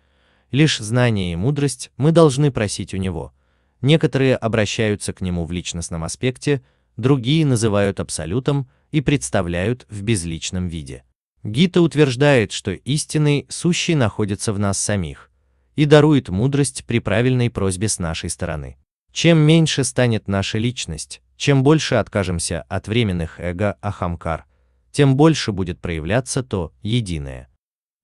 Лишь знание и мудрость мы должны просить у Него. Некоторые обращаются к Нему в личностном аспекте – другие называют абсолютом и представляют в безличном виде. Гита утверждает, что истинный сущий находится в нас самих и дарует мудрость при правильной просьбе с нашей стороны. Чем меньше станет наша личность, чем больше откажемся от временных эго Ахамкар, тем больше будет проявляться то единое.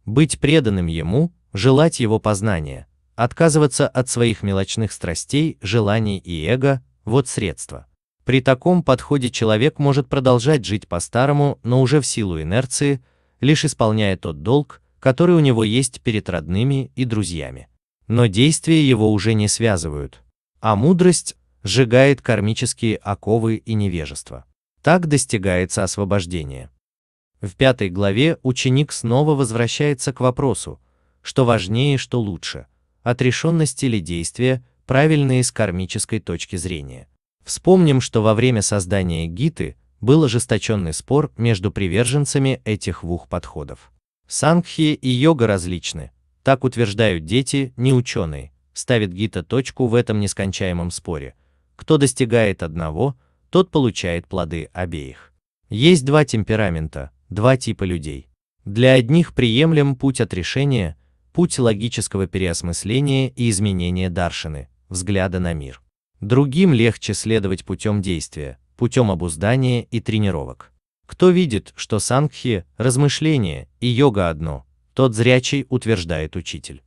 Быть преданным ему, желать его познания, отказываться от своих мелочных страстей, желаний и эго – вот средство. При таком подходе человек может продолжать жить по-старому, но уже в силу инерции, лишь исполняя тот долг, который у него есть перед родными и друзьями. Но действия его уже не связывают, а мудрость сжигает кармические оковы и невежество. Так достигается освобождение. В пятой главе ученик снова возвращается к вопросу, что важнее, что лучше, отрешенность или действие, правильные с кармической точки зрения. Вспомним, что во время создания Гиты был ожесточенный спор между приверженцами этих двух подходов. Сангхи и йога различны, так утверждают дети, не ученые, ставит Гита точку в этом нескончаемом споре. Кто достигает одного, тот получает плоды обеих. Есть два темперамента, два типа людей. Для одних приемлем путь отрешения, путь логического переосмысления и изменения даршины, взгляда на мир. Другим легче следовать путем действия, путем обуздания и тренировок. Кто видит, что сангхи, размышления и йога одно, тот зрячий, утверждает учитель.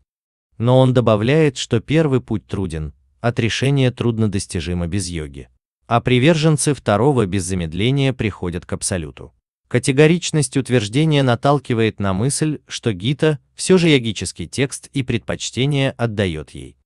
Но он добавляет, что первый путь труден, отрешение труднодостижимо без йоги. А приверженцы второго без замедления приходят к абсолюту. Категоричность утверждения наталкивает на мысль, что Гита все же йогический текст и предпочтение отдает ей.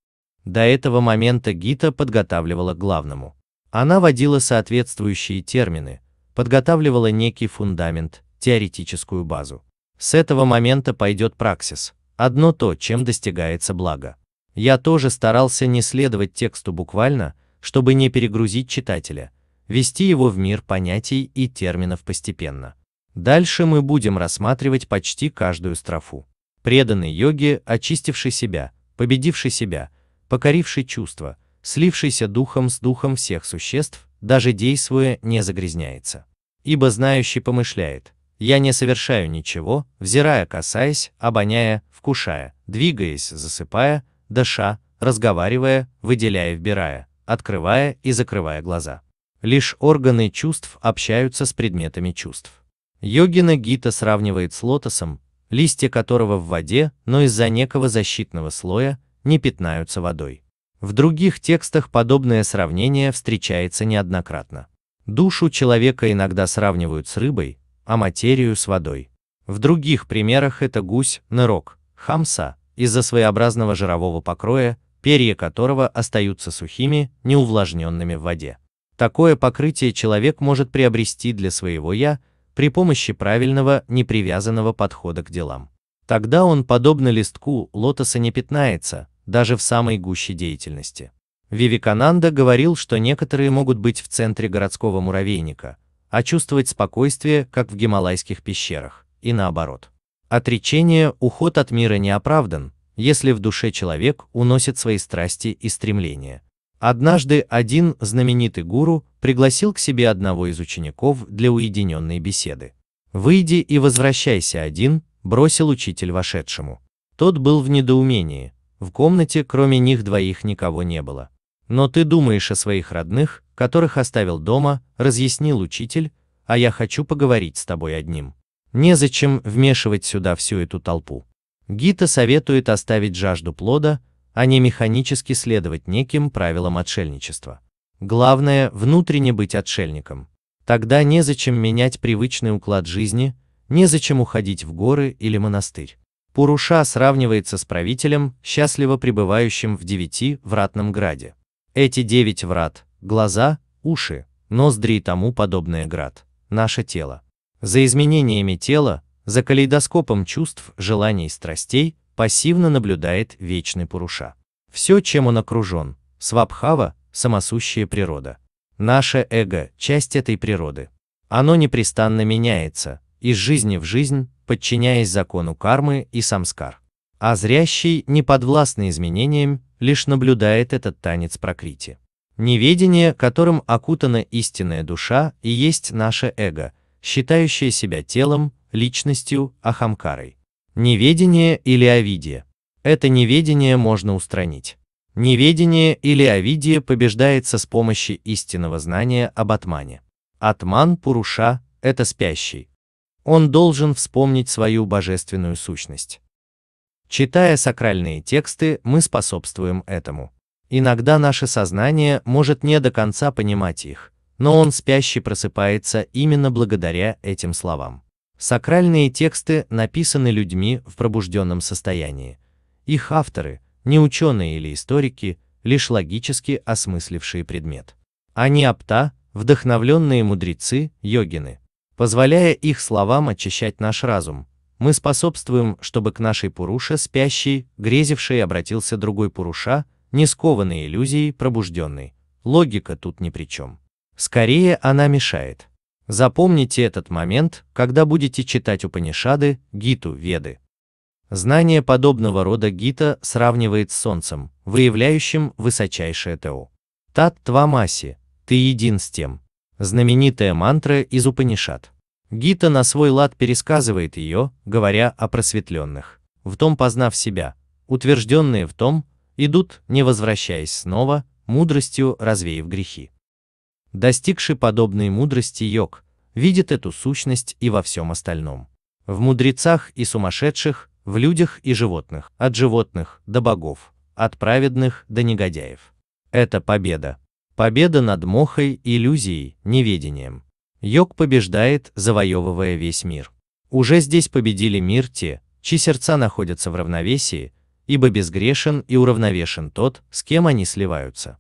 До этого момента Гита подготавливала к главному. Она водила соответствующие термины, подготавливала некий фундамент, теоретическую базу. С этого момента пойдет праксис, одно то, чем достигается благо. Я тоже старался не следовать тексту буквально, чтобы не перегрузить читателя, вести его в мир понятий и терминов постепенно. Дальше мы будем рассматривать почти каждую строфу. Преданный йоги, очистивший себя, победивший себя – покоривший чувства, слившийся духом с духом всех существ, даже действуя, не загрязняется. Ибо знающий помышляет, я не совершаю ничего, взирая, касаясь, обоняя, вкушая, двигаясь, засыпая, дыша, разговаривая, выделяя, вбирая, открывая и закрывая глаза. Лишь органы чувств общаются с предметами чувств. Йогина Гита сравнивает с лотосом, листья которого в воде, но из-за некого защитного слоя, не пятнаются водой. В других текстах подобное сравнение встречается неоднократно. Душу человека иногда сравнивают с рыбой, а материю с водой. В других примерах это гусь, нырок, хамса, из-за своеобразного жирового покроя, перья которого остаются сухими, неувлажненными в воде. Такое покрытие человек может приобрести для своего «я» при помощи правильного, непривязанного подхода к делам. Тогда он, подобно листку лотоса, не пятнается, даже в самой гуще деятельности. Вивикананда говорил, что некоторые могут быть в центре городского муравейника, а чувствовать спокойствие, как в гималайских пещерах, и наоборот. Отречение, уход от мира не оправдан, если в душе человек уносит свои страсти и стремления. Однажды один знаменитый гуру пригласил к себе одного из учеников для уединенной беседы. «Выйди и возвращайся один», – бросил учитель вошедшему. Тот был в недоумении, в комнате кроме них двоих никого не было. Но ты думаешь о своих родных, которых оставил дома, разъяснил учитель, а я хочу поговорить с тобой одним. Незачем вмешивать сюда всю эту толпу. Гита советует оставить жажду плода, а не механически следовать неким правилам отшельничества. Главное – внутренне быть отшельником. Тогда незачем менять привычный уклад жизни, незачем уходить в горы или монастырь. Пуруша сравнивается с правителем, счастливо пребывающим в девяти вратном граде. Эти девять врат – глаза, уши, ноздри и тому подобное град, наше тело. За изменениями тела, за калейдоскопом чувств, желаний и страстей пассивно наблюдает вечный Пуруша. Все, чем он окружен, свабхава – самосущая природа. Наше эго – часть этой природы. Оно непрестанно меняется, из жизни в жизнь, подчиняясь закону кармы и самскар. А зрящий, не подвластный изменениям, лишь наблюдает этот танец прокрити. Неведение, которым окутана истинная душа, и есть наше эго, считающее себя телом, личностью, ахамкарой. Неведение или авидие. Это неведение можно устранить. Неведение или авидие побеждается с помощью истинного знания об атмане. Атман Пуруша – это спящий, он должен вспомнить свою божественную сущность. Читая сакральные тексты, мы способствуем этому. Иногда наше сознание может не до конца понимать их, но он спящий просыпается именно благодаря этим словам. Сакральные тексты написаны людьми в пробужденном состоянии. Их авторы – не ученые или историки, лишь логически осмыслившие предмет. Они апта, вдохновленные мудрецы, йогины – Позволяя их словам очищать наш разум, мы способствуем, чтобы к нашей Пуруше спящей, грезившей, обратился другой Пуруша, не скованный иллюзией, пробужденный. Логика тут ни при чем. Скорее она мешает. Запомните этот момент, когда будете читать Упанишады, Гиту, Веды. Знание подобного рода Гита сравнивает с солнцем, выявляющим высочайшее ТО. Тат Твамаси, ты един с тем, Знаменитая мантра из Упанишат. Гита на свой лад пересказывает ее, говоря о просветленных, в том познав себя, утвержденные в том, идут, не возвращаясь снова, мудростью развеяв грехи. Достигший подобной мудрости йог видит эту сущность и во всем остальном. В мудрецах и сумасшедших, в людях и животных, от животных до богов, от праведных до негодяев. Это победа. Победа над мохой, иллюзией, неведением. Йог побеждает, завоевывая весь мир. Уже здесь победили мир те, чьи сердца находятся в равновесии, ибо безгрешен и уравновешен тот, с кем они сливаются.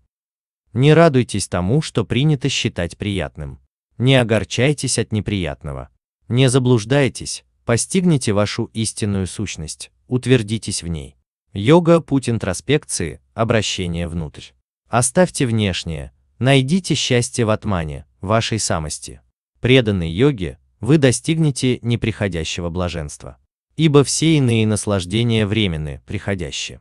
Не радуйтесь тому, что принято считать приятным. Не огорчайтесь от неприятного. Не заблуждайтесь, постигните вашу истинную сущность, утвердитесь в ней. Йога – путь интроспекции, обращение внутрь. Оставьте внешнее, найдите счастье в атмане, вашей самости. Преданной йоге вы достигнете неприходящего блаженства. Ибо все иные наслаждения временны, приходящие.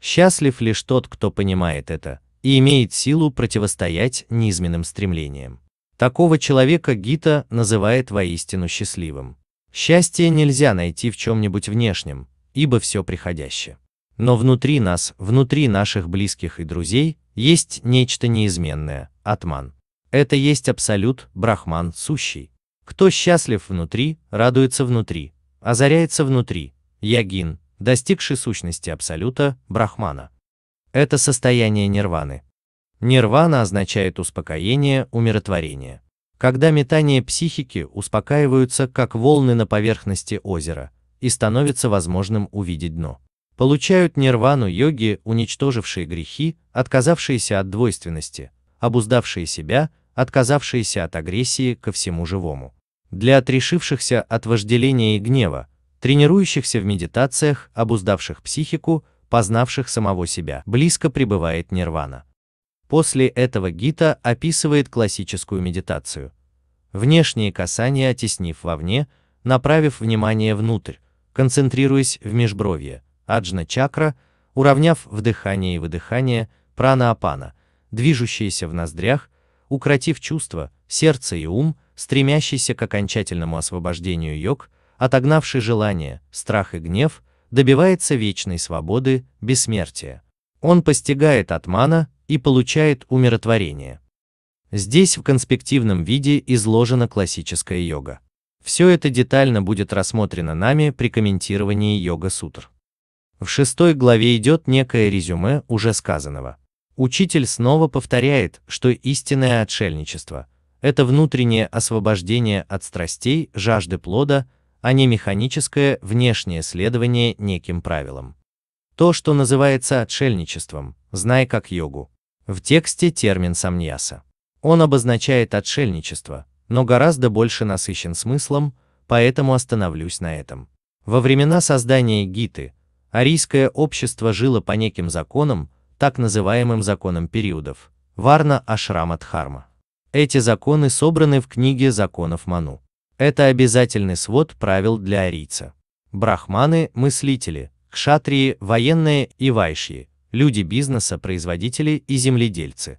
Счастлив лишь тот, кто понимает это, и имеет силу противостоять низменным стремлениям. Такого человека Гита называет воистину счастливым. Счастье нельзя найти в чем-нибудь внешнем, ибо все приходящее. Но внутри нас, внутри наших близких и друзей, есть нечто неизменное, атман. Это есть абсолют, брахман, сущий. Кто счастлив внутри, радуется внутри, озаряется внутри, ягин, достигший сущности абсолюта, брахмана. Это состояние нирваны. Нирвана означает успокоение, умиротворение. Когда метания психики успокаиваются, как волны на поверхности озера, и становится возможным увидеть дно получают нирвану йоги, уничтожившие грехи, отказавшиеся от двойственности, обуздавшие себя, отказавшиеся от агрессии ко всему живому. Для отрешившихся от вожделения и гнева, тренирующихся в медитациях, обуздавших психику, познавших самого себя, близко пребывает нирвана. После этого Гита описывает классическую медитацию. Внешние касания оттеснив вовне, направив внимание внутрь, концентрируясь в межбровье – аджна чакра, уравняв вдыхание и выдыхание прана-апана, движущиеся в ноздрях, укротив чувства, сердце и ум, стремящийся к окончательному освобождению йог, отогнавший желание, страх и гнев, добивается вечной свободы, бессмертия. Он постигает атмана и получает умиротворение. Здесь в конспективном виде изложена классическая йога. Все это детально будет рассмотрено нами при комментировании йога-сутр. В шестой главе идет некое резюме уже сказанного. Учитель снова повторяет, что истинное отшельничество – это внутреннее освобождение от страстей, жажды плода, а не механическое внешнее следование неким правилам. То, что называется отшельничеством, знай как йогу. В тексте термин самньяса. Он обозначает отшельничество, но гораздо больше насыщен смыслом, поэтому остановлюсь на этом. Во времена создания Гиты – Арийское общество жило по неким законам, так называемым законам периодов, Варна Ашрама Дхарма. Эти законы собраны в книге законов Ману. Это обязательный свод правил для арийца. Брахманы – мыслители, кшатрии – военные и вайшьи, люди бизнеса, производители и земледельцы.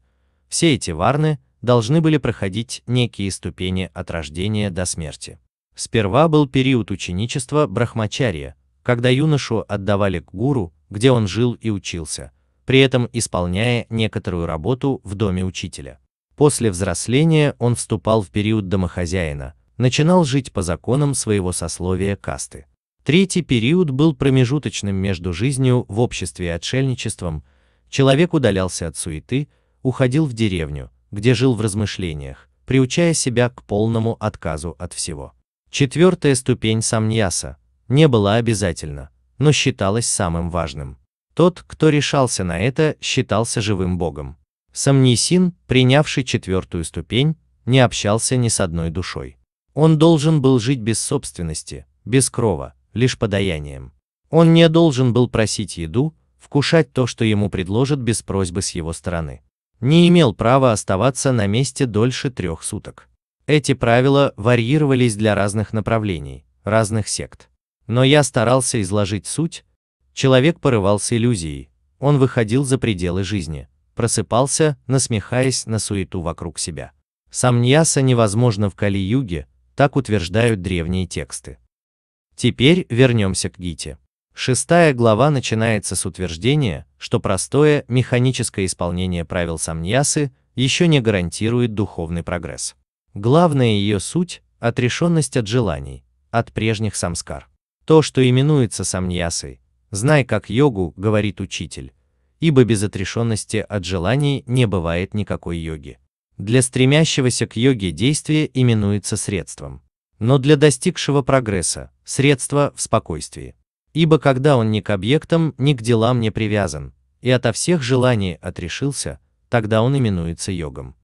Все эти варны должны были проходить некие ступени от рождения до смерти. Сперва был период ученичества брахмачария, когда юношу отдавали к гуру, где он жил и учился, при этом исполняя некоторую работу в доме учителя. После взросления он вступал в период домохозяина, начинал жить по законам своего сословия касты. Третий период был промежуточным между жизнью в обществе и отшельничеством, человек удалялся от суеты, уходил в деревню, где жил в размышлениях, приучая себя к полному отказу от всего. Четвертая ступень самньяса не была обязательна, но считалась самым важным. Тот, кто решался на это, считался живым богом. Самнисин, принявший четвертую ступень, не общался ни с одной душой. Он должен был жить без собственности, без крова, лишь подаянием. Он не должен был просить еду, вкушать то, что ему предложат без просьбы с его стороны. Не имел права оставаться на месте дольше трех суток. Эти правила варьировались для разных направлений, разных сект. Но я старался изложить суть, человек порывался иллюзией, он выходил за пределы жизни, просыпался, насмехаясь на суету вокруг себя. Самньяса невозможно в Кали-юге, так утверждают древние тексты. Теперь вернемся к Гите. Шестая глава начинается с утверждения, что простое механическое исполнение правил самньясы еще не гарантирует духовный прогресс. Главная ее суть – отрешенность от желаний, от прежних самскар. То, что именуется самньясой, знай как йогу, говорит учитель, ибо без отрешенности от желаний не бывает никакой йоги. Для стремящегося к йоге действие именуется средством, но для достигшего прогресса – средство в спокойствии. Ибо когда он ни к объектам, ни к делам не привязан, и ото всех желаний отрешился, тогда он именуется йогом.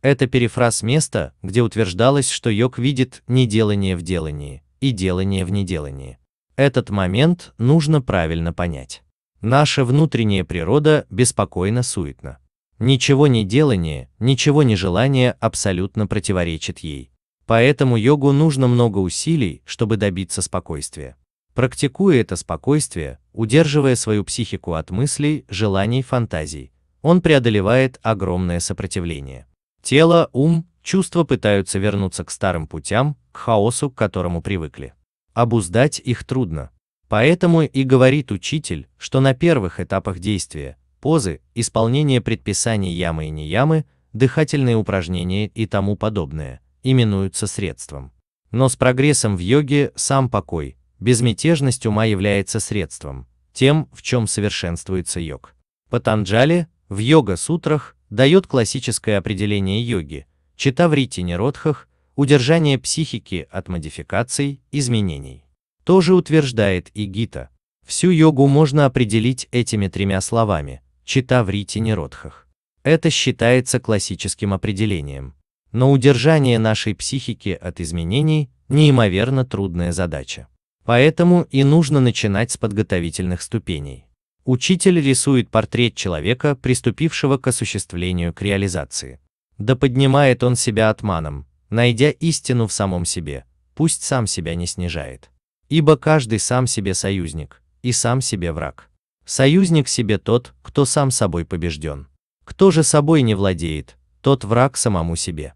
Это перефраз места, где утверждалось, что йог видит не делание в делании, и делание в неделании. Этот момент нужно правильно понять. Наша внутренняя природа беспокойно суетна. Ничего не делание, ничего не желание абсолютно противоречит ей. Поэтому йогу нужно много усилий, чтобы добиться спокойствия. Практикуя это спокойствие, удерживая свою психику от мыслей, желаний, фантазий, он преодолевает огромное сопротивление. Тело, ум, Чувства пытаются вернуться к старым путям, к хаосу, к которому привыкли. Обуздать их трудно. Поэтому и говорит учитель, что на первых этапах действия, позы, исполнение предписаний ямы и неямы, дыхательные упражнения и тому подобное, именуются средством. Но с прогрессом в йоге сам покой, безмятежность ума является средством, тем, в чем совершенствуется йог. Патанджали в йога-сутрах дает классическое определение йоги – Читаврити Ротхах «Удержание психики от модификаций, изменений». Тоже утверждает и Гита. Всю йогу можно определить этими тремя словами Читаврити Ротхах». Это считается классическим определением. Но удержание нашей психики от изменений – неимоверно трудная задача. Поэтому и нужно начинать с подготовительных ступеней. Учитель рисует портрет человека, приступившего к осуществлению к реализации. Да поднимает он себя отманом, найдя истину в самом себе, пусть сам себя не снижает. Ибо каждый сам себе союзник, и сам себе враг. Союзник себе тот, кто сам собой побежден. Кто же собой не владеет, тот враг самому себе.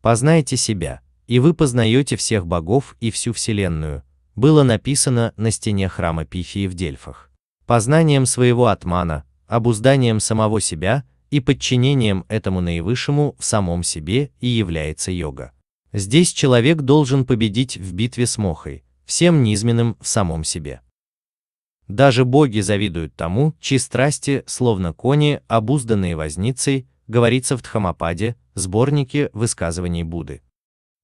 Познайте себя, и вы познаете всех богов и всю вселенную, было написано на стене храма Пифии в Дельфах. Познанием своего атмана, обузданием самого себя, и подчинением этому наивысшему в самом себе и является йога. Здесь человек должен победить в битве с мохой, всем низменным в самом себе. Даже боги завидуют тому, чьи страсти, словно кони, обузданные возницей, говорится в Тхамападе, сборнике высказываний Будды.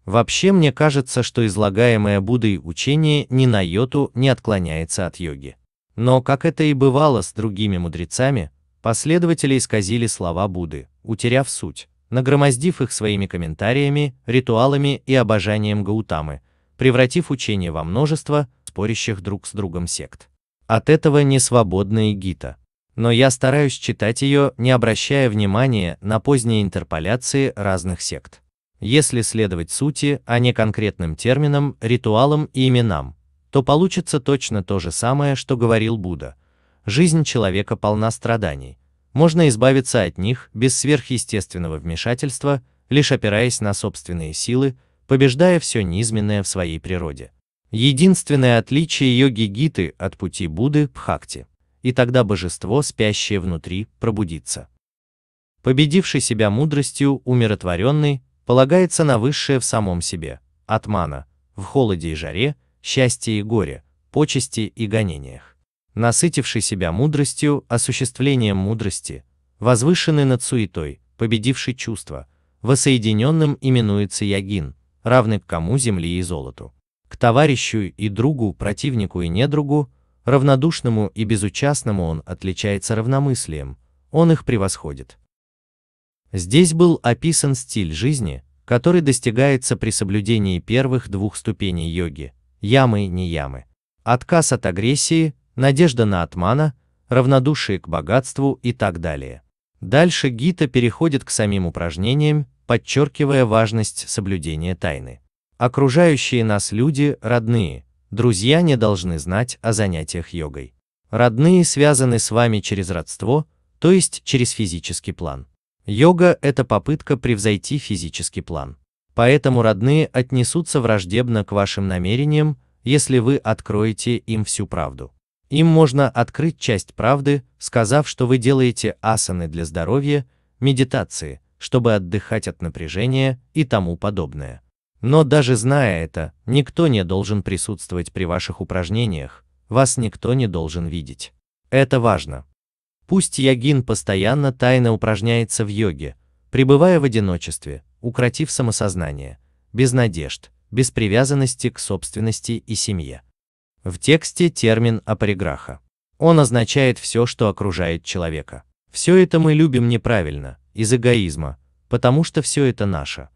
Вообще мне кажется, что излагаемое Буддой учение ни на йоту не отклоняется от йоги. Но, как это и бывало с другими мудрецами, Последователи исказили слова Будды, утеряв суть, нагромоздив их своими комментариями, ритуалами и обожанием Гаутамы, превратив учение во множество спорящих друг с другом сект. От этого не свободна и Гита. Но я стараюсь читать ее, не обращая внимания на поздние интерполяции разных сект. Если следовать сути, а не конкретным терминам, ритуалам и именам, то получится точно то же самое, что говорил Будда – Жизнь человека полна страданий. Можно избавиться от них без сверхъестественного вмешательства, лишь опираясь на собственные силы, побеждая все низменное в своей природе. Единственное отличие йоги Гиты от пути Будды – Пхакти. И тогда божество, спящее внутри, пробудится. Победивший себя мудростью, умиротворенный, полагается на высшее в самом себе, атмана, в холоде и жаре, счастье и горе, почести и гонениях насытивший себя мудростью, осуществлением мудрости, возвышенный над суетой, победивший чувство, воссоединенным именуется Ягин, равный кому земли и золоту. К товарищу и другу, противнику и недругу, равнодушному и безучастному он отличается равномыслием, он их превосходит. Здесь был описан стиль жизни, который достигается при соблюдении первых двух ступеней йоги – ямы и не ямы. Отказ от агрессии, надежда на атмана, равнодушие к богатству и так далее. Дальше Гита переходит к самим упражнениям, подчеркивая важность соблюдения тайны. Окружающие нас люди, родные, друзья не должны знать о занятиях йогой. Родные связаны с вами через родство, то есть через физический план. Йога – это попытка превзойти физический план. Поэтому родные отнесутся враждебно к вашим намерениям, если вы откроете им всю правду. Им можно открыть часть правды, сказав, что вы делаете асаны для здоровья, медитации, чтобы отдыхать от напряжения и тому подобное. Но даже зная это, никто не должен присутствовать при ваших упражнениях, вас никто не должен видеть. Это важно. Пусть йогин постоянно тайно упражняется в йоге, пребывая в одиночестве, укротив самосознание, без надежд, без привязанности к собственности и семье. В тексте термин апариграха. Он означает все, что окружает человека. Все это мы любим неправильно, из эгоизма, потому что все это наше.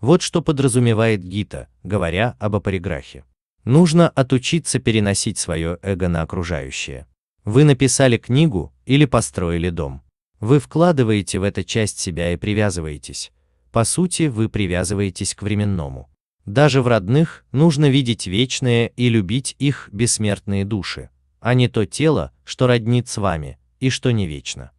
Вот что подразумевает Гита, говоря об апариграхе. Нужно отучиться переносить свое эго на окружающее. Вы написали книгу или построили дом. Вы вкладываете в это часть себя и привязываетесь. По сути, вы привязываетесь к временному. Даже в родных нужно видеть вечные и любить их бессмертные души, а не то тело, что роднит с вами, и что не вечно.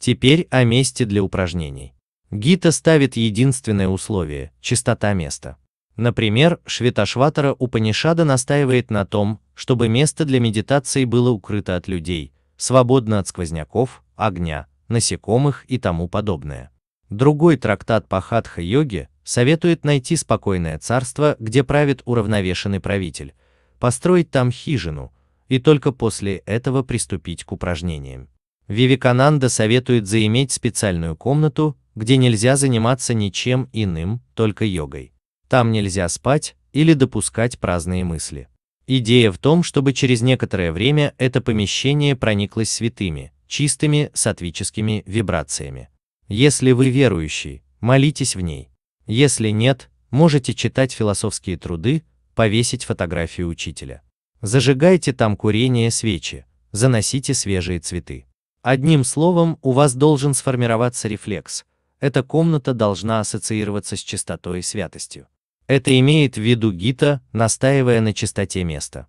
Теперь о месте для упражнений. Гита ставит единственное условие – чистота места. Например, Шветашватара Упанишада настаивает на том, чтобы место для медитации было укрыто от людей, свободно от сквозняков, огня, насекомых и тому подобное. Другой трактат Пахатха Йоги советует найти спокойное царство, где правит уравновешенный правитель, построить там хижину, и только после этого приступить к упражнениям. Вивикананда советует заиметь специальную комнату, где нельзя заниматься ничем иным, только йогой. Там нельзя спать или допускать праздные мысли. Идея в том, чтобы через некоторое время это помещение прониклось святыми, чистыми сатвическими вибрациями. Если вы верующий, молитесь в ней. Если нет, можете читать философские труды, повесить фотографию учителя. Зажигайте там курение свечи, заносите свежие цветы. Одним словом, у вас должен сформироваться рефлекс. Эта комната должна ассоциироваться с чистотой и святостью. Это имеет в виду Гита, настаивая на чистоте места.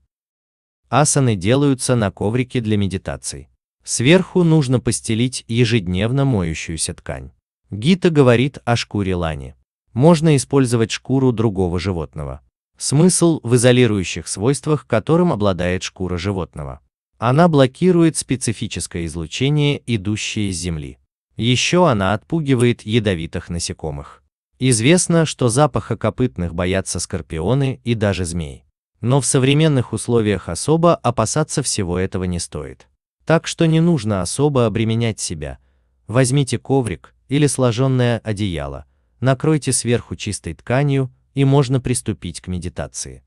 Асаны делаются на коврике для медитаций. Сверху нужно постелить ежедневно моющуюся ткань. Гита говорит о шкуре лани можно использовать шкуру другого животного. Смысл в изолирующих свойствах, которым обладает шкура животного. Она блокирует специфическое излучение, идущее из Земли. Еще она отпугивает ядовитых насекомых. Известно, что запаха копытных боятся скорпионы и даже змей. Но в современных условиях особо опасаться всего этого не стоит. Так что не нужно особо обременять себя. Возьмите коврик или сложенное одеяло, накройте сверху чистой тканью, и можно приступить к медитации.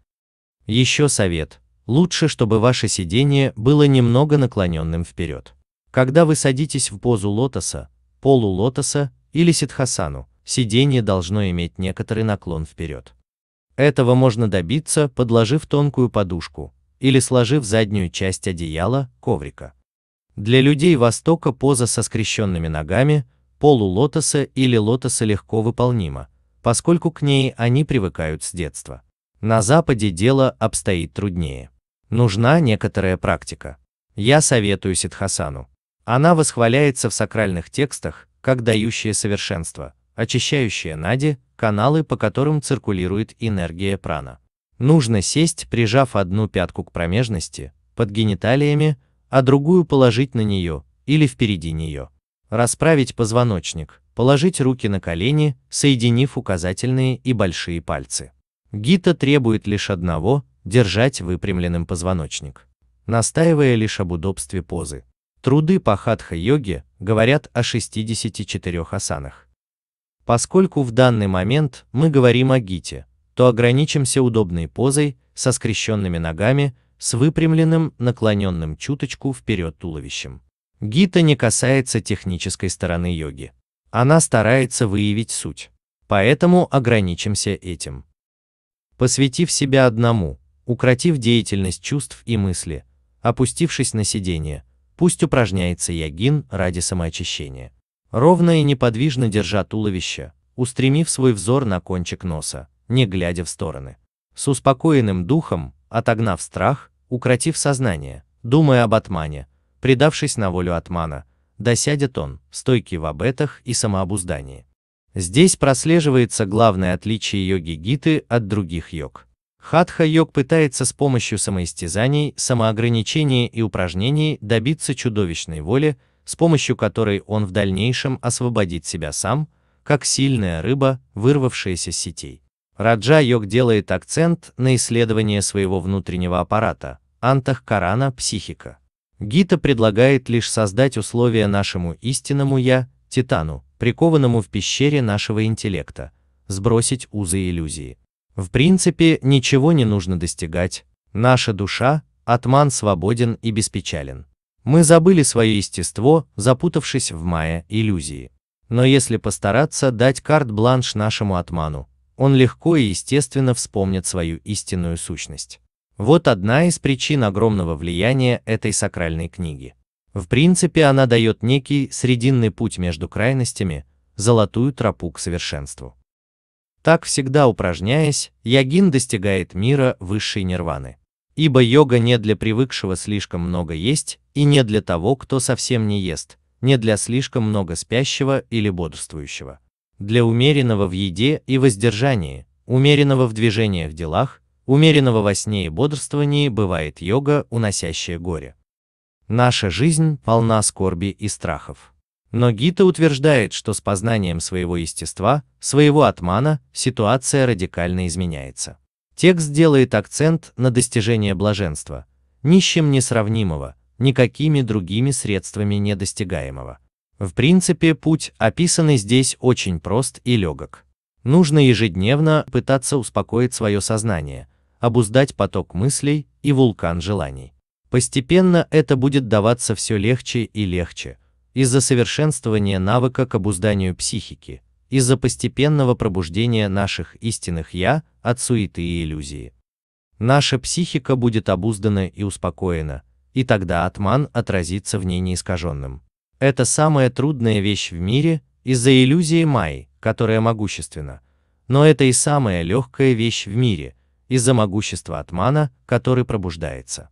Еще совет. Лучше, чтобы ваше сидение было немного наклоненным вперед. Когда вы садитесь в позу лотоса, полулотоса или сидхасану, сидение должно иметь некоторый наклон вперед. Этого можно добиться, подложив тонкую подушку или сложив заднюю часть одеяла, коврика. Для людей Востока поза со скрещенными ногами полулотоса или лотоса легко выполнима, поскольку к ней они привыкают с детства. На Западе дело обстоит труднее. Нужна некоторая практика. Я советую Сидхасану. Она восхваляется в сакральных текстах, как дающее совершенство, очищающее нади, каналы, по которым циркулирует энергия прана. Нужно сесть, прижав одну пятку к промежности, под гениталиями, а другую положить на нее или впереди нее. Расправить позвоночник, положить руки на колени, соединив указательные и большие пальцы. Гита требует лишь одного – держать выпрямленным позвоночник, настаивая лишь об удобстве позы. Труды по хатха-йоге говорят о 64 асанах. Поскольку в данный момент мы говорим о гите, то ограничимся удобной позой со скрещенными ногами, с выпрямленным, наклоненным чуточку вперед туловищем. Гита не касается технической стороны йоги. Она старается выявить суть. Поэтому ограничимся этим. Посвятив себя одному, укротив деятельность чувств и мысли, опустившись на сиденье, пусть упражняется ягин ради самоочищения. Ровно и неподвижно держа туловище, устремив свой взор на кончик носа, не глядя в стороны. С успокоенным духом, отогнав страх, укротив сознание, думая об атмане, предавшись на волю атмана, досядет он, стойкий в обетах и самообуздании. Здесь прослеживается главное отличие йоги Гиты от других йог. Хатха-йог пытается с помощью самоистязаний, самоограничения и упражнений добиться чудовищной воли, с помощью которой он в дальнейшем освободит себя сам, как сильная рыба, вырвавшаяся с сетей. Раджа-йог делает акцент на исследование своего внутреннего аппарата, антах карана, психика. Гита предлагает лишь создать условия нашему истинному «я», Титану, прикованному в пещере нашего интеллекта, сбросить узы иллюзии. В принципе, ничего не нужно достигать, наша душа, атман свободен и беспечален. Мы забыли свое естество, запутавшись в мае иллюзии. Но если постараться дать карт-бланш нашему атману, он легко и естественно вспомнит свою истинную сущность. Вот одна из причин огромного влияния этой сакральной книги. В принципе, она дает некий срединный путь между крайностями, золотую тропу к совершенству. Так всегда упражняясь, йогин достигает мира высшей нирваны. Ибо йога не для привыкшего слишком много есть, и не для того, кто совсем не ест, не для слишком много спящего или бодрствующего. Для умеренного в еде и воздержании, умеренного в движениях делах, Умеренного во сне и бодрствовании бывает йога, уносящая горе. Наша жизнь полна скорби и страхов. Но Гита утверждает, что с познанием своего естества, своего атмана, ситуация радикально изменяется. Текст делает акцент на достижение блаженства, ни с чем не сравнимого, никакими другими средствами недостигаемого. В принципе, путь, описанный здесь, очень прост и легок. Нужно ежедневно пытаться успокоить свое сознание, обуздать поток мыслей и вулкан желаний. Постепенно это будет даваться все легче и легче, из-за совершенствования навыка к обузданию психики, из-за постепенного пробуждения наших истинных «я» от суеты и иллюзии. Наша психика будет обуздана и успокоена, и тогда атман отразится в ней неискаженным. Это самая трудная вещь в мире из-за иллюзии Майи, которая могущественна, но это и самая легкая вещь в мире, из-за могущества атмана, который пробуждается.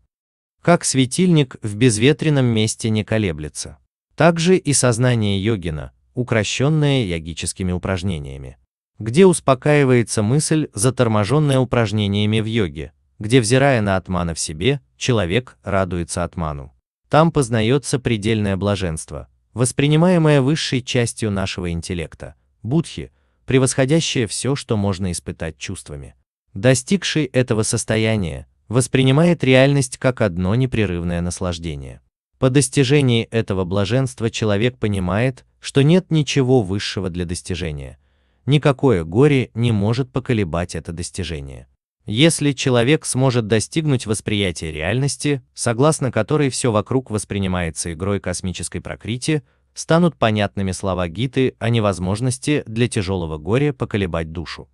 Как светильник в безветренном месте не колеблется. Также и сознание йогина, укращенное йогическими упражнениями. Где успокаивается мысль, заторможенная упражнениями в йоге, где, взирая на атмана в себе, человек радуется атману. Там познается предельное блаженство, воспринимаемое высшей частью нашего интеллекта, будхи, превосходящее все, что можно испытать чувствами. Достигший этого состояния воспринимает реальность как одно непрерывное наслаждение. По достижении этого блаженства человек понимает, что нет ничего высшего для достижения. Никакое горе не может поколебать это достижение. Если человек сможет достигнуть восприятия реальности, согласно которой все вокруг воспринимается игрой космической прокрити, станут понятными слова Гиты о невозможности для тяжелого горя поколебать душу.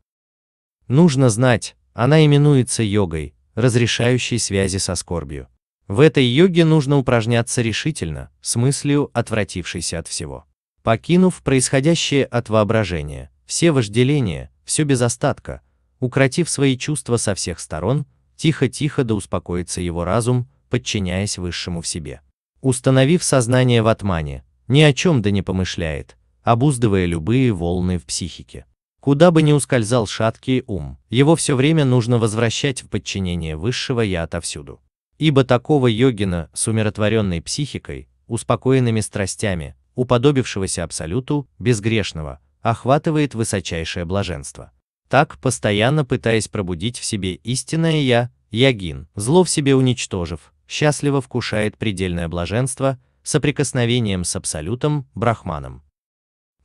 Нужно знать, она именуется йогой, разрешающей связи со скорбью. В этой йоге нужно упражняться решительно, с мыслью, отвратившейся от всего. Покинув происходящее от воображения, все вожделения, все без остатка, укротив свои чувства со всех сторон, тихо-тихо да успокоится его разум, подчиняясь высшему в себе. Установив сознание в атмане, ни о чем да не помышляет, обуздывая любые волны в психике. Куда бы ни ускользал шаткий ум, его все время нужно возвращать в подчинение высшего «я» отовсюду. Ибо такого йогина с умиротворенной психикой, успокоенными страстями, уподобившегося абсолюту, безгрешного, охватывает высочайшее блаженство. Так, постоянно пытаясь пробудить в себе истинное «я», Ягин, зло в себе уничтожив, счастливо вкушает предельное блаженство, соприкосновением с Абсолютом, Брахманом.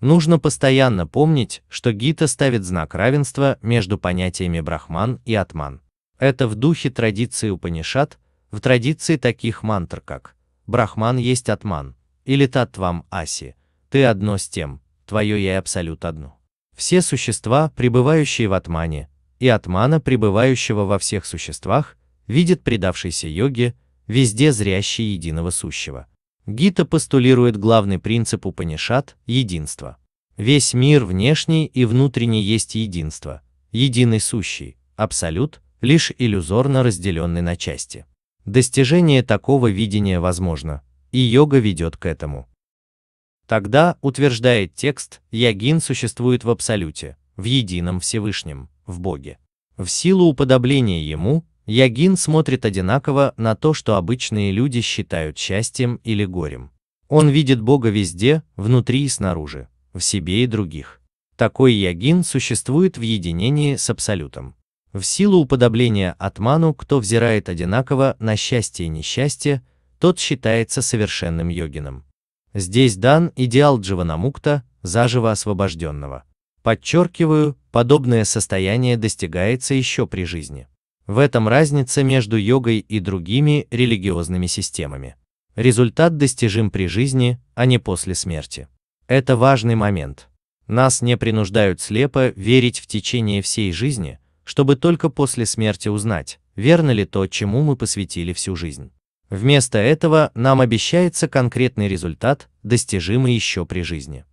Нужно постоянно помнить, что Гита ставит знак равенства между понятиями Брахман и Атман. Это в духе традиции Упанишат, в традиции таких мантр как «Брахман есть Атман» или татвам Аси» – «Ты одно с тем, твое я и Абсолют одно». Все существа, пребывающие в Атмане, и Атмана, пребывающего во всех существах, видит предавшийся йоге, везде зрящий единого сущего. Гита постулирует главный принцип Упанишат – единство. Весь мир внешний и внутренний есть единство, единый сущий, абсолют, лишь иллюзорно разделенный на части. Достижение такого видения возможно, и йога ведет к этому. Тогда, утверждает текст, Ягин существует в абсолюте, в едином Всевышнем, в Боге. В силу уподобления ему, Ягин смотрит одинаково на то, что обычные люди считают счастьем или горем. Он видит Бога везде, внутри и снаружи, в себе и других. Такой Ягин существует в единении с Абсолютом. В силу уподобления Атману, кто взирает одинаково на счастье и несчастье, тот считается совершенным йогином. Здесь дан идеал Дживанамукта, заживо освобожденного. Подчеркиваю, подобное состояние достигается еще при жизни. В этом разница между йогой и другими религиозными системами. Результат достижим при жизни, а не после смерти. Это важный момент. Нас не принуждают слепо верить в течение всей жизни, чтобы только после смерти узнать, верно ли то, чему мы посвятили всю жизнь. Вместо этого нам обещается конкретный результат, достижимый еще при жизни.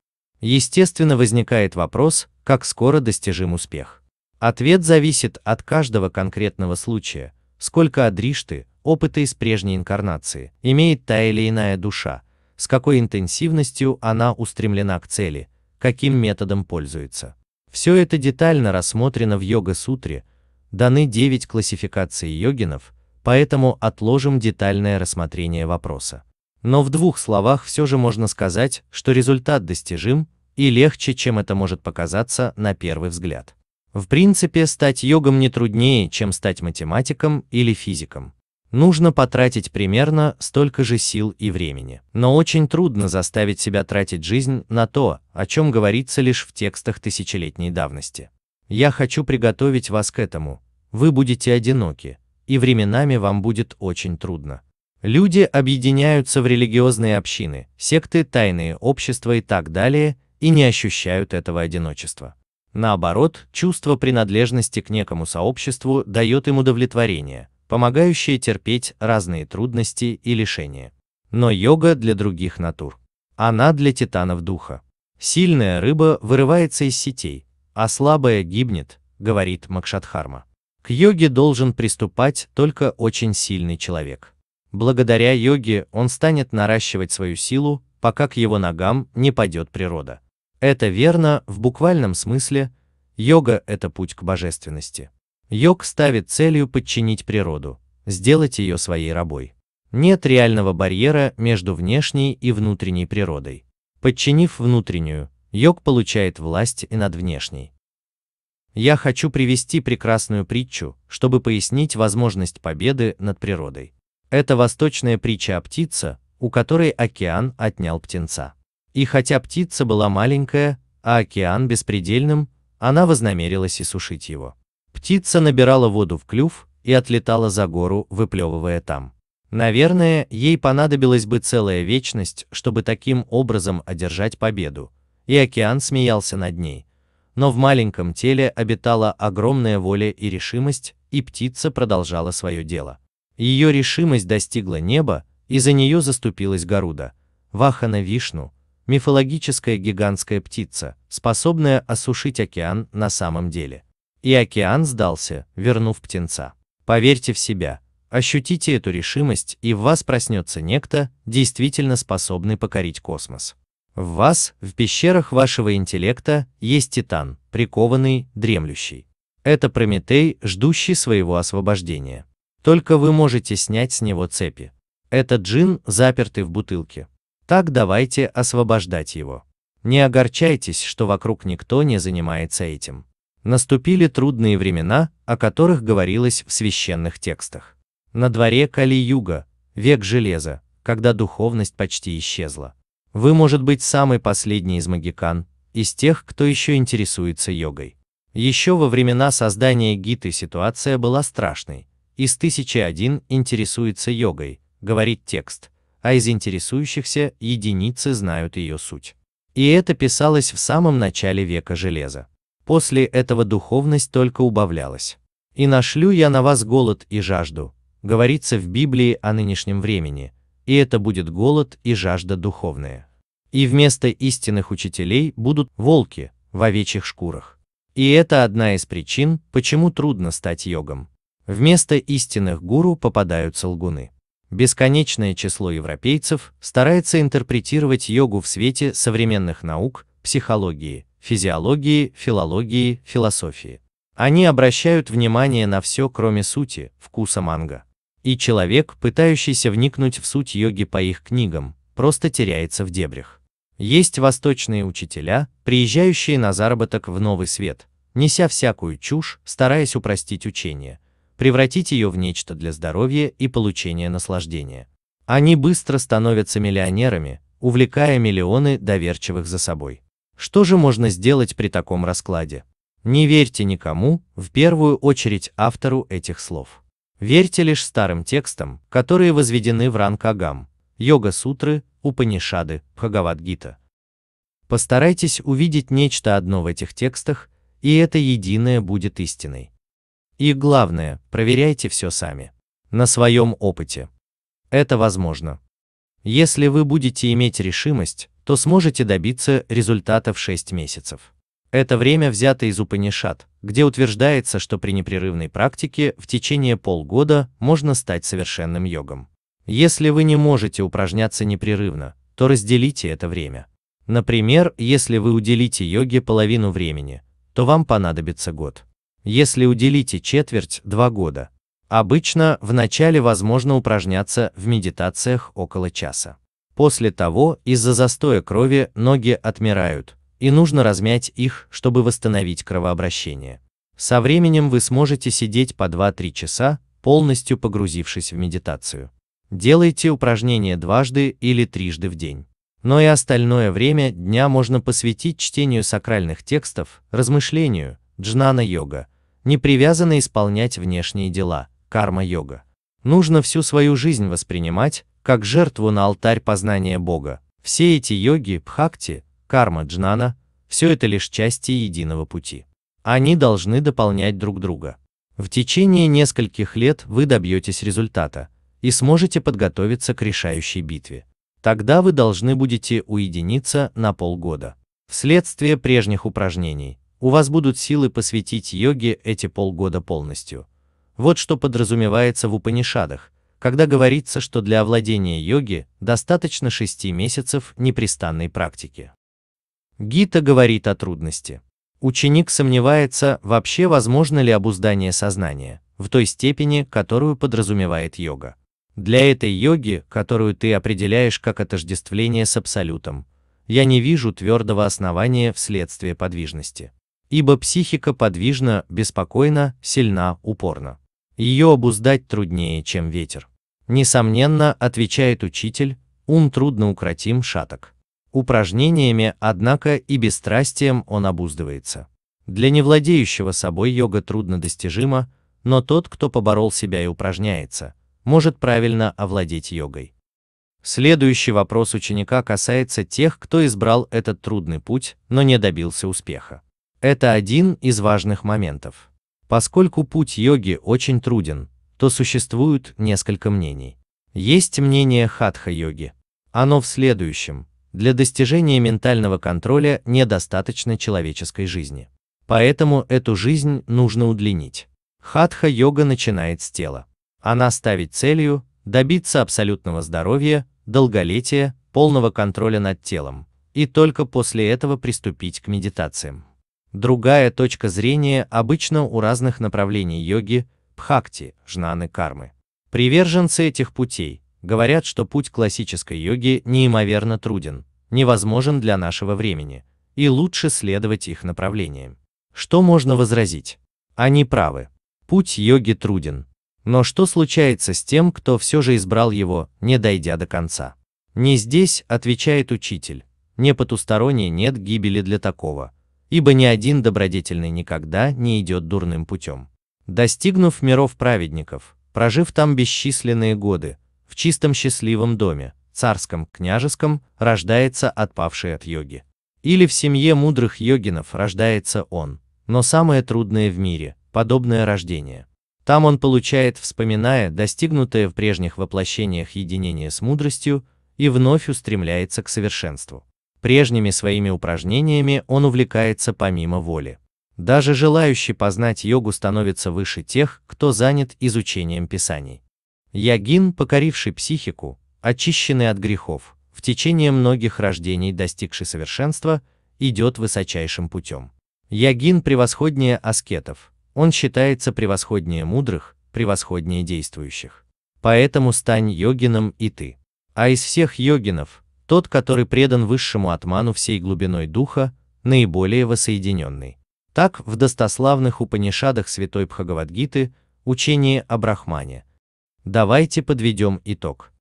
Естественно возникает вопрос, как скоро достижим успех. Ответ зависит от каждого конкретного случая, сколько адришты, опыта из прежней инкарнации, имеет та или иная душа, с какой интенсивностью она устремлена к цели, каким методом пользуется. Все это детально рассмотрено в йога-сутре, даны 9 классификаций йогинов, поэтому отложим детальное рассмотрение вопроса. Но в двух словах все же можно сказать, что результат достижим и легче, чем это может показаться на первый взгляд. В принципе, стать йогом не труднее, чем стать математиком или физиком. Нужно потратить примерно столько же сил и времени. Но очень трудно заставить себя тратить жизнь на то, о чем говорится лишь в текстах тысячелетней давности. Я хочу приготовить вас к этому. Вы будете одиноки, и временами вам будет очень трудно. Люди объединяются в религиозные общины, секты, тайные общества и так далее, и не ощущают этого одиночества. Наоборот, чувство принадлежности к некому сообществу дает им удовлетворение, помогающее терпеть разные трудности и лишения. Но йога для других натур. Она для титанов духа. Сильная рыба вырывается из сетей, а слабая гибнет, говорит Макшатхарма. К йоге должен приступать только очень сильный человек. Благодаря йоге он станет наращивать свою силу, пока к его ногам не падет природа. Это верно в буквальном смысле, йога – это путь к божественности. Йог ставит целью подчинить природу, сделать ее своей рабой. Нет реального барьера между внешней и внутренней природой. Подчинив внутреннюю, йог получает власть и над внешней. Я хочу привести прекрасную притчу, чтобы пояснить возможность победы над природой. Это восточная притча о птице, у которой океан отнял птенца. И хотя птица была маленькая, а океан беспредельным, она вознамерилась иссушить его. Птица набирала воду в клюв и отлетала за гору, выплевывая там. Наверное, ей понадобилась бы целая вечность, чтобы таким образом одержать победу, и океан смеялся над ней. Но в маленьком теле обитала огромная воля и решимость, и птица продолжала свое дело. Ее решимость достигла неба, и за нее заступилась Гаруда, Вахана Вишну, мифологическая гигантская птица, способная осушить океан на самом деле. И океан сдался, вернув птенца. Поверьте в себя, ощутите эту решимость, и в вас проснется некто, действительно способный покорить космос. В вас, в пещерах вашего интеллекта, есть титан, прикованный, дремлющий. Это Прометей, ждущий своего освобождения. Только вы можете снять с него цепи. Это джин, запертый в бутылке. Так давайте освобождать его. Не огорчайтесь, что вокруг никто не занимается этим. Наступили трудные времена, о которых говорилось в священных текстах. На дворе Кали-Юга, век железа, когда духовность почти исчезла. Вы, может быть, самый последний из магикан, из тех, кто еще интересуется йогой. Еще во времена создания Гиты ситуация была страшной. Из 1001 интересуется йогой, говорит текст – а из интересующихся единицы знают ее суть. И это писалось в самом начале века железа. После этого духовность только убавлялась. «И нашлю я на вас голод и жажду», говорится в Библии о нынешнем времени, и это будет голод и жажда духовная. И вместо истинных учителей будут волки в овечьих шкурах. И это одна из причин, почему трудно стать йогом. Вместо истинных гуру попадаются лгуны. Бесконечное число европейцев старается интерпретировать йогу в свете современных наук, психологии, физиологии, филологии, философии. Они обращают внимание на все, кроме сути, вкуса манго. И человек, пытающийся вникнуть в суть йоги по их книгам, просто теряется в дебрях. Есть восточные учителя, приезжающие на заработок в новый свет, неся всякую чушь, стараясь упростить учение – превратить ее в нечто для здоровья и получения наслаждения. Они быстро становятся миллионерами, увлекая миллионы доверчивых за собой. Что же можно сделать при таком раскладе? Не верьте никому, в первую очередь автору этих слов. Верьте лишь старым текстам, которые возведены в ранг Агам, Йога-сутры, Упанишады, Бхагавадгита. Постарайтесь увидеть нечто одно в этих текстах, и это единое будет истиной. И главное, проверяйте все сами. На своем опыте. Это возможно. Если вы будете иметь решимость, то сможете добиться результата в 6 месяцев. Это время взято из Упанишат, где утверждается, что при непрерывной практике в течение полгода можно стать совершенным йогом. Если вы не можете упражняться непрерывно, то разделите это время. Например, если вы уделите йоге половину времени, то вам понадобится год если уделите четверть два года. Обычно в начале возможно упражняться в медитациях около часа. После того, из-за застоя крови ноги отмирают, и нужно размять их, чтобы восстановить кровообращение. Со временем вы сможете сидеть по 2-3 часа, полностью погрузившись в медитацию. Делайте упражнения дважды или трижды в день. Но и остальное время дня можно посвятить чтению сакральных текстов, размышлению, джнана-йога, не привязаны исполнять внешние дела, карма-йога. Нужно всю свою жизнь воспринимать, как жертву на алтарь познания Бога. Все эти йоги, бхакти, карма, джнана, все это лишь части единого пути. Они должны дополнять друг друга. В течение нескольких лет вы добьетесь результата и сможете подготовиться к решающей битве. Тогда вы должны будете уединиться на полгода. Вследствие прежних упражнений у вас будут силы посвятить йоге эти полгода полностью. Вот что подразумевается в Упанишадах, когда говорится, что для овладения йоги достаточно шести месяцев непрестанной практики. Гита говорит о трудности. Ученик сомневается, вообще возможно ли обуздание сознания, в той степени, которую подразумевает йога. Для этой йоги, которую ты определяешь как отождествление с абсолютом, я не вижу твердого основания вследствие подвижности ибо психика подвижна, беспокойна, сильна, упорна. Ее обуздать труднее, чем ветер. Несомненно, отвечает учитель, ум трудно укротим шаток. Упражнениями, однако, и бесстрастием он обуздывается. Для невладеющего собой йога трудно достижима, но тот, кто поборол себя и упражняется, может правильно овладеть йогой. Следующий вопрос ученика касается тех, кто избрал этот трудный путь, но не добился успеха. Это один из важных моментов. Поскольку путь йоги очень труден, то существует несколько мнений. Есть мнение хатха-йоги. Оно в следующем. Для достижения ментального контроля недостаточно человеческой жизни. Поэтому эту жизнь нужно удлинить. Хатха-йога начинает с тела. Она ставит целью добиться абсолютного здоровья, долголетия, полного контроля над телом, и только после этого приступить к медитациям. Другая точка зрения обычно у разных направлений йоги, бхакти, жнаны кармы. Приверженцы этих путей говорят, что путь классической йоги неимоверно труден, невозможен для нашего времени, и лучше следовать их направлениям. Что можно возразить? Они правы. Путь йоги труден. Но что случается с тем, кто все же избрал его, не дойдя до конца? Не здесь, отвечает учитель, не потусторонне нет гибели для такого, ибо ни один добродетельный никогда не идет дурным путем. Достигнув миров праведников, прожив там бесчисленные годы, в чистом счастливом доме, царском, княжеском, рождается отпавший от йоги. Или в семье мудрых йогинов рождается он, но самое трудное в мире – подобное рождение. Там он получает, вспоминая достигнутое в прежних воплощениях единение с мудростью, и вновь устремляется к совершенству. Прежними своими упражнениями он увлекается помимо воли. Даже желающий познать йогу становится выше тех, кто занят изучением писаний. Ягин, покоривший психику, очищенный от грехов, в течение многих рождений достигший совершенства, идет высочайшим путем. Ягин превосходнее аскетов, он считается превосходнее мудрых, превосходнее действующих. Поэтому стань йогином и ты. А из всех йогинов, тот, который предан высшему атману всей глубиной духа, наиболее воссоединенный. Так в достославных Упанишадах Святой Бхагавадгиты учение о Брахмане. Давайте подведем итог.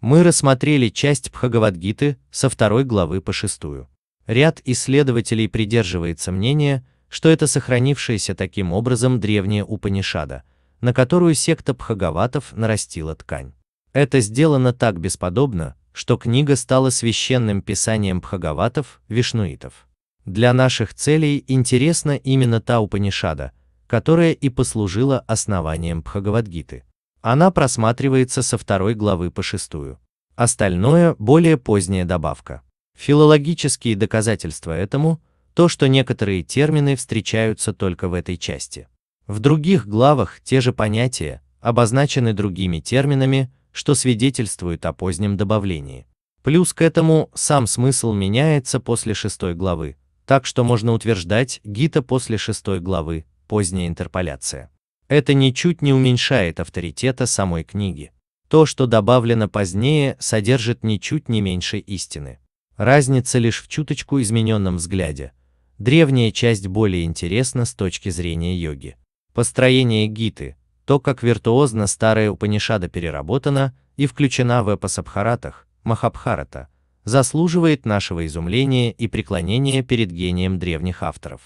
Мы рассмотрели часть Бхагавадгиты со второй главы по шестую. Ряд исследователей придерживается мнения, что это сохранившаяся таким образом древняя Упанишада, на которую секта Бхагаватов нарастила ткань. Это сделано так бесподобно, что книга стала священным писанием бхагаватов, вишнуитов. Для наших целей интересна именно та Упанишада, которая и послужила основанием Бхагавадгиты. Она просматривается со второй главы по шестую. Остальное – более поздняя добавка. Филологические доказательства этому – то, что некоторые термины встречаются только в этой части. В других главах те же понятия обозначены другими терминами, что свидетельствует о позднем добавлении. Плюс к этому сам смысл меняется после шестой главы, так что можно утверждать Гита после шестой главы, поздняя интерполяция. Это ничуть не уменьшает авторитета самой книги. То, что добавлено позднее, содержит ничуть не меньше истины. Разница лишь в чуточку измененном взгляде. Древняя часть более интересна с точки зрения йоги. Построение Гиты, то, как виртуозно старая Упанишада переработана и включена в эпос Абхаратах, Махабхарата, заслуживает нашего изумления и преклонения перед гением древних авторов.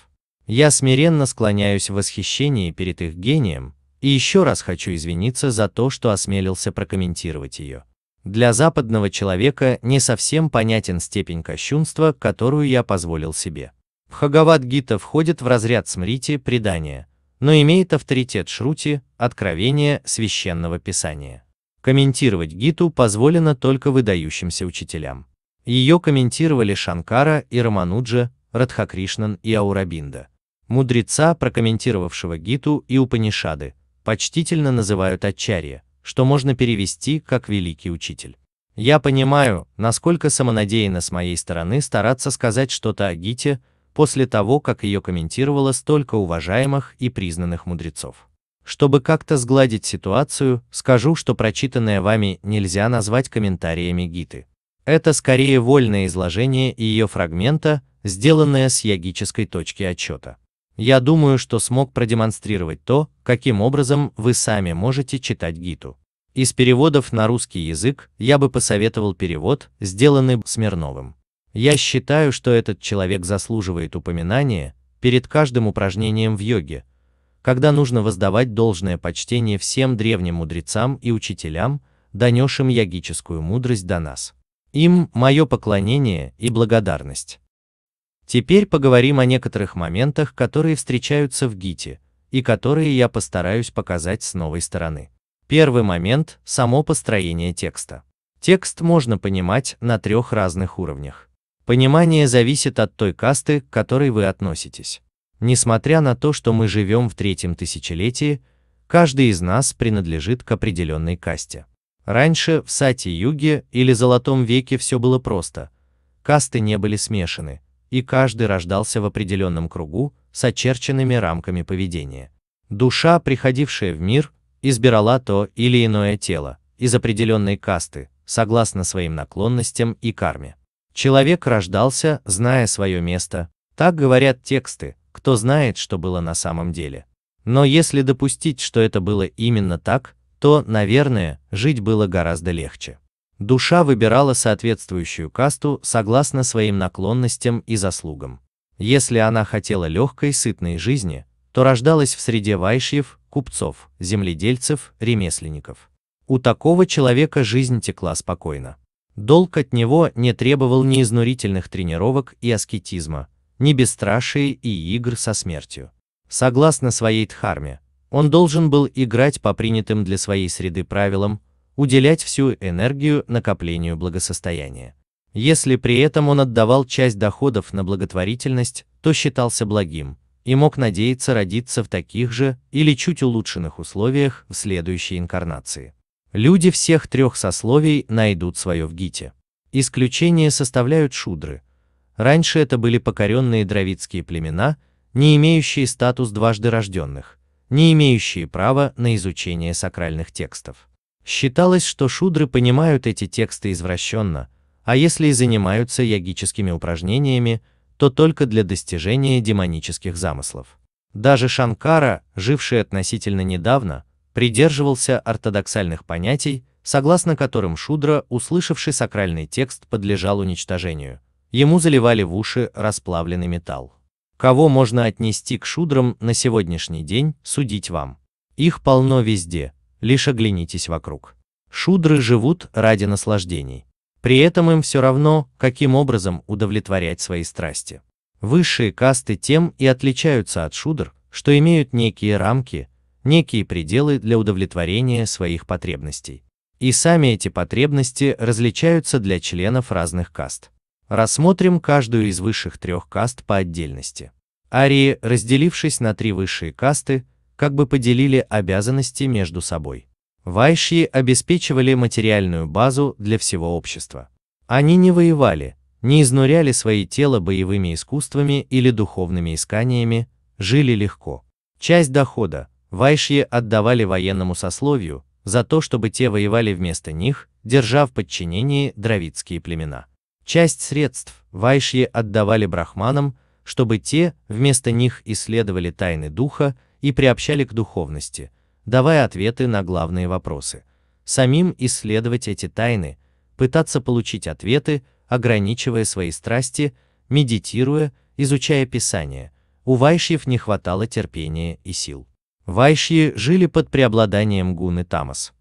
Я смиренно склоняюсь в восхищении перед их гением и еще раз хочу извиниться за то, что осмелился прокомментировать ее. Для западного человека не совсем понятен степень кощунства, которую я позволил себе. Бхагавад-гита входит в разряд смрити предания – но имеет авторитет Шрути, откровение священного писания. Комментировать Гиту позволено только выдающимся учителям. Ее комментировали Шанкара и Рамануджа, Радхакришнан и Аурабинда. Мудреца, прокомментировавшего Гиту и Упанишады, почтительно называют Ачарья, что можно перевести как «великий учитель». Я понимаю, насколько самонадеянно с моей стороны стараться сказать что-то о Гите, после того, как ее комментировало столько уважаемых и признанных мудрецов. Чтобы как-то сгладить ситуацию, скажу, что прочитанное вами нельзя назвать комментариями Гиты. Это скорее вольное изложение ее фрагмента, сделанное с ягической точки отчета. Я думаю, что смог продемонстрировать то, каким образом вы сами можете читать Гиту. Из переводов на русский язык я бы посоветовал перевод, сделанный Смирновым. Я считаю, что этот человек заслуживает упоминания перед каждым упражнением в йоге, когда нужно воздавать должное почтение всем древним мудрецам и учителям, донесшим ягическую мудрость до нас. Им мое поклонение и благодарность. Теперь поговорим о некоторых моментах, которые встречаются в Гите, и которые я постараюсь показать с новой стороны. Первый момент – само построение текста. Текст можно понимать на трех разных уровнях. Понимание зависит от той касты, к которой вы относитесь. Несмотря на то, что мы живем в третьем тысячелетии, каждый из нас принадлежит к определенной касте. Раньше, в Сати-юге или Золотом веке все было просто. Касты не были смешаны, и каждый рождался в определенном кругу с очерченными рамками поведения. Душа, приходившая в мир, избирала то или иное тело из определенной касты, согласно своим наклонностям и карме. Человек рождался, зная свое место, так говорят тексты, кто знает, что было на самом деле. Но если допустить, что это было именно так, то, наверное, жить было гораздо легче. Душа выбирала соответствующую касту согласно своим наклонностям и заслугам. Если она хотела легкой, сытной жизни, то рождалась в среде вайшьев, купцов, земледельцев, ремесленников. У такого человека жизнь текла спокойно. Долг от него не требовал ни изнурительных тренировок и аскетизма, ни бесстрашие и игр со смертью. Согласно своей дхарме, он должен был играть по принятым для своей среды правилам, уделять всю энергию накоплению благосостояния. Если при этом он отдавал часть доходов на благотворительность, то считался благим и мог надеяться родиться в таких же или чуть улучшенных условиях в следующей инкарнации. Люди всех трех сословий найдут свое в Гите. Исключение составляют шудры. Раньше это были покоренные дровицкие племена, не имеющие статус дважды рожденных, не имеющие права на изучение сакральных текстов. Считалось, что шудры понимают эти тексты извращенно, а если и занимаются ягическими упражнениями, то только для достижения демонических замыслов. Даже Шанкара, живший относительно недавно, придерживался ортодоксальных понятий, согласно которым шудра, услышавший сакральный текст, подлежал уничтожению. Ему заливали в уши расплавленный металл. Кого можно отнести к шудрам на сегодняшний день, судить вам. Их полно везде, лишь оглянитесь вокруг. Шудры живут ради наслаждений. При этом им все равно, каким образом удовлетворять свои страсти. Высшие касты тем и отличаются от шудр, что имеют некие рамки, некие пределы для удовлетворения своих потребностей. И сами эти потребности различаются для членов разных каст. Рассмотрим каждую из высших трех каст по отдельности. Арии, разделившись на три высшие касты, как бы поделили обязанности между собой. Вайшьи обеспечивали материальную базу для всего общества. Они не воевали, не изнуряли свои тела боевыми искусствами или духовными исканиями, жили легко. Часть дохода, Вайшье отдавали военному сословию за то, чтобы те воевали вместо них, держа в подчинении дравидские племена. Часть средств Вайшье отдавали брахманам, чтобы те вместо них исследовали тайны духа и приобщали к духовности, давая ответы на главные вопросы. Самим исследовать эти тайны, пытаться получить ответы, ограничивая свои страсти, медитируя, изучая Писание, у Вайшьев не хватало терпения и сил. Вайшьи жили под преобладанием гун и тамас.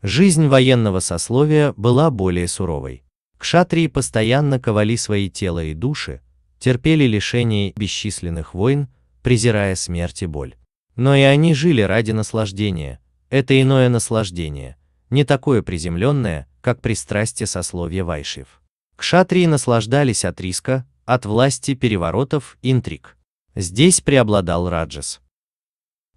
Жизнь военного сословия была более суровой. Кшатрии постоянно ковали свои тела и души, терпели лишений бесчисленных войн, презирая смерть и боль. Но и они жили ради наслаждения, это иное наслаждение, не такое приземленное, как пристрастие сословия вайшев. Кшатрии наслаждались от риска, от власти переворотов, интриг. Здесь преобладал раджас.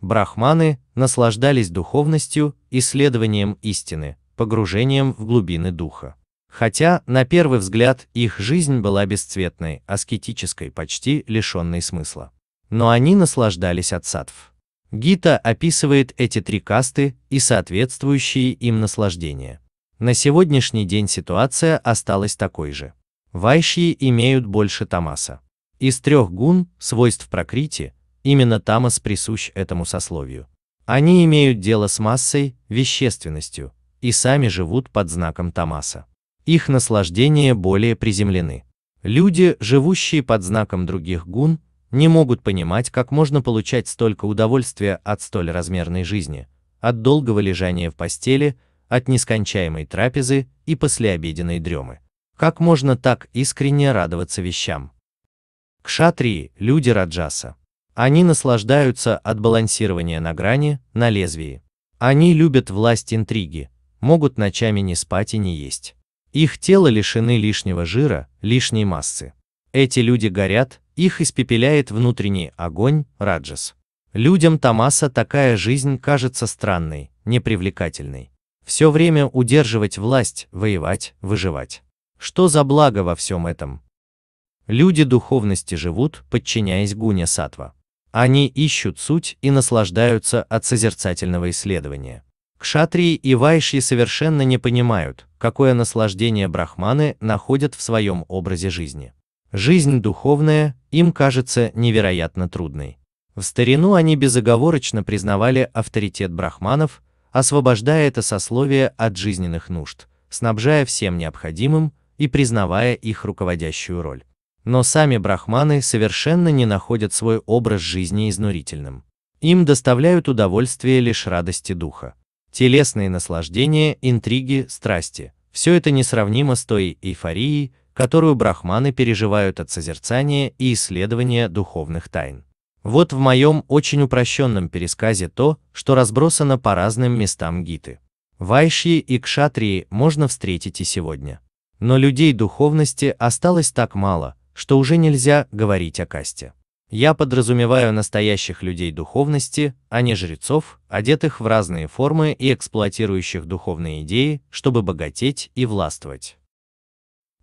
Брахманы наслаждались духовностью, исследованием истины, погружением в глубины духа. Хотя, на первый взгляд, их жизнь была бесцветной, аскетической, почти лишенной смысла. Но они наслаждались от сатв. Гита описывает эти три касты и соответствующие им наслаждения. На сегодняшний день ситуация осталась такой же. Вайшьи имеют больше тамаса. Из трех гун, свойств прокрити, Именно тамос присущ этому сословию. Они имеют дело с массой, вещественностью, и сами живут под знаком тамаса. Их наслаждения более приземлены. Люди, живущие под знаком других гун, не могут понимать, как можно получать столько удовольствия от столь размерной жизни, от долгого лежания в постели, от нескончаемой трапезы и послеобеденной дремы. Как можно так искренне радоваться вещам? Кшатрии – люди Раджаса. Они наслаждаются от балансирования на грани, на лезвии. Они любят власть интриги, могут ночами не спать и не есть. Их тело лишены лишнего жира, лишней массы. Эти люди горят, их испепеляет внутренний огонь, раджас. Людям Тамаса такая жизнь кажется странной, непривлекательной. Все время удерживать власть, воевать, выживать. Что за благо во всем этом? Люди духовности живут, подчиняясь гуне сатва. Они ищут суть и наслаждаются от созерцательного исследования. Кшатрии и вайши совершенно не понимают, какое наслаждение брахманы находят в своем образе жизни. Жизнь духовная им кажется невероятно трудной. В старину они безоговорочно признавали авторитет брахманов, освобождая это сословие от жизненных нужд, снабжая всем необходимым и признавая их руководящую роль. Но сами брахманы совершенно не находят свой образ жизни изнурительным. Им доставляют удовольствие лишь радости духа. Телесные наслаждения, интриги, страсти – все это несравнимо с той эйфорией, которую брахманы переживают от созерцания и исследования духовных тайн. Вот в моем очень упрощенном пересказе то, что разбросано по разным местам гиты. Вайшьи и кшатрии можно встретить и сегодня. Но людей духовности осталось так мало, что уже нельзя говорить о касте. Я подразумеваю настоящих людей духовности, а не жрецов, одетых в разные формы и эксплуатирующих духовные идеи, чтобы богатеть и властвовать.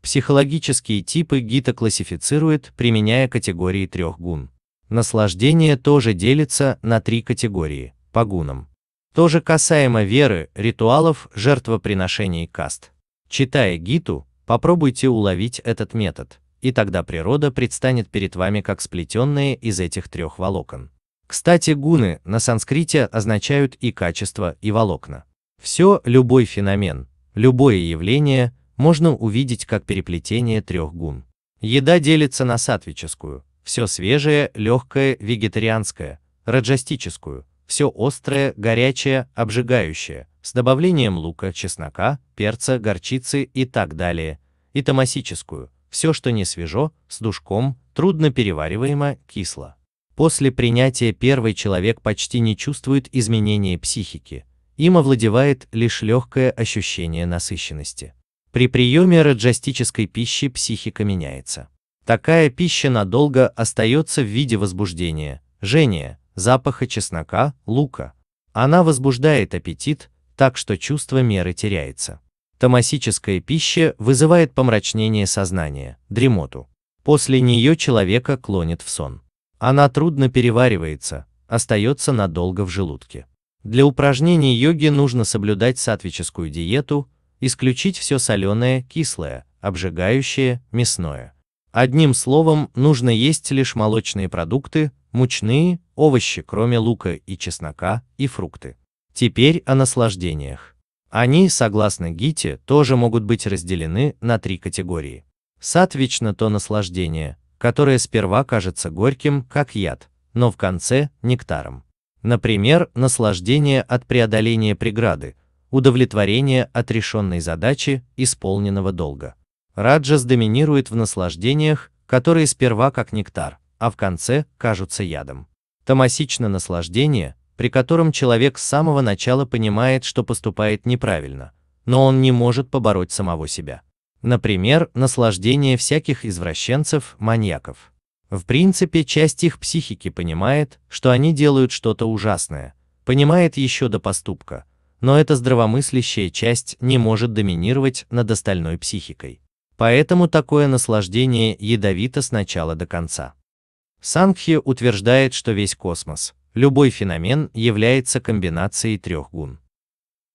Психологические типы Гита классифицирует, применяя категории трех гун. Наслаждение тоже делится на три категории, по гунам. Тоже касаемо веры, ритуалов, жертвоприношений каст. Читая Гиту, попробуйте уловить этот метод, и тогда природа предстанет перед вами как сплетенные из этих трех волокон. Кстати, гуны на санскрите означают и качество, и волокна. Все, любой феномен, любое явление можно увидеть как переплетение трех гун. Еда делится на сатвическую, все свежее, легкое, вегетарианское, раджастическую, все острое, горячее, обжигающее, с добавлением лука, чеснока, перца, горчицы и так далее, и томасическую, все, что не свежо, с душком, трудно перевариваемо, кисло. После принятия первый человек почти не чувствует изменения психики, им овладевает лишь легкое ощущение насыщенности. При приеме раджастической пищи психика меняется. Такая пища надолго остается в виде возбуждения, жжения, запаха чеснока, лука. Она возбуждает аппетит, так что чувство меры теряется. Томасическая пища вызывает помрачнение сознания, дремоту. После нее человека клонит в сон. Она трудно переваривается, остается надолго в желудке. Для упражнений йоги нужно соблюдать сатвическую диету, исключить все соленое, кислое, обжигающее, мясное. Одним словом, нужно есть лишь молочные продукты, мучные, овощи, кроме лука и чеснока, и фрукты. Теперь о наслаждениях. Они, согласно Гите, тоже могут быть разделены на три категории. Сатвично то наслаждение, которое сперва кажется горьким, как яд, но в конце – нектаром. Например, наслаждение от преодоления преграды, удовлетворение от решенной задачи, исполненного долга. Раджас доминирует в наслаждениях, которые сперва как нектар, а в конце кажутся ядом. Томасично наслаждение, при котором человек с самого начала понимает, что поступает неправильно, но он не может побороть самого себя. Например, наслаждение всяких извращенцев, маньяков. В принципе, часть их психики понимает, что они делают что-то ужасное, понимает еще до поступка, но эта здравомыслящая часть не может доминировать над остальной психикой. Поэтому такое наслаждение ядовито сначала до конца. Сангхи утверждает, что весь космос – Любой феномен является комбинацией трех гун.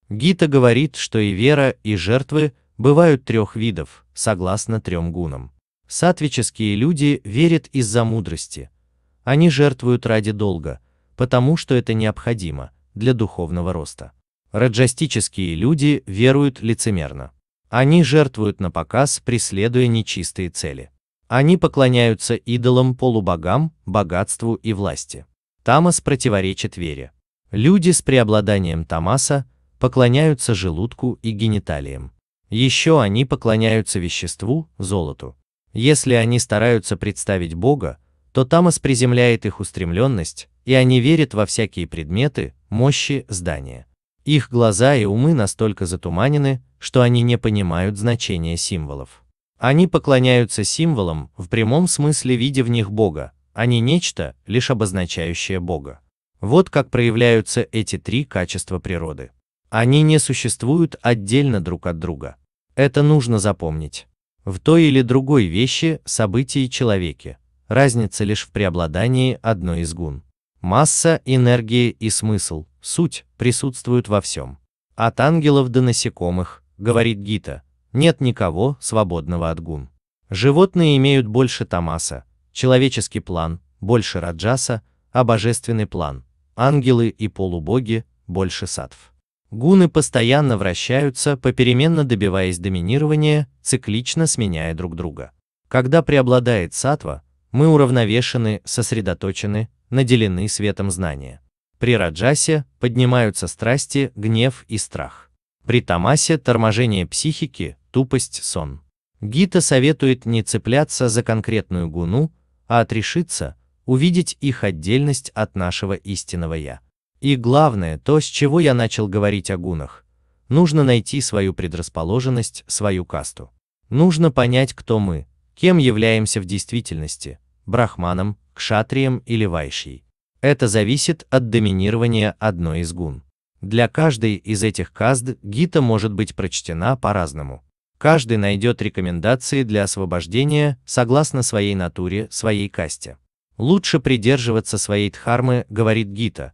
Гита говорит, что и вера, и жертвы бывают трех видов, согласно трем гунам. Сатвические люди верят из-за мудрости. Они жертвуют ради долга, потому что это необходимо для духовного роста. Раджастические люди веруют лицемерно. Они жертвуют на показ, преследуя нечистые цели. Они поклоняются идолам, полубогам, богатству и власти. Тамас противоречит вере. Люди с преобладанием Тамаса поклоняются желудку и гениталиям. Еще они поклоняются веществу, золоту. Если они стараются представить Бога, то Тамас приземляет их устремленность, и они верят во всякие предметы, мощи, здания. Их глаза и умы настолько затуманены, что они не понимают значения символов. Они поклоняются символам в прямом смысле видя в них Бога, а не нечто, лишь обозначающее Бога. Вот как проявляются эти три качества природы. Они не существуют отдельно друг от друга. Это нужно запомнить. В той или другой вещи, событии, человеке. Разница лишь в преобладании одной из гун. Масса, энергия и смысл, суть, присутствуют во всем. От ангелов до насекомых, говорит Гита, нет никого, свободного от гун. Животные имеют больше тамаса, человеческий план больше Раджаса, а божественный план ангелы и полубоги больше сатв. Гуны постоянно вращаются, попеременно добиваясь доминирования, циклично сменяя друг друга. Когда преобладает сатва, мы уравновешены, сосредоточены, наделены светом знания. При раджасе поднимаются страсти, гнев и страх. При тамасе торможение психики, тупость, сон. Гита советует не цепляться за конкретную гуну, а отрешиться, увидеть их отдельность от нашего истинного «я». И главное, то, с чего я начал говорить о гунах, нужно найти свою предрасположенность, свою касту. Нужно понять, кто мы, кем являемся в действительности, брахманом, кшатрием или вайшей. Это зависит от доминирования одной из гун. Для каждой из этих каст гита может быть прочтена по-разному. Каждый найдет рекомендации для освобождения согласно своей натуре, своей касте. Лучше придерживаться своей дхармы, говорит Гита.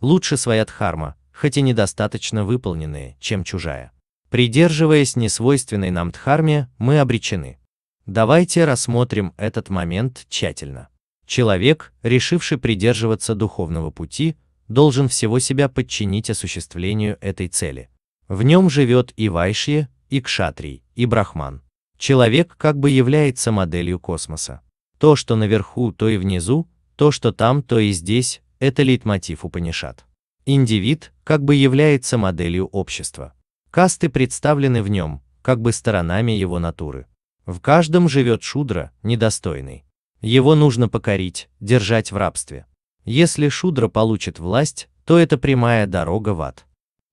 Лучше своя дхарма, хоть и недостаточно выполненные, чем чужая. Придерживаясь несвойственной нам дхарме, мы обречены. Давайте рассмотрим этот момент тщательно. Человек, решивший придерживаться духовного пути, должен всего себя подчинить осуществлению этой цели. В нем живет и вайшье, и кшатрий, и брахман. Человек как бы является моделью космоса. То, что наверху, то и внизу, то, что там, то и здесь, это лейтмотив Упанишат. Индивид как бы является моделью общества. Касты представлены в нем, как бы сторонами его натуры. В каждом живет шудра, недостойный. Его нужно покорить, держать в рабстве. Если шудра получит власть, то это прямая дорога в ад.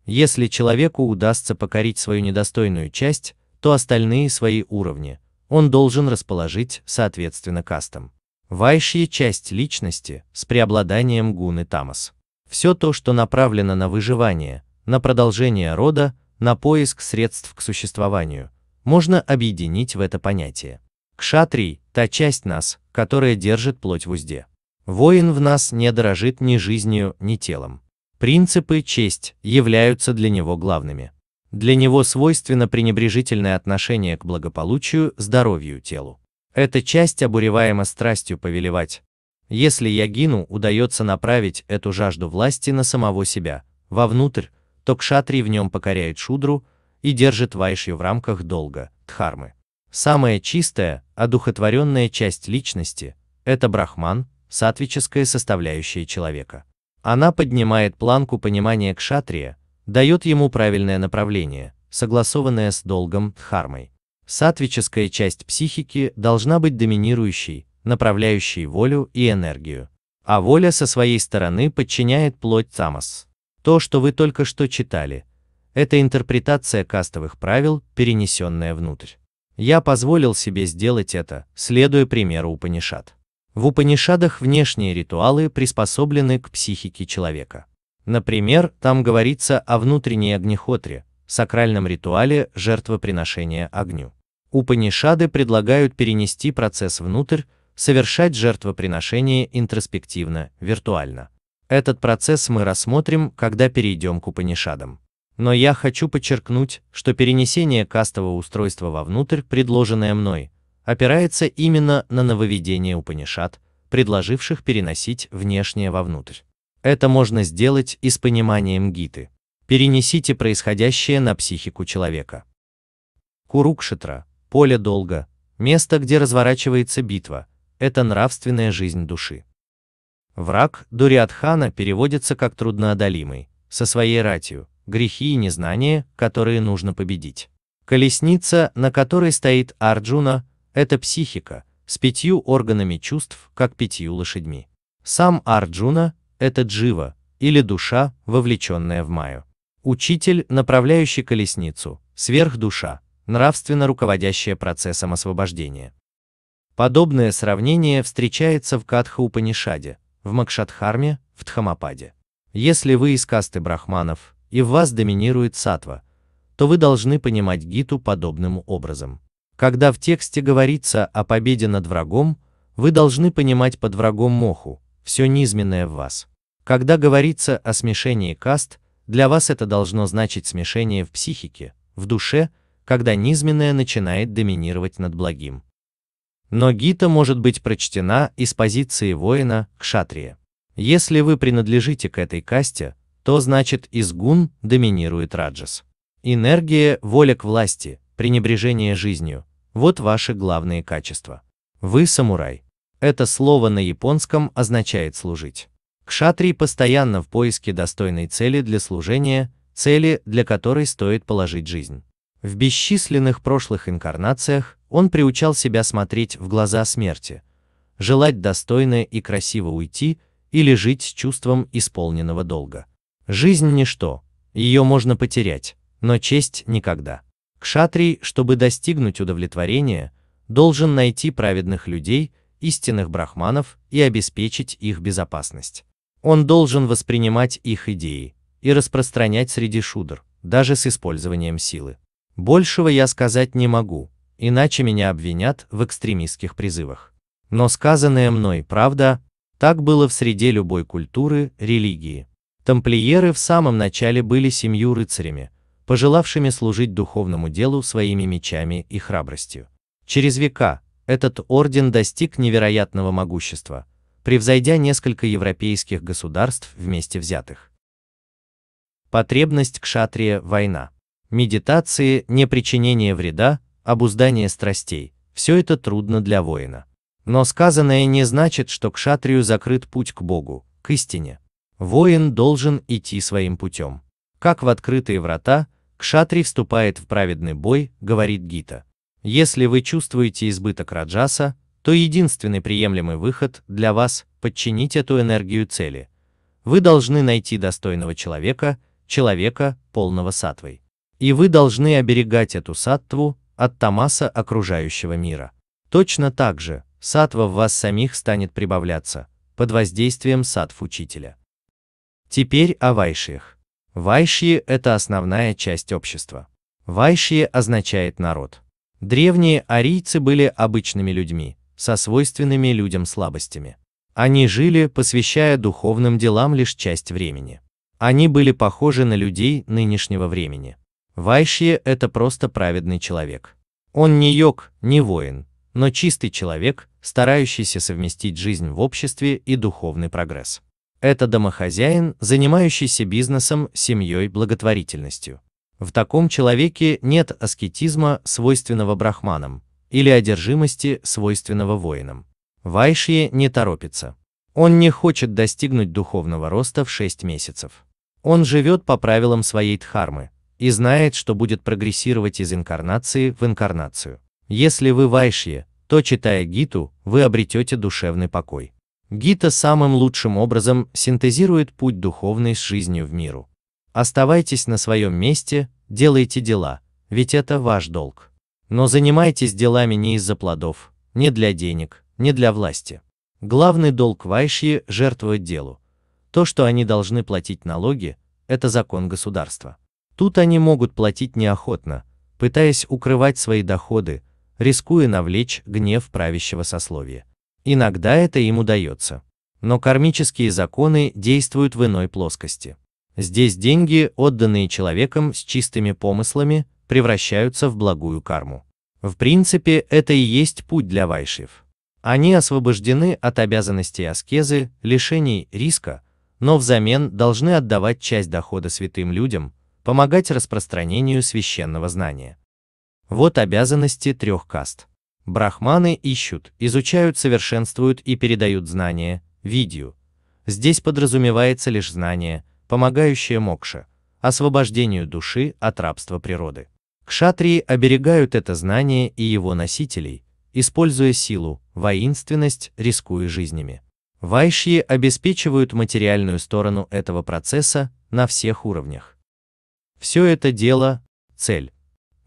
Если человеку удастся покорить свою недостойную часть, то остальные свои уровни он должен расположить соответственно кастам. Вайшья часть личности с преобладанием гуны тамас. Все то, что направлено на выживание, на продолжение рода, на поиск средств к существованию, можно объединить в это понятие. Кшатрий – та часть нас, которая держит плоть в узде. Воин в нас не дорожит ни жизнью, ни телом. Принципы честь являются для него главными. Для него свойственно пренебрежительное отношение к благополучию, здоровью, телу. Эта часть обуреваема страстью повелевать. Если Ягину удается направить эту жажду власти на самого себя, вовнутрь, то кшатри в нем покоряет шудру и держит вайшью в рамках долга, дхармы. Самая чистая, одухотворенная часть личности – это брахман, сатвическая составляющая человека. Она поднимает планку понимания кшатрия, дает ему правильное направление, согласованное с долгом, дхармой. Сатвическая часть психики должна быть доминирующей, направляющей волю и энергию. А воля со своей стороны подчиняет плоть тамас. То, что вы только что читали, это интерпретация кастовых правил, перенесенная внутрь. Я позволил себе сделать это, следуя примеру Упанишат. В Упанишадах внешние ритуалы приспособлены к психике человека. Например, там говорится о внутренней огнехотре, сакральном ритуале жертвоприношения огню. Упанишады предлагают перенести процесс внутрь, совершать жертвоприношение интроспективно, виртуально. Этот процесс мы рассмотрим, когда перейдем к Упанишадам. Но я хочу подчеркнуть, что перенесение кастового устройства вовнутрь, предложенное мной, опирается именно на нововведение Упанишат, предложивших переносить внешнее вовнутрь. Это можно сделать и с пониманием Гиты. Перенесите происходящее на психику человека. Курукшетра, поле долга, место, где разворачивается битва, это нравственная жизнь души. Враг Дуриатхана переводится как трудноодолимый, со своей ратью, грехи и незнание, которые нужно победить. Колесница, на которой стоит Арджуна, это психика, с пятью органами чувств, как пятью лошадьми. Сам Арджуна – это джива, или душа, вовлеченная в маю. Учитель, направляющий колесницу, сверхдуша, нравственно руководящая процессом освобождения. Подобное сравнение встречается в Катха Упанишаде, в Макшатхарме, в Тхамападе. Если вы из касты брахманов, и в вас доминирует сатва, то вы должны понимать гиту подобным образом. Когда в тексте говорится о победе над врагом, вы должны понимать под врагом моху, все низменное в вас. Когда говорится о смешении каст, для вас это должно значить смешение в психике, в душе, когда низменное начинает доминировать над благим. Но гита может быть прочтена из позиции воина к шатрия. Если вы принадлежите к этой касте, то значит изгун доминирует раджас. Энергия, воля к власти, пренебрежение жизнью. Вот ваши главные качества. Вы самурай. Это слово на японском означает служить. Кшатрий постоянно в поиске достойной цели для служения, цели, для которой стоит положить жизнь. В бесчисленных прошлых инкарнациях он приучал себя смотреть в глаза смерти, желать достойно и красиво уйти или жить с чувством исполненного долга. Жизнь – ничто, ее можно потерять, но честь – никогда. Кшатрий, чтобы достигнуть удовлетворения, должен найти праведных людей, истинных брахманов и обеспечить их безопасность. Он должен воспринимать их идеи и распространять среди шудр, даже с использованием силы. Большего я сказать не могу, иначе меня обвинят в экстремистских призывах. Но сказанное мной правда, так было в среде любой культуры, религии. Тамплиеры в самом начале были семью рыцарями, пожелавшими служить духовному делу своими мечами и храбростью. Через века этот орден достиг невероятного могущества, превзойдя несколько европейских государств вместе взятых. Потребность к шатрия – война. Медитации, не причинение вреда, обуздание страстей – все это трудно для воина. Но сказанное не значит, что к шатрию закрыт путь к Богу, к истине. Воин должен идти своим путем. Как в открытые врата, Кшатри вступает в праведный бой, говорит Гита. Если вы чувствуете избыток раджаса, то единственный приемлемый выход для вас – подчинить эту энергию цели. Вы должны найти достойного человека, человека, полного сатвой. И вы должны оберегать эту сатву от тамаса окружающего мира. Точно так же сатва в вас самих станет прибавляться, под воздействием сатв учителя. Теперь о вайшиях. Вайшьи – это основная часть общества. Вайшьи означает народ. Древние арийцы были обычными людьми, со свойственными людям слабостями. Они жили, посвящая духовным делам лишь часть времени. Они были похожи на людей нынешнего времени. Вайшье – это просто праведный человек. Он не йог, не воин, но чистый человек, старающийся совместить жизнь в обществе и духовный прогресс. Это домохозяин, занимающийся бизнесом, семьей, благотворительностью. В таком человеке нет аскетизма, свойственного брахманам, или одержимости, свойственного воинам. Вайшье не торопится. Он не хочет достигнуть духовного роста в 6 месяцев. Он живет по правилам своей дхармы и знает, что будет прогрессировать из инкарнации в инкарнацию. Если вы вайшье, то читая гиту, вы обретете душевный покой. Гита самым лучшим образом синтезирует путь духовной с жизнью в миру. Оставайтесь на своем месте, делайте дела, ведь это ваш долг. Но занимайтесь делами не из-за плодов, не для денег, не для власти. Главный долг Вайши – жертвовать делу. То, что они должны платить налоги, это закон государства. Тут они могут платить неохотно, пытаясь укрывать свои доходы, рискуя навлечь гнев правящего сословия. Иногда это им удается. Но кармические законы действуют в иной плоскости. Здесь деньги, отданные человеком с чистыми помыслами, превращаются в благую карму. В принципе, это и есть путь для вайшев. Они освобождены от обязанностей аскезы, лишений, риска, но взамен должны отдавать часть дохода святым людям, помогать распространению священного знания. Вот обязанности трех каст. Брахманы ищут, изучают, совершенствуют и передают знания, видео. Здесь подразумевается лишь знание, помогающее мокше, освобождению души от рабства природы. Кшатрии оберегают это знание и его носителей, используя силу, воинственность, рискуя жизнями. Вайшьи обеспечивают материальную сторону этого процесса на всех уровнях. Все это дело – цель.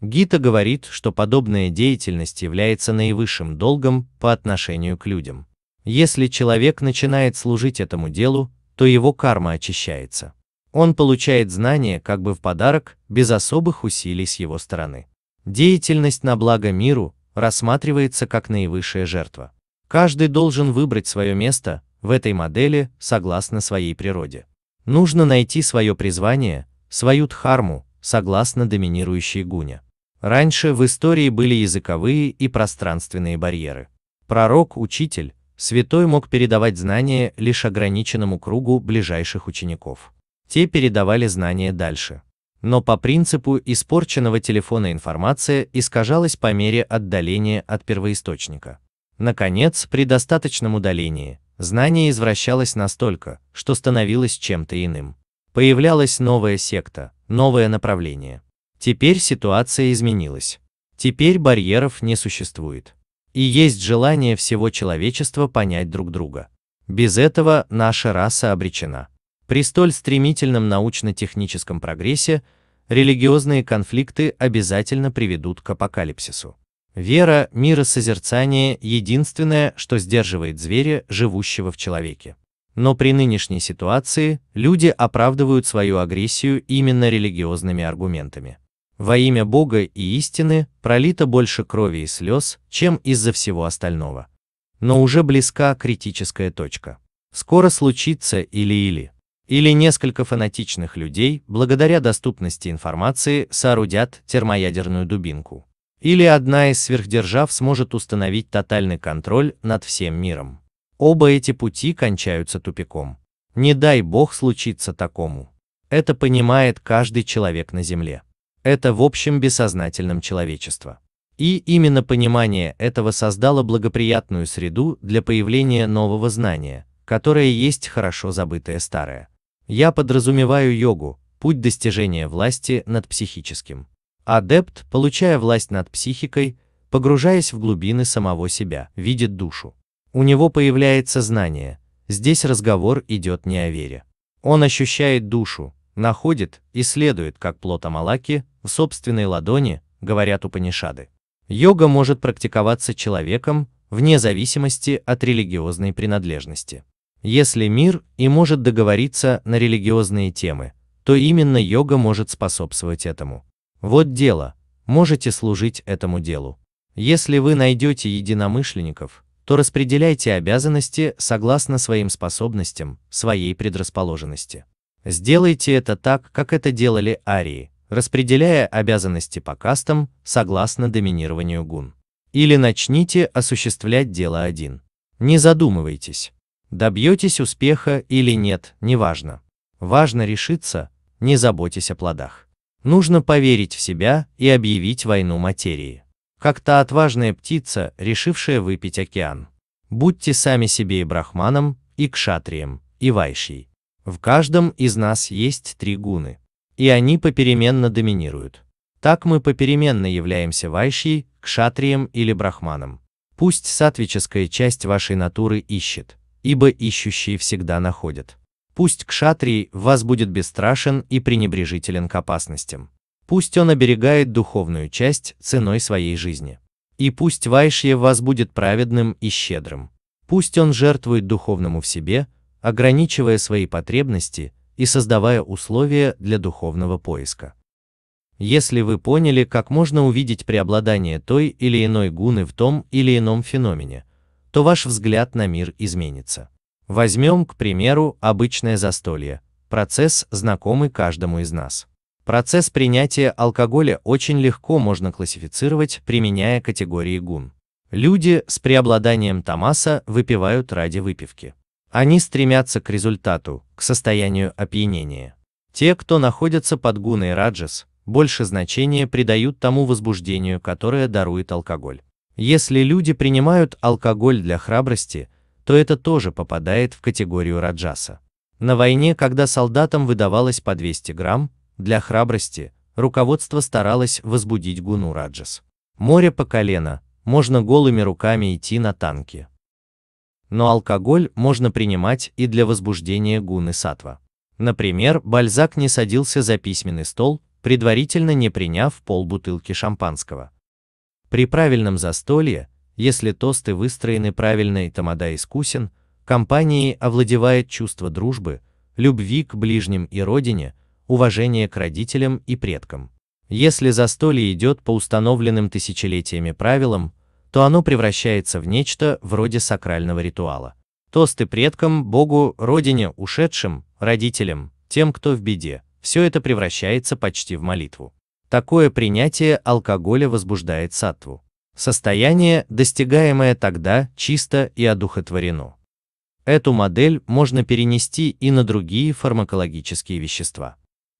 Гита говорит, что подобная деятельность является наивысшим долгом по отношению к людям. Если человек начинает служить этому делу, то его карма очищается. Он получает знания как бы в подарок, без особых усилий с его стороны. Деятельность на благо миру рассматривается как наивысшая жертва. Каждый должен выбрать свое место в этой модели согласно своей природе. Нужно найти свое призвание, свою дхарму, согласно доминирующей гуне. Раньше в истории были языковые и пространственные барьеры. Пророк, учитель, святой мог передавать знания лишь ограниченному кругу ближайших учеников. Те передавали знания дальше. Но по принципу испорченного телефона информация искажалась по мере отдаления от первоисточника. Наконец, при достаточном удалении, знание извращалось настолько, что становилось чем-то иным. Появлялась новая секта, новое направление. Теперь ситуация изменилась. Теперь барьеров не существует. И есть желание всего человечества понять друг друга. Без этого наша раса обречена. При столь стремительном научно-техническом прогрессе религиозные конфликты обязательно приведут к апокалипсису. Вера, миросозерцание – единственное, что сдерживает зверя, живущего в человеке. Но при нынешней ситуации люди оправдывают свою агрессию именно религиозными аргументами. Во имя Бога и истины пролито больше крови и слез, чем из-за всего остального. Но уже близка критическая точка. Скоро случится или-или. Или несколько фанатичных людей, благодаря доступности информации, соорудят термоядерную дубинку. Или одна из сверхдержав сможет установить тотальный контроль над всем миром. Оба эти пути кончаются тупиком. Не дай бог случиться такому. Это понимает каждый человек на Земле это в общем бессознательном человечества. И именно понимание этого создало благоприятную среду для появления нового знания, которое есть хорошо забытое старое. Я подразумеваю йогу, путь достижения власти над психическим. Адепт, получая власть над психикой, погружаясь в глубины самого себя, видит душу. У него появляется знание, здесь разговор идет не о вере. Он ощущает душу, находит, исследует как плод Амалаки в собственной ладони, говорят Упанишады. Йога может практиковаться человеком, вне зависимости от религиозной принадлежности. Если мир и может договориться на религиозные темы, то именно йога может способствовать этому. Вот дело, можете служить этому делу. Если вы найдете единомышленников, то распределяйте обязанности согласно своим способностям, своей предрасположенности. Сделайте это так, как это делали арии, распределяя обязанности по кастам согласно доминированию гун. Или начните осуществлять дело один. Не задумывайтесь, добьетесь успеха или нет, неважно. Важно решиться, не заботьтесь о плодах. Нужно поверить в себя и объявить войну материи. Как та отважная птица, решившая выпить океан. Будьте сами себе и брахманом, и кшатрием, и вайшей. В каждом из нас есть три гуны. И они попеременно доминируют. Так мы попеременно являемся вайшей, кшатрием или брахманом. Пусть сатвическая часть вашей натуры ищет, ибо ищущие всегда находят. Пусть кшатрий в вас будет бесстрашен и пренебрежителен к опасностям. Пусть он оберегает духовную часть ценой своей жизни. И пусть вайшье в вас будет праведным и щедрым. Пусть он жертвует духовному в себе, ограничивая свои потребности и создавая условия для духовного поиска. Если вы поняли, как можно увидеть преобладание той или иной гуны в том или ином феномене, то ваш взгляд на мир изменится. Возьмем, к примеру, обычное застолье, процесс, знакомый каждому из нас. Процесс принятия алкоголя очень легко можно классифицировать, применяя категории гун. Люди с преобладанием Томаса выпивают ради выпивки. Они стремятся к результату, к состоянию опьянения. Те, кто находятся под гуной раджас, больше значения придают тому возбуждению, которое дарует алкоголь. Если люди принимают алкоголь для храбрости, то это тоже попадает в категорию раджаса. На войне, когда солдатам выдавалось по 200 грамм, для храбрости, руководство старалось возбудить гуну раджас. Море по колено, можно голыми руками идти на танки но алкоголь можно принимать и для возбуждения гуны сатва. Например, Бальзак не садился за письменный стол, предварительно не приняв полбутылки шампанского. При правильном застолье, если тосты выстроены правильно и тамада искусен, компанией овладевает чувство дружбы, любви к ближним и родине, уважение к родителям и предкам. Если застолье идет по установленным тысячелетиями правилам, то оно превращается в нечто вроде сакрального ритуала. Тосты предкам, Богу, Родине, ушедшим, родителям, тем, кто в беде, все это превращается почти в молитву. Такое принятие алкоголя возбуждает саттву. Состояние, достигаемое тогда, чисто и одухотворено. Эту модель можно перенести и на другие фармакологические вещества.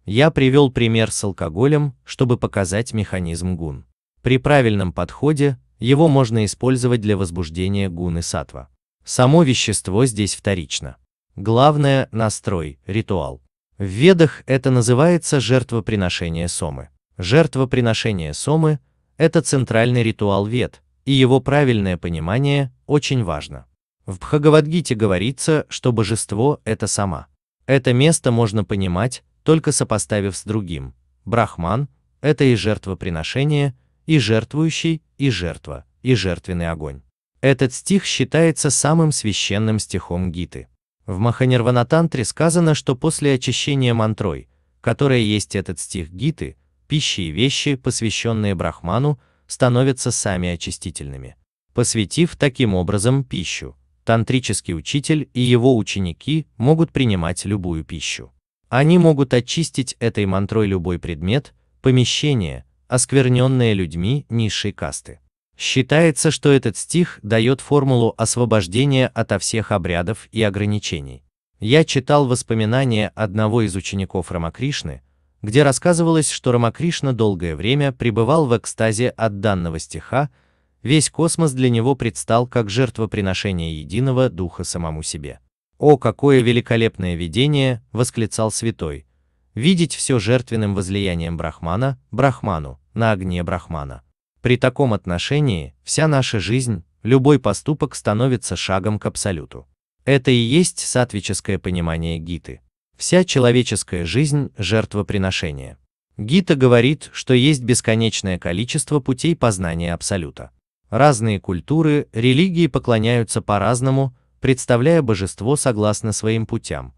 Я привел пример с алкоголем, чтобы показать механизм гун. При правильном подходе его можно использовать для возбуждения гуны сатва. Само вещество здесь вторично. Главное – настрой, ритуал. В ведах это называется жертвоприношение сомы. Жертвоприношение сомы – это центральный ритуал вед, и его правильное понимание очень важно. В Бхагавадгите говорится, что божество – это сама. Это место можно понимать, только сопоставив с другим. Брахман – это и жертвоприношение, и жертвующий, и жертва, и жертвенный огонь. Этот стих считается самым священным стихом Гиты. В Маханирванатантре сказано, что после очищения мантрой, которая есть этот стих Гиты, пищи и вещи, посвященные Брахману, становятся сами очистительными. Посвятив таким образом пищу, тантрический учитель и его ученики могут принимать любую пищу. Они могут очистить этой мантрой любой предмет, помещение, оскверненное людьми низшей касты. Считается, что этот стих дает формулу освобождения ото всех обрядов и ограничений. Я читал воспоминания одного из учеников Рамакришны, где рассказывалось, что Рамакришна долгое время пребывал в экстазе от данного стиха, весь космос для него предстал как жертвоприношение единого духа самому себе. «О, какое великолепное видение!» — восклицал святой. «Видеть все жертвенным возлиянием Брахмана, Брахману, на огне Брахмана. При таком отношении вся наша жизнь, любой поступок становится шагом к абсолюту. Это и есть сатвическое понимание Гиты. Вся человеческая жизнь – жертвоприношение. Гита говорит, что есть бесконечное количество путей познания Абсолюта. Разные культуры, религии поклоняются по-разному, представляя божество согласно своим путям,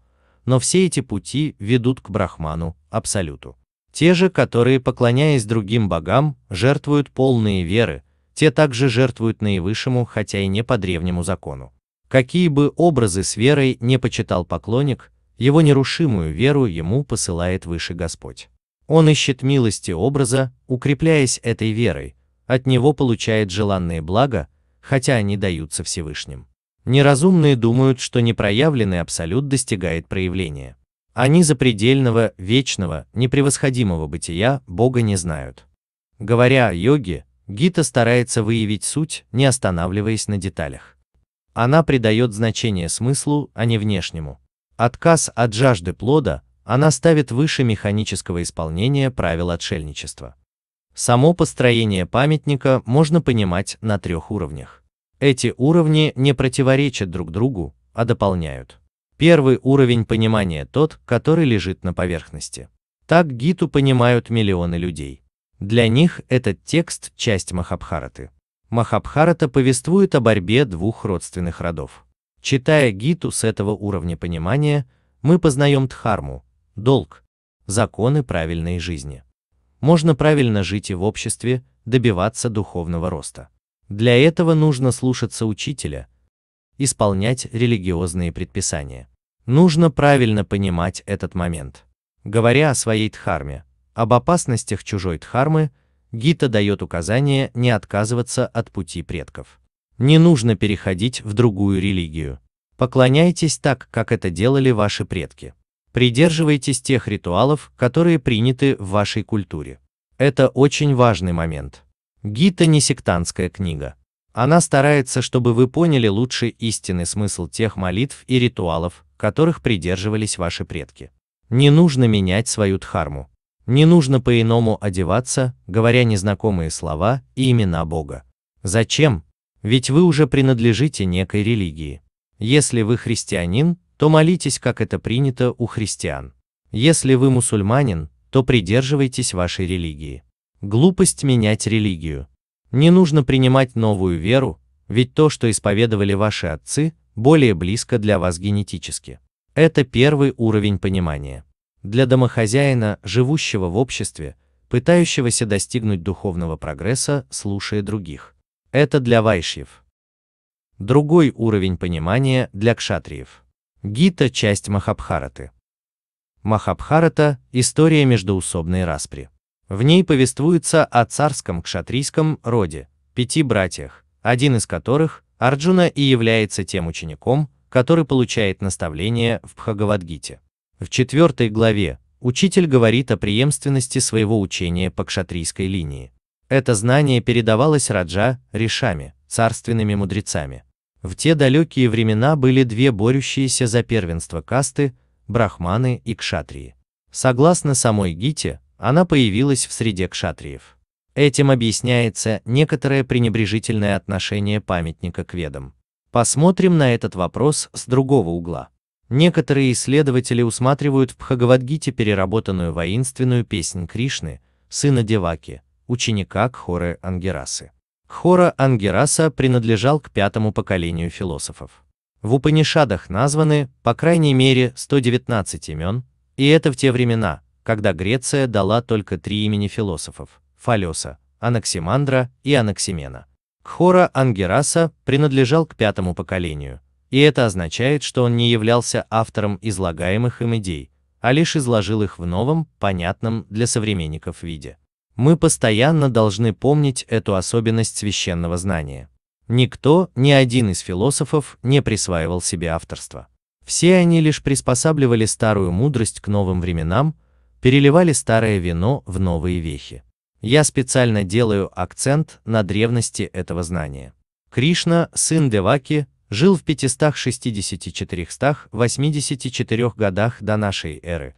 но все эти пути ведут к Брахману, Абсолюту. Те же, которые, поклоняясь другим богам, жертвуют полные веры, те также жертвуют наивысшему, хотя и не по древнему закону. Какие бы образы с верой не почитал поклонник, его нерушимую веру ему посылает выше Господь. Он ищет милости образа, укрепляясь этой верой, от него получает желанные блага, хотя они даются Всевышним. Неразумные думают, что непроявленный абсолют достигает проявления. Они а запредельного, вечного, непревосходимого бытия Бога не знают. Говоря о йоге, Гита старается выявить суть, не останавливаясь на деталях. Она придает значение смыслу, а не внешнему. Отказ от жажды плода она ставит выше механического исполнения правил отшельничества. Само построение памятника можно понимать на трех уровнях. Эти уровни не противоречат друг другу, а дополняют. Первый уровень понимания тот, который лежит на поверхности. Так Гиту понимают миллионы людей. Для них этот текст – часть Махабхараты. Махабхарата повествует о борьбе двух родственных родов. Читая Гиту с этого уровня понимания, мы познаем дхарму, долг, законы правильной жизни. Можно правильно жить и в обществе, добиваться духовного роста. Для этого нужно слушаться учителя – исполнять религиозные предписания. Нужно правильно понимать этот момент. Говоря о своей дхарме, об опасностях чужой дхармы, Гита дает указание не отказываться от пути предков. Не нужно переходить в другую религию. Поклоняйтесь так, как это делали ваши предки. Придерживайтесь тех ритуалов, которые приняты в вашей культуре. Это очень важный момент. Гита не сектантская книга. Она старается, чтобы вы поняли лучший истинный смысл тех молитв и ритуалов, которых придерживались ваши предки. Не нужно менять свою дхарму. Не нужно по-иному одеваться, говоря незнакомые слова и имена Бога. Зачем? Ведь вы уже принадлежите некой религии. Если вы христианин, то молитесь, как это принято у христиан. Если вы мусульманин, то придерживайтесь вашей религии. Глупость менять религию. Не нужно принимать новую веру, ведь то, что исповедовали ваши отцы, более близко для вас генетически. Это первый уровень понимания. Для домохозяина, живущего в обществе, пытающегося достигнуть духовного прогресса, слушая других. Это для вайшьев. Другой уровень понимания для кшатриев. Гита – часть Махабхараты. Махабхарата – история междоусобной распри. В ней повествуется о царском кшатрийском роде, пяти братьях, один из которых, Арджуна и является тем учеником, который получает наставление в Пхагавадгите. В четвертой главе учитель говорит о преемственности своего учения по кшатрийской линии. Это знание передавалось Раджа Ришами, царственными мудрецами. В те далекие времена были две борющиеся за первенство касты, брахманы и кшатрии. Согласно самой Гите, она появилась в среде кшатриев. Этим объясняется некоторое пренебрежительное отношение памятника к ведам. Посмотрим на этот вопрос с другого угла. Некоторые исследователи усматривают в Пхагавадгите переработанную воинственную песнь Кришны, сына Деваки, ученика Кхоры Ангерасы. Кхора Ангераса принадлежал к пятому поколению философов. В Упанишадах названы, по крайней мере, 119 имен, и это в те времена, когда Греция дала только три имени философов – Фалеса, Анаксимандра и Анаксимена. Кхора Ангераса принадлежал к пятому поколению, и это означает, что он не являлся автором излагаемых им идей, а лишь изложил их в новом, понятном для современников виде. Мы постоянно должны помнить эту особенность священного знания. Никто, ни один из философов не присваивал себе авторство. Все они лишь приспосабливали старую мудрость к новым временам, переливали старое вино в новые вехи. Я специально делаю акцент на древности этого знания. Кришна, сын Деваки, жил в 564-84 годах до нашей эры,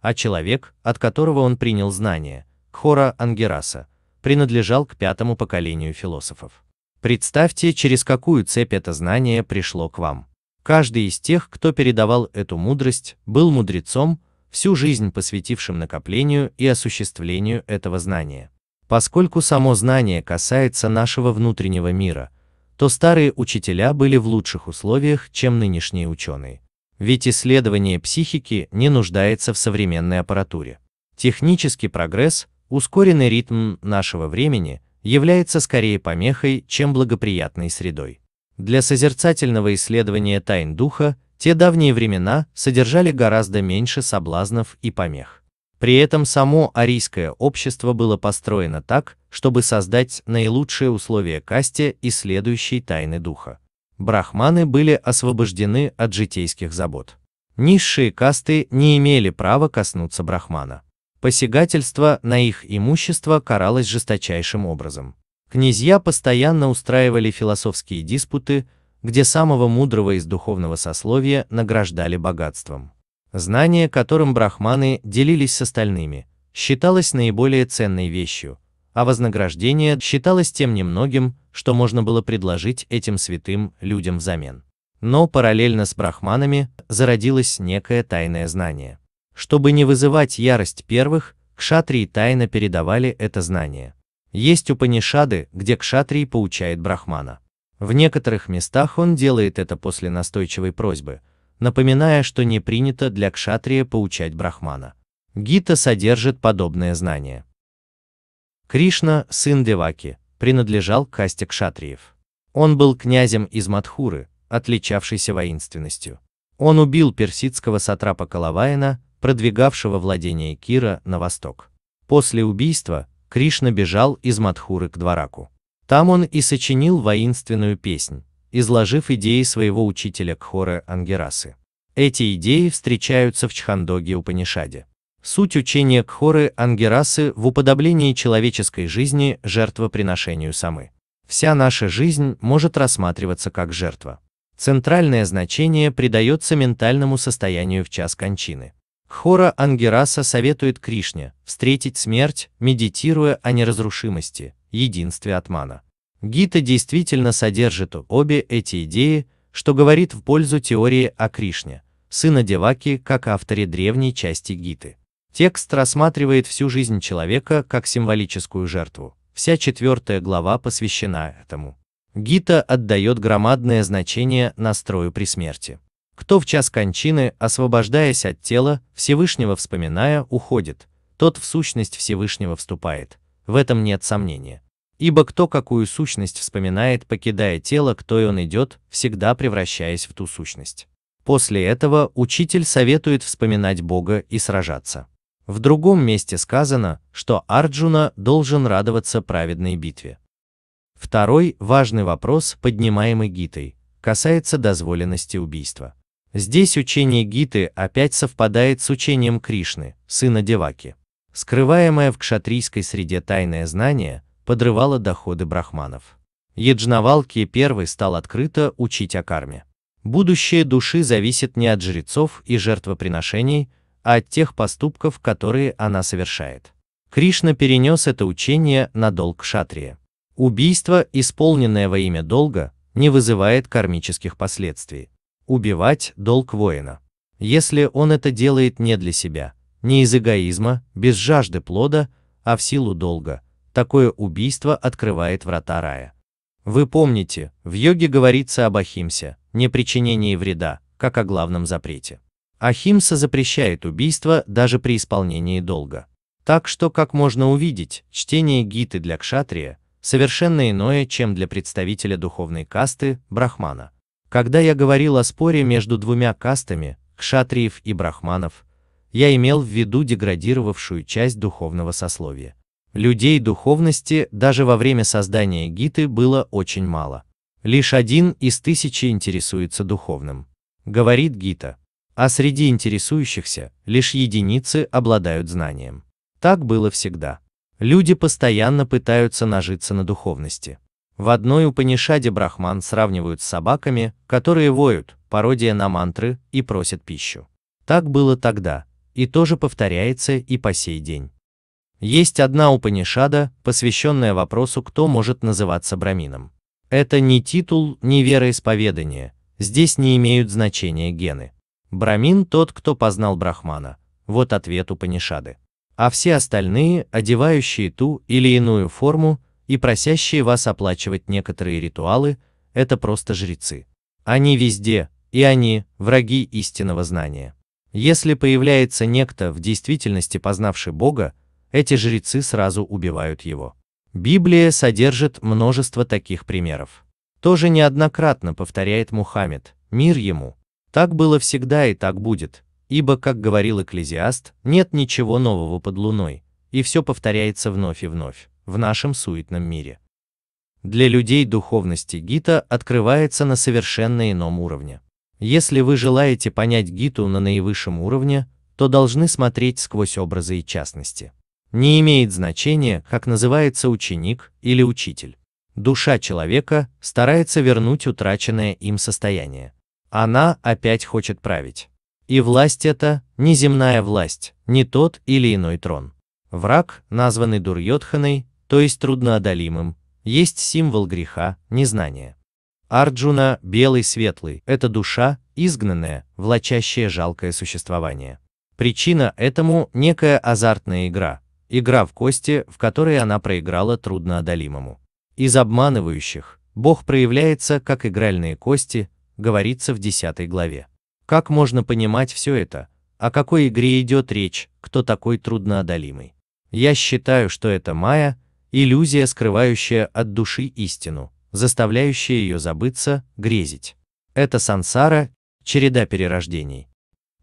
а человек, от которого он принял знания, Хора Ангераса, принадлежал к пятому поколению философов. Представьте, через какую цепь это знание пришло к вам. Каждый из тех, кто передавал эту мудрость, был мудрецом, всю жизнь посвятившим накоплению и осуществлению этого знания. Поскольку само знание касается нашего внутреннего мира, то старые учителя были в лучших условиях, чем нынешние ученые. Ведь исследование психики не нуждается в современной аппаратуре. Технический прогресс, ускоренный ритм нашего времени, является скорее помехой, чем благоприятной средой. Для созерцательного исследования тайн духа те давние времена содержали гораздо меньше соблазнов и помех. При этом само арийское общество было построено так, чтобы создать наилучшие условия касте и следующей тайны духа. Брахманы были освобождены от житейских забот. Низшие касты не имели права коснуться брахмана. Посягательство на их имущество каралось жесточайшим образом. Князья постоянно устраивали философские диспуты, где самого мудрого из духовного сословия награждали богатством. Знание, которым брахманы делились с остальными, считалось наиболее ценной вещью, а вознаграждение считалось тем немногим, что можно было предложить этим святым людям взамен. Но параллельно с брахманами зародилось некое тайное знание. Чтобы не вызывать ярость первых, кшатрии тайно передавали это знание. Есть упанишады, где кшатрий поучает брахмана. В некоторых местах он делает это после настойчивой просьбы, напоминая, что не принято для кшатрия поучать брахмана. Гита содержит подобное знание. Кришна, сын Деваки, принадлежал к касте кшатриев. Он был князем из Мадхуры, отличавшийся воинственностью. Он убил персидского сатрапа Калаваина, продвигавшего владение Кира на восток. После убийства Кришна бежал из Мадхуры к Двараку. Там он и сочинил воинственную песнь, изложив идеи своего учителя Кхоры Ангерасы. Эти идеи встречаются в Чхандоге Упанишаде. Суть учения Кхоры Ангерасы в уподоблении человеческой жизни жертвоприношению самы. Вся наша жизнь может рассматриваться как жертва. Центральное значение придается ментальному состоянию в час кончины. Хора Ангераса советует Кришне встретить смерть, медитируя о неразрушимости, единстве Атмана. Гита действительно содержит обе эти идеи, что говорит в пользу теории о Кришне, сына Деваки, как авторе древней части Гиты. Текст рассматривает всю жизнь человека как символическую жертву. Вся четвертая глава посвящена этому. Гита отдает громадное значение настрою при смерти. Кто в час кончины, освобождаясь от тела, Всевышнего вспоминая, уходит, тот в сущность Всевышнего вступает. В этом нет сомнения. Ибо кто какую сущность вспоминает, покидая тело, кто и он идет, всегда превращаясь в ту сущность. После этого учитель советует вспоминать Бога и сражаться. В другом месте сказано, что Арджуна должен радоваться праведной битве. Второй важный вопрос, поднимаемый Гитой, касается дозволенности убийства. Здесь учение Гиты опять совпадает с учением Кришны, сына Деваки. Скрываемое в кшатрийской среде тайное знание, подрывала доходы брахманов. Еджнавалки первый стал открыто учить о карме. Будущее души зависит не от жрецов и жертвоприношений, а от тех поступков, которые она совершает. Кришна перенес это учение на долг кшатрия. Убийство, исполненное во имя долга, не вызывает кармических последствий. Убивать – долг воина. Если он это делает не для себя, не из эгоизма, без жажды плода, а в силу долга, такое убийство открывает врата рая. Вы помните, в йоге говорится об ахимсе, не причинении вреда, как о главном запрете. Ахимса запрещает убийство даже при исполнении долга. Так что, как можно увидеть, чтение гиты для кшатрия совершенно иное, чем для представителя духовной касты, брахмана. Когда я говорил о споре между двумя кастами, кшатриев и брахманов, я имел в виду деградировавшую часть духовного сословия. Людей духовности даже во время создания Гиты было очень мало. Лишь один из тысячи интересуется духовным. Говорит Гита. А среди интересующихся лишь единицы обладают знанием. Так было всегда. Люди постоянно пытаются нажиться на духовности. В одной Упанишаде Брахман сравнивают с собаками, которые воют, пародия на мантры и просят пищу. Так было тогда, и тоже повторяется и по сей день. Есть одна Упанишада, посвященная вопросу, кто может называться брамином. Это не титул, не вероисповедание, здесь не имеют значения гены. Брамин тот, кто познал Брахмана, вот ответ Упанишады. А все остальные, одевающие ту или иную форму и просящие вас оплачивать некоторые ритуалы, это просто жрецы. Они везде, и они – враги истинного знания. Если появляется некто, в действительности познавший Бога, эти жрецы сразу убивают его. Библия содержит множество таких примеров. Тоже неоднократно повторяет Мухаммед, мир ему. Так было всегда и так будет, ибо, как говорил экклезиаст, нет ничего нового под луной, и все повторяется вновь и вновь, в нашем суетном мире. Для людей духовности Гита открывается на совершенно ином уровне. Если вы желаете понять Гиту на наивысшем уровне, то должны смотреть сквозь образы и частности. Не имеет значения, как называется ученик или учитель. Душа человека старается вернуть утраченное им состояние. Она опять хочет править. И власть это не земная власть, не тот или иной трон. Враг, названный Дурьотханой, то есть трудноодолимым, есть символ греха, незнания. Арджуна, белый светлый, это душа, изгнанная, влачащая жалкое существование. Причина этому некая азартная игра, Игра в кости, в которой она проиграла трудноодолимому. Из обманывающих, Бог проявляется как игральные кости, говорится в 10 главе. Как можно понимать все это? О какой игре идет речь, кто такой трудноодолимый? Я считаю, что это Майя, иллюзия, скрывающая от души истину, заставляющая ее забыться, грезить. Это сансара, череда перерождений.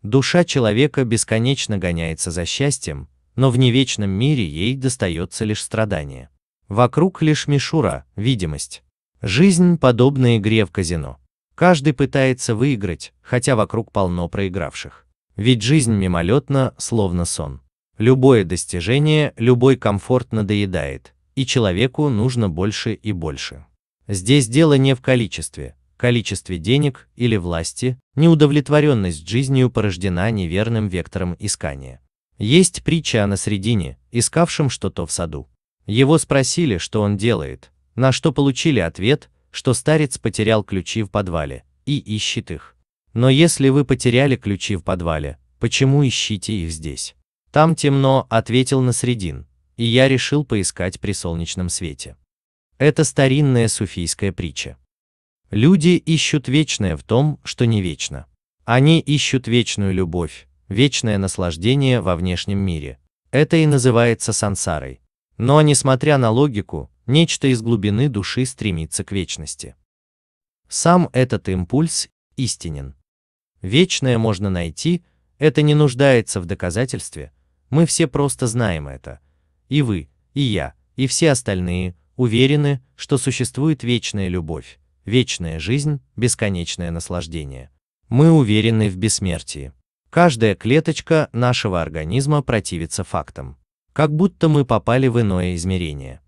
Душа человека бесконечно гоняется за счастьем, но в невечном мире ей достается лишь страдание. Вокруг лишь мишура, видимость. Жизнь подобна игре в казино. Каждый пытается выиграть, хотя вокруг полно проигравших. Ведь жизнь мимолетна, словно сон. Любое достижение, любой комфорт надоедает, и человеку нужно больше и больше. Здесь дело не в количестве, количестве денег или власти, неудовлетворенность жизнью порождена неверным вектором искания. Есть притча о Насредине, искавшем что-то в саду. Его спросили, что он делает, на что получили ответ, что старец потерял ключи в подвале и ищет их. Но если вы потеряли ключи в подвале, почему ищите их здесь? Там темно, ответил Насредин, и я решил поискать при солнечном свете. Это старинная суфийская притча. Люди ищут вечное в том, что не вечно. Они ищут вечную любовь, вечное наслаждение во внешнем мире. Это и называется сансарой. Но, несмотря на логику, нечто из глубины души стремится к вечности. Сам этот импульс истинен. Вечное можно найти, это не нуждается в доказательстве, мы все просто знаем это. И вы, и я, и все остальные уверены, что существует вечная любовь, вечная жизнь, бесконечное наслаждение. Мы уверены в бессмертии. Каждая клеточка нашего организма противится фактам. Как будто мы попали в иное измерение.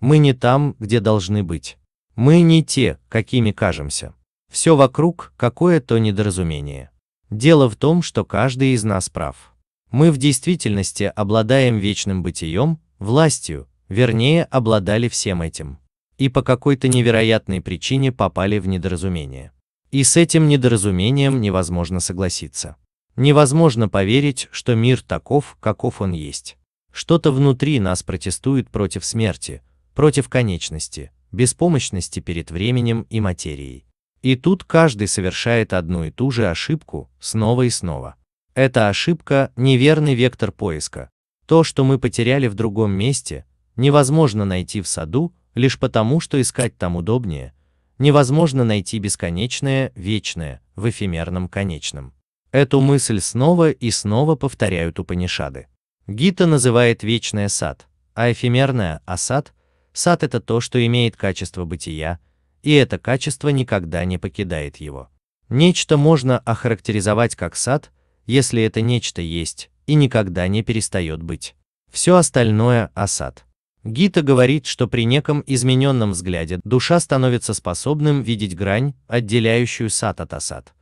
Мы не там, где должны быть. Мы не те, какими кажемся. Все вокруг какое-то недоразумение. Дело в том, что каждый из нас прав. Мы в действительности обладаем вечным бытием, властью, вернее, обладали всем этим. И по какой-то невероятной причине попали в недоразумение. И с этим недоразумением невозможно согласиться. Невозможно поверить, что мир таков, каков он есть. Что-то внутри нас протестует против смерти, против конечности, беспомощности перед временем и материей. И тут каждый совершает одну и ту же ошибку, снова и снова. Эта ошибка – неверный вектор поиска. То, что мы потеряли в другом месте, невозможно найти в саду, лишь потому, что искать там удобнее, невозможно найти бесконечное, вечное, в эфемерном конечном. Эту мысль снова и снова повторяют Упанишады. Гита называет вечное сад, а эфемерное – асад. Сад – это то, что имеет качество бытия, и это качество никогда не покидает его. Нечто можно охарактеризовать как сад, если это нечто есть и никогда не перестает быть. Все остальное – асад. Гита говорит, что при неком измененном взгляде душа становится способным видеть грань, отделяющую сад от асад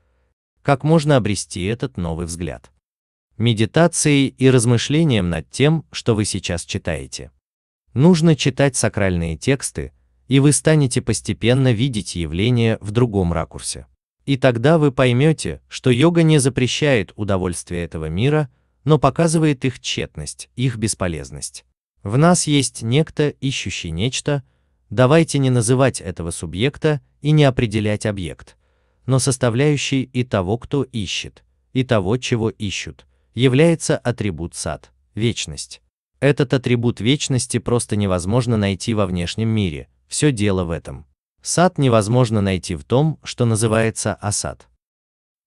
как можно обрести этот новый взгляд. Медитацией и размышлением над тем, что вы сейчас читаете. Нужно читать сакральные тексты, и вы станете постепенно видеть явление в другом ракурсе. И тогда вы поймете, что йога не запрещает удовольствие этого мира, но показывает их тщетность, их бесполезность. В нас есть некто, ищущий нечто, давайте не называть этого субъекта и не определять объект – но составляющей и того, кто ищет, и того, чего ищут, является атрибут сад, вечность. Этот атрибут вечности просто невозможно найти во внешнем мире, все дело в этом. Сад невозможно найти в том, что называется асад.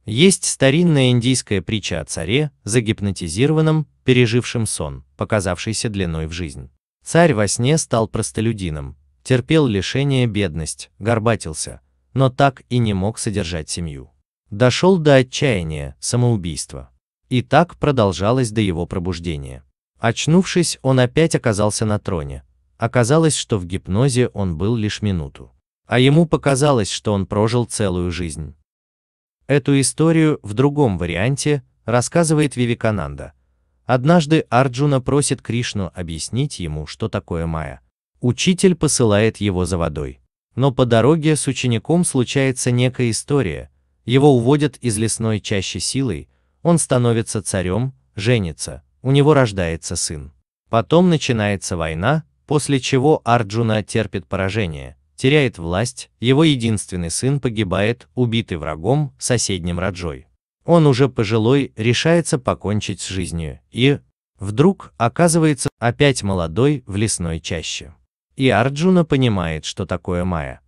Есть старинная индийская притча о царе, загипнотизированном, пережившем сон, показавшийся длиной в жизнь. Царь во сне стал простолюдином, терпел лишение, бедность, горбатился, но так и не мог содержать семью. Дошел до отчаяния, самоубийства. И так продолжалось до его пробуждения. Очнувшись, он опять оказался на троне. Оказалось, что в гипнозе он был лишь минуту. А ему показалось, что он прожил целую жизнь. Эту историю в другом варианте рассказывает Вивикананда. Однажды Арджуна просит Кришну объяснить ему, что такое майя. Учитель посылает его за водой. Но по дороге с учеником случается некая история, его уводят из лесной чащи силой, он становится царем, женится, у него рождается сын. Потом начинается война, после чего Арджуна терпит поражение, теряет власть, его единственный сын погибает, убитый врагом, соседним Раджой. Он уже пожилой, решается покончить с жизнью и, вдруг, оказывается, опять молодой в лесной чаще. И Арджуна понимает, что такое майя.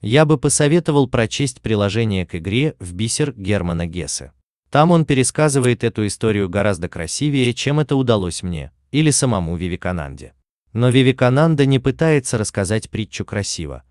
Я бы посоветовал прочесть приложение к игре в бисер Германа Гессе. Там он пересказывает эту историю гораздо красивее, чем это удалось мне, или самому Вивикананде. Но Вивикананда не пытается рассказать притчу красиво.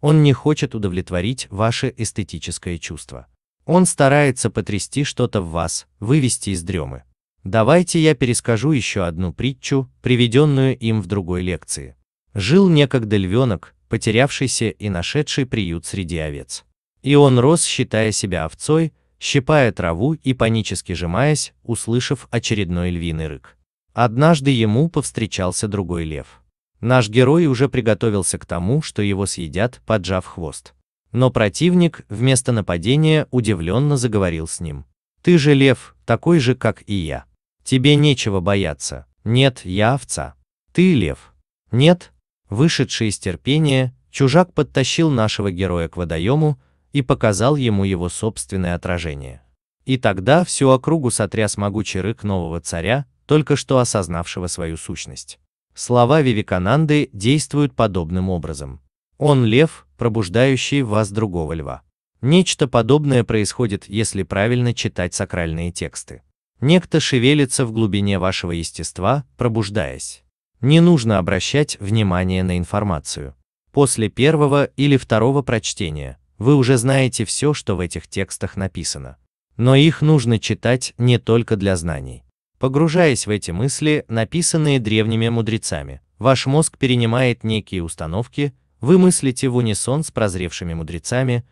Он не хочет удовлетворить ваше эстетическое чувство. Он старается потрясти что-то в вас, вывести из дремы. Давайте я перескажу еще одну притчу, приведенную им в другой лекции. Жил некогда львенок, потерявшийся и нашедший приют среди овец. И он рос, считая себя овцой, щипая траву и панически сжимаясь, услышав очередной львиный рык. Однажды ему повстречался другой лев. Наш герой уже приготовился к тому, что его съедят, поджав хвост. Но противник, вместо нападения, удивленно заговорил с ним. «Ты же лев, такой же, как и я. Тебе нечего бояться. Нет, я овца. Ты лев. Нет, Вышедший из терпения, чужак подтащил нашего героя к водоему и показал ему его собственное отражение. И тогда всю округу сотряс могучий рык нового царя, только что осознавшего свою сущность. Слова Вивикананды действуют подобным образом. Он лев, пробуждающий в вас другого льва. Нечто подобное происходит, если правильно читать сакральные тексты. Некто шевелится в глубине вашего естества, пробуждаясь не нужно обращать внимание на информацию. После первого или второго прочтения вы уже знаете все, что в этих текстах написано. Но их нужно читать не только для знаний. Погружаясь в эти мысли, написанные древними мудрецами, ваш мозг перенимает некие установки, вы мыслите в унисон с прозревшими мудрецами,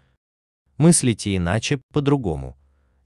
мыслите иначе, по-другому,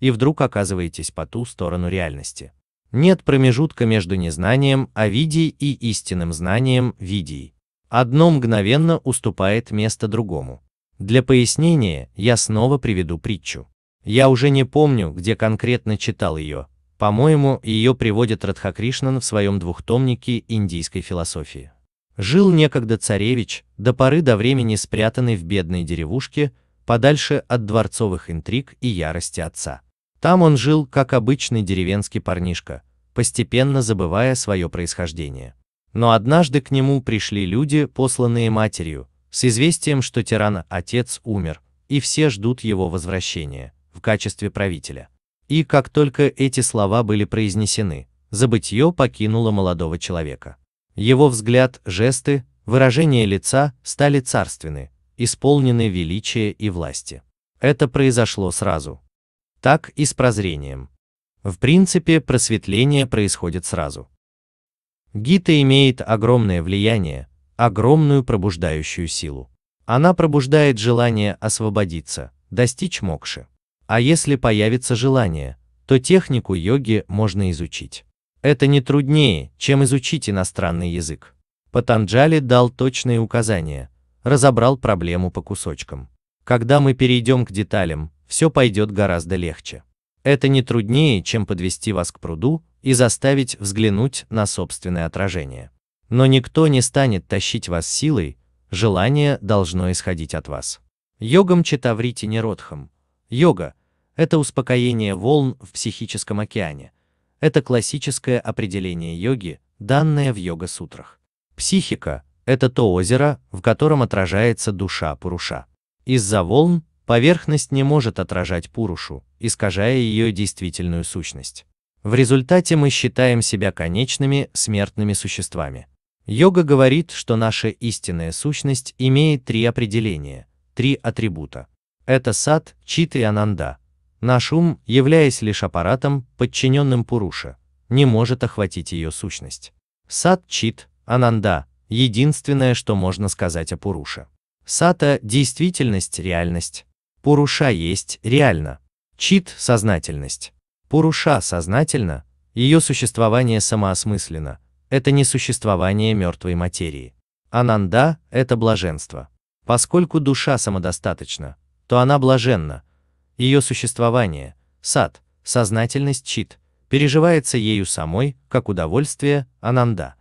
и вдруг оказываетесь по ту сторону реальности. Нет промежутка между незнанием о виде и истинным знанием видий. Одно мгновенно уступает место другому. Для пояснения я снова приведу притчу. Я уже не помню, где конкретно читал ее. По-моему, ее приводит Радхакришнан в своем двухтомнике индийской философии. Жил некогда царевич, до поры до времени спрятанный в бедной деревушке, подальше от дворцовых интриг и ярости отца. Там он жил, как обычный деревенский парнишка, постепенно забывая свое происхождение. Но однажды к нему пришли люди, посланные матерью, с известием, что тирана отец умер, и все ждут его возвращения, в качестве правителя. И как только эти слова были произнесены, забытье покинуло молодого человека. Его взгляд, жесты, выражение лица стали царственны, исполнены величия и власти. Это произошло сразу, так и с прозрением. В принципе, просветление происходит сразу. Гита имеет огромное влияние, огромную пробуждающую силу. Она пробуждает желание освободиться, достичь мокши. А если появится желание, то технику йоги можно изучить. Это не труднее, чем изучить иностранный язык. Патанджали дал точные указания, разобрал проблему по кусочкам. Когда мы перейдем к деталям, все пойдет гораздо легче. Это не труднее, чем подвести вас к пруду и заставить взглянуть на собственное отражение. Но никто не станет тащить вас силой, желание должно исходить от вас. Йогам читаврити неродхам. Йога – это успокоение волн в психическом океане. Это классическое определение йоги, данное в йога-сутрах. Психика – это то озеро, в котором отражается душа Пуруша. Из-за волн Поверхность не может отражать Пурушу, искажая ее действительную сущность. В результате мы считаем себя конечными, смертными существами. Йога говорит, что наша истинная сущность имеет три определения, три атрибута. Это сад, чит и ананда. Наш ум, являясь лишь аппаратом, подчиненным пуруше, не может охватить ее сущность. Сад, чит, ананда – единственное, что можно сказать о Пуруше. Сата – действительность, реальность. Пуруша есть реально. Чит – сознательность. Пуруша сознательно, ее существование самоосмысленно, это не существование мертвой материи. Ананда – это блаженство. Поскольку душа самодостаточна, то она блаженна. Ее существование, сад, сознательность чит, переживается ею самой, как удовольствие, ананда.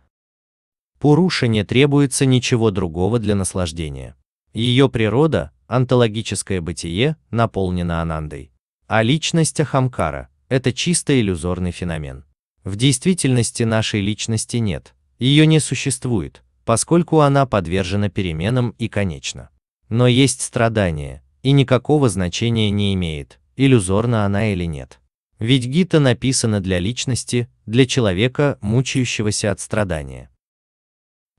Пуруша не требуется ничего другого для наслаждения. Ее природа онтологическое бытие наполнено анандой. А личность Ахамкара – это чисто иллюзорный феномен. В действительности нашей личности нет, ее не существует, поскольку она подвержена переменам и конечна. Но есть страдание, и никакого значения не имеет, иллюзорна она или нет. Ведь Гита написана для личности, для человека, мучающегося от страдания.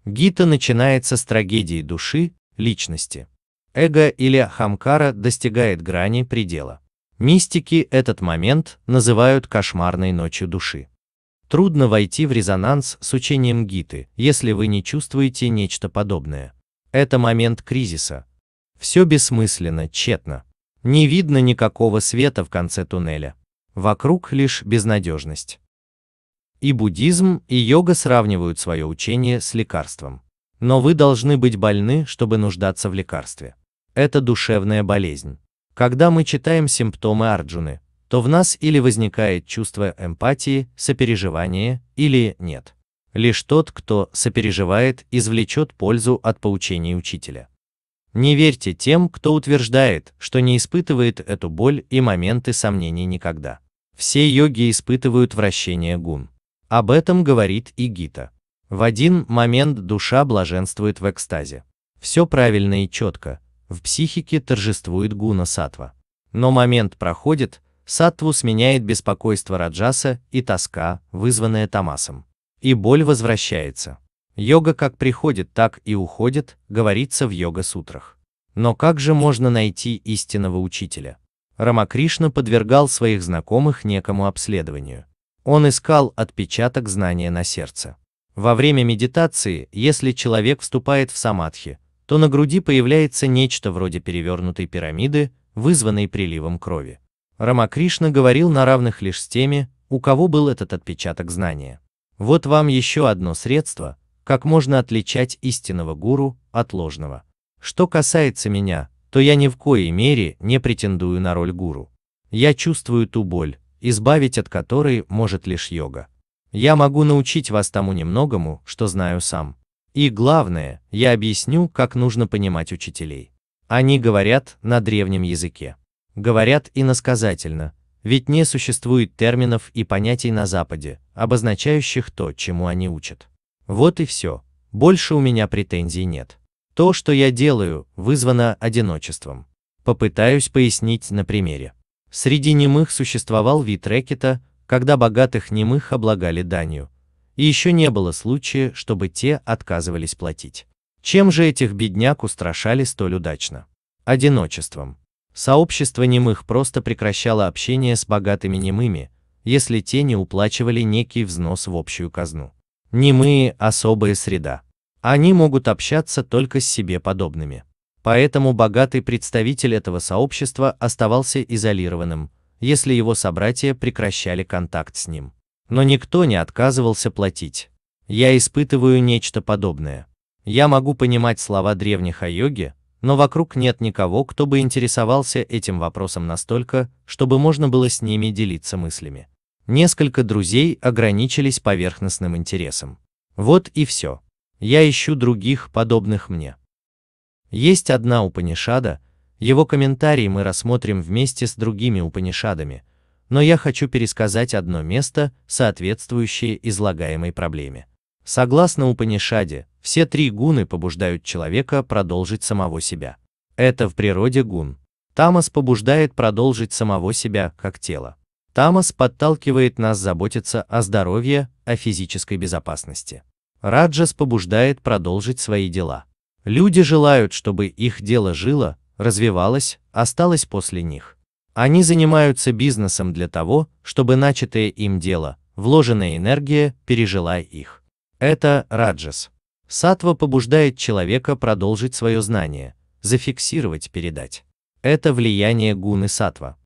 Гита начинается с трагедии души, личности эго или хамкара достигает грани предела. Мистики этот момент называют кошмарной ночью души. Трудно войти в резонанс с учением Гиты, если вы не чувствуете нечто подобное. Это момент кризиса. Все бессмысленно, тщетно. Не видно никакого света в конце туннеля. Вокруг лишь безнадежность. И буддизм, и йога сравнивают свое учение с лекарством. Но вы должны быть больны, чтобы нуждаться в лекарстве это душевная болезнь. Когда мы читаем симптомы Арджуны, то в нас или возникает чувство эмпатии, сопереживания, или нет. Лишь тот, кто сопереживает, извлечет пользу от поучений учителя. Не верьте тем, кто утверждает, что не испытывает эту боль и моменты сомнений никогда. Все йоги испытывают вращение гун. Об этом говорит и Гита. В один момент душа блаженствует в экстазе. Все правильно и четко, в психике торжествует гуна сатва. Но момент проходит, сатву сменяет беспокойство раджаса и тоска, вызванная тамасом. И боль возвращается. Йога как приходит, так и уходит, говорится в йога-сутрах. Но как же можно найти истинного учителя? Рамакришна подвергал своих знакомых некому обследованию. Он искал отпечаток знания на сердце. Во время медитации, если человек вступает в самадхи, то на груди появляется нечто вроде перевернутой пирамиды, вызванной приливом крови. Рамакришна говорил на равных лишь с теми, у кого был этот отпечаток знания. Вот вам еще одно средство, как можно отличать истинного гуру от ложного. Что касается меня, то я ни в коей мере не претендую на роль гуру. Я чувствую ту боль, избавить от которой может лишь йога. Я могу научить вас тому немногому, что знаю сам. И главное, я объясню, как нужно понимать учителей. Они говорят на древнем языке. Говорят иносказательно, ведь не существует терминов и понятий на Западе, обозначающих то, чему они учат. Вот и все, больше у меня претензий нет. То, что я делаю, вызвано одиночеством. Попытаюсь пояснить на примере. Среди немых существовал вид рэкета, когда богатых немых облагали данью, и еще не было случая, чтобы те отказывались платить. Чем же этих бедняк устрашали столь удачно? Одиночеством. Сообщество немых просто прекращало общение с богатыми немыми, если те не уплачивали некий взнос в общую казну. Немые – особая среда. Они могут общаться только с себе подобными. Поэтому богатый представитель этого сообщества оставался изолированным, если его собратья прекращали контакт с ним но никто не отказывался платить. Я испытываю нечто подобное. Я могу понимать слова древних о йоге, но вокруг нет никого, кто бы интересовался этим вопросом настолько, чтобы можно было с ними делиться мыслями. Несколько друзей ограничились поверхностным интересом. Вот и все. Я ищу других, подобных мне. Есть одна Упанишада, его комментарий мы рассмотрим вместе с другими Упанишадами, но я хочу пересказать одно место, соответствующее излагаемой проблеме. Согласно Упанишаде, все три гуны побуждают человека продолжить самого себя. Это в природе гун. Тамас побуждает продолжить самого себя, как тело. Тамас подталкивает нас заботиться о здоровье, о физической безопасности. Раджас побуждает продолжить свои дела. Люди желают, чтобы их дело жило, развивалось, осталось после них. Они занимаются бизнесом для того, чтобы начатое им дело, вложенная энергия, пережила их. Это раджас. Сатва побуждает человека продолжить свое знание, зафиксировать, передать. Это влияние гуны сатва.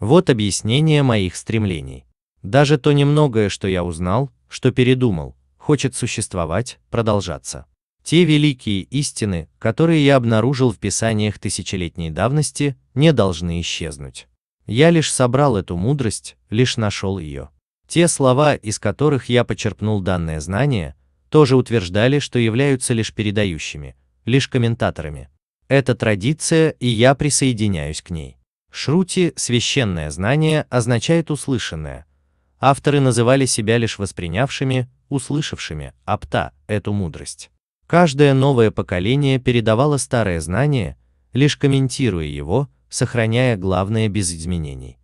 Вот объяснение моих стремлений. Даже то немногое, что я узнал, что передумал, хочет существовать, продолжаться. Те великие истины, которые я обнаружил в писаниях тысячелетней давности, не должны исчезнуть. Я лишь собрал эту мудрость, лишь нашел ее. Те слова, из которых я почерпнул данное знание, тоже утверждали, что являются лишь передающими, лишь комментаторами. Это традиция, и я присоединяюсь к ней. Шрути «священное знание» означает услышанное. Авторы называли себя лишь воспринявшими, услышавшими, апта, эту мудрость. Каждое новое поколение передавало старое знание, лишь комментируя его, сохраняя главное без изменений.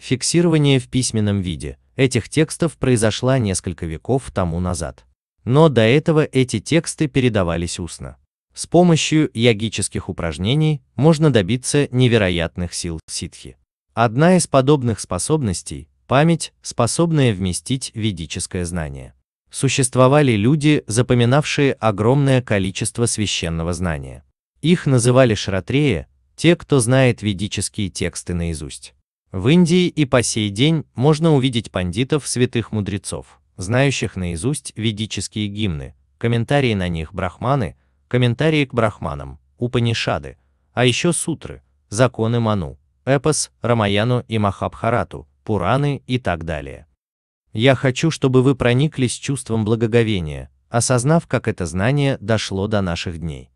Фиксирование в письменном виде этих текстов произошло несколько веков тому назад. Но до этого эти тексты передавались устно. С помощью ягических упражнений можно добиться невероятных сил ситхи. Одна из подобных способностей – память, способная вместить ведическое знание существовали люди, запоминавшие огромное количество священного знания. Их называли шратреи, те, кто знает ведические тексты наизусть. В Индии и по сей день можно увидеть пандитов святых мудрецов, знающих наизусть ведические гимны, комментарии на них брахманы, комментарии к брахманам, Упанишады, а еще сутры, законы Ману, эпос, Рамаяну и Махабхарату, Пураны и так далее. Я хочу, чтобы вы прониклись чувством благоговения, осознав, как это знание дошло до наших дней.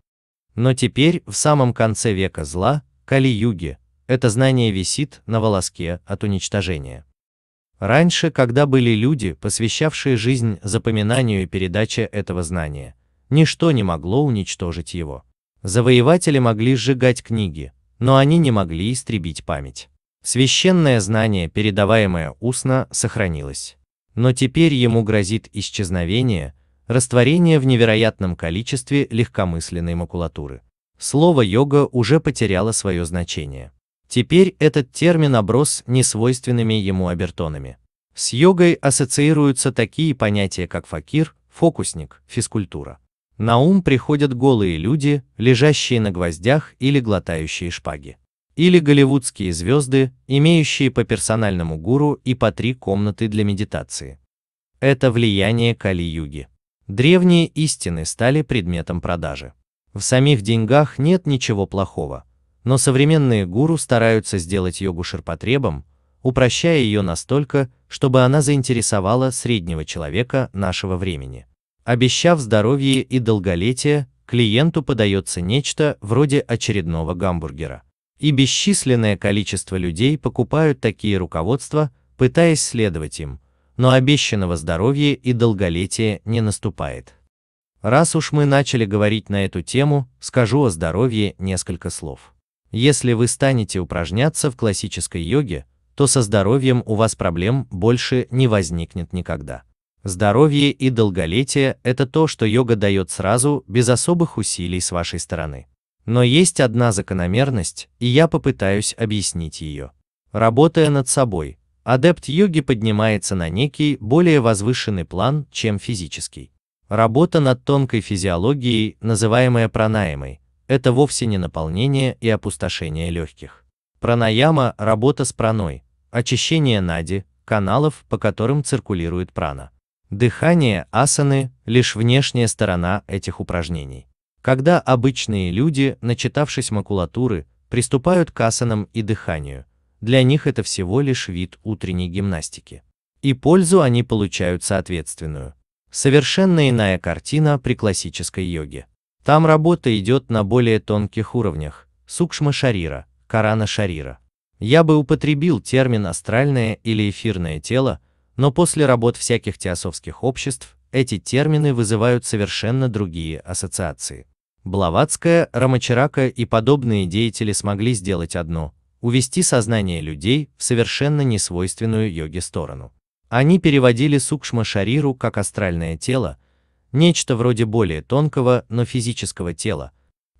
Но теперь, в самом конце века зла, Кали-юги, это знание висит на волоске от уничтожения. Раньше, когда были люди, посвящавшие жизнь запоминанию и передаче этого знания, ничто не могло уничтожить его. Завоеватели могли сжигать книги, но они не могли истребить память. Священное знание, передаваемое устно, сохранилось но теперь ему грозит исчезновение, растворение в невероятном количестве легкомысленной макулатуры. Слово «йога» уже потеряло свое значение. Теперь этот термин оброс несвойственными ему обертонами. С йогой ассоциируются такие понятия, как факир, фокусник, физкультура. На ум приходят голые люди, лежащие на гвоздях или глотающие шпаги или голливудские звезды, имеющие по персональному гуру и по три комнаты для медитации. Это влияние Кали-юги. Древние истины стали предметом продажи. В самих деньгах нет ничего плохого, но современные гуру стараются сделать йогу ширпотребом, упрощая ее настолько, чтобы она заинтересовала среднего человека нашего времени. Обещав здоровье и долголетие, клиенту подается нечто вроде очередного гамбургера. И бесчисленное количество людей покупают такие руководства, пытаясь следовать им, но обещанного здоровья и долголетия не наступает. Раз уж мы начали говорить на эту тему, скажу о здоровье несколько слов. Если вы станете упражняться в классической йоге, то со здоровьем у вас проблем больше не возникнет никогда. Здоровье и долголетие – это то, что йога дает сразу, без особых усилий с вашей стороны. Но есть одна закономерность, и я попытаюсь объяснить ее. Работая над собой, адепт йоги поднимается на некий более возвышенный план, чем физический. Работа над тонкой физиологией, называемая пранаямой, это вовсе не наполнение и опустошение легких. Пранаяма – работа с праной, очищение нади, каналов, по которым циркулирует прана. Дыхание, асаны – лишь внешняя сторона этих упражнений. Когда обычные люди, начитавшись макулатуры, приступают к асанам и дыханию, для них это всего лишь вид утренней гимнастики. И пользу они получают соответственную. Совершенно иная картина при классической йоге. Там работа идет на более тонких уровнях, сукшма шарира, карана шарира. Я бы употребил термин астральное или эфирное тело, но после работ всяких теософских обществ эти термины вызывают совершенно другие ассоциации. Блаватская, Рамачарака и подобные деятели смогли сделать одно – увести сознание людей в совершенно несвойственную йоге сторону. Они переводили сукшма-шариру как астральное тело, нечто вроде более тонкого, но физического тела.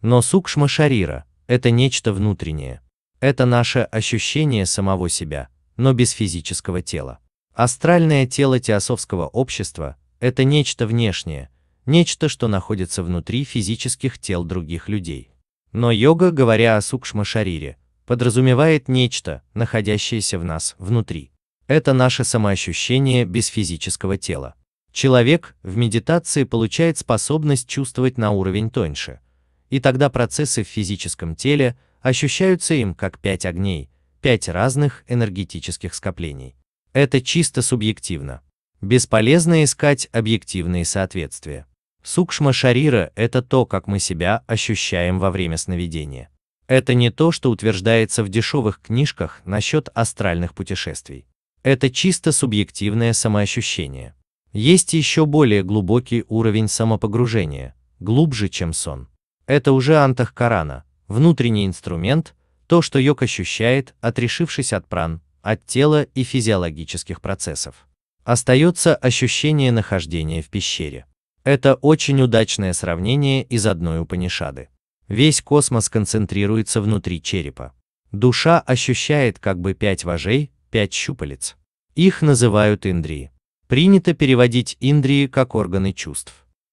Но сукшма-шарира – это нечто внутреннее. Это наше ощущение самого себя, но без физического тела. Астральное тело теософского общества – это нечто внешнее, нечто, что находится внутри физических тел других людей. Но йога, говоря о сукшма-шарире, подразумевает нечто, находящееся в нас, внутри. Это наше самоощущение без физического тела. Человек в медитации получает способность чувствовать на уровень тоньше, и тогда процессы в физическом теле ощущаются им как пять огней, пять разных энергетических скоплений. Это чисто субъективно. Бесполезно искать объективные соответствия. Сукшма шарира – это то, как мы себя ощущаем во время сновидения. Это не то, что утверждается в дешевых книжках насчет астральных путешествий. Это чисто субъективное самоощущение. Есть еще более глубокий уровень самопогружения, глубже, чем сон. Это уже антахкарана, внутренний инструмент, то, что йог ощущает, отрешившись от пран, от тела и физиологических процессов. Остается ощущение нахождения в пещере. Это очень удачное сравнение из одной Упанишады. Весь космос концентрируется внутри черепа. Душа ощущает как бы пять вожей, пять щупалец. Их называют индрии. Принято переводить индрии как органы чувств.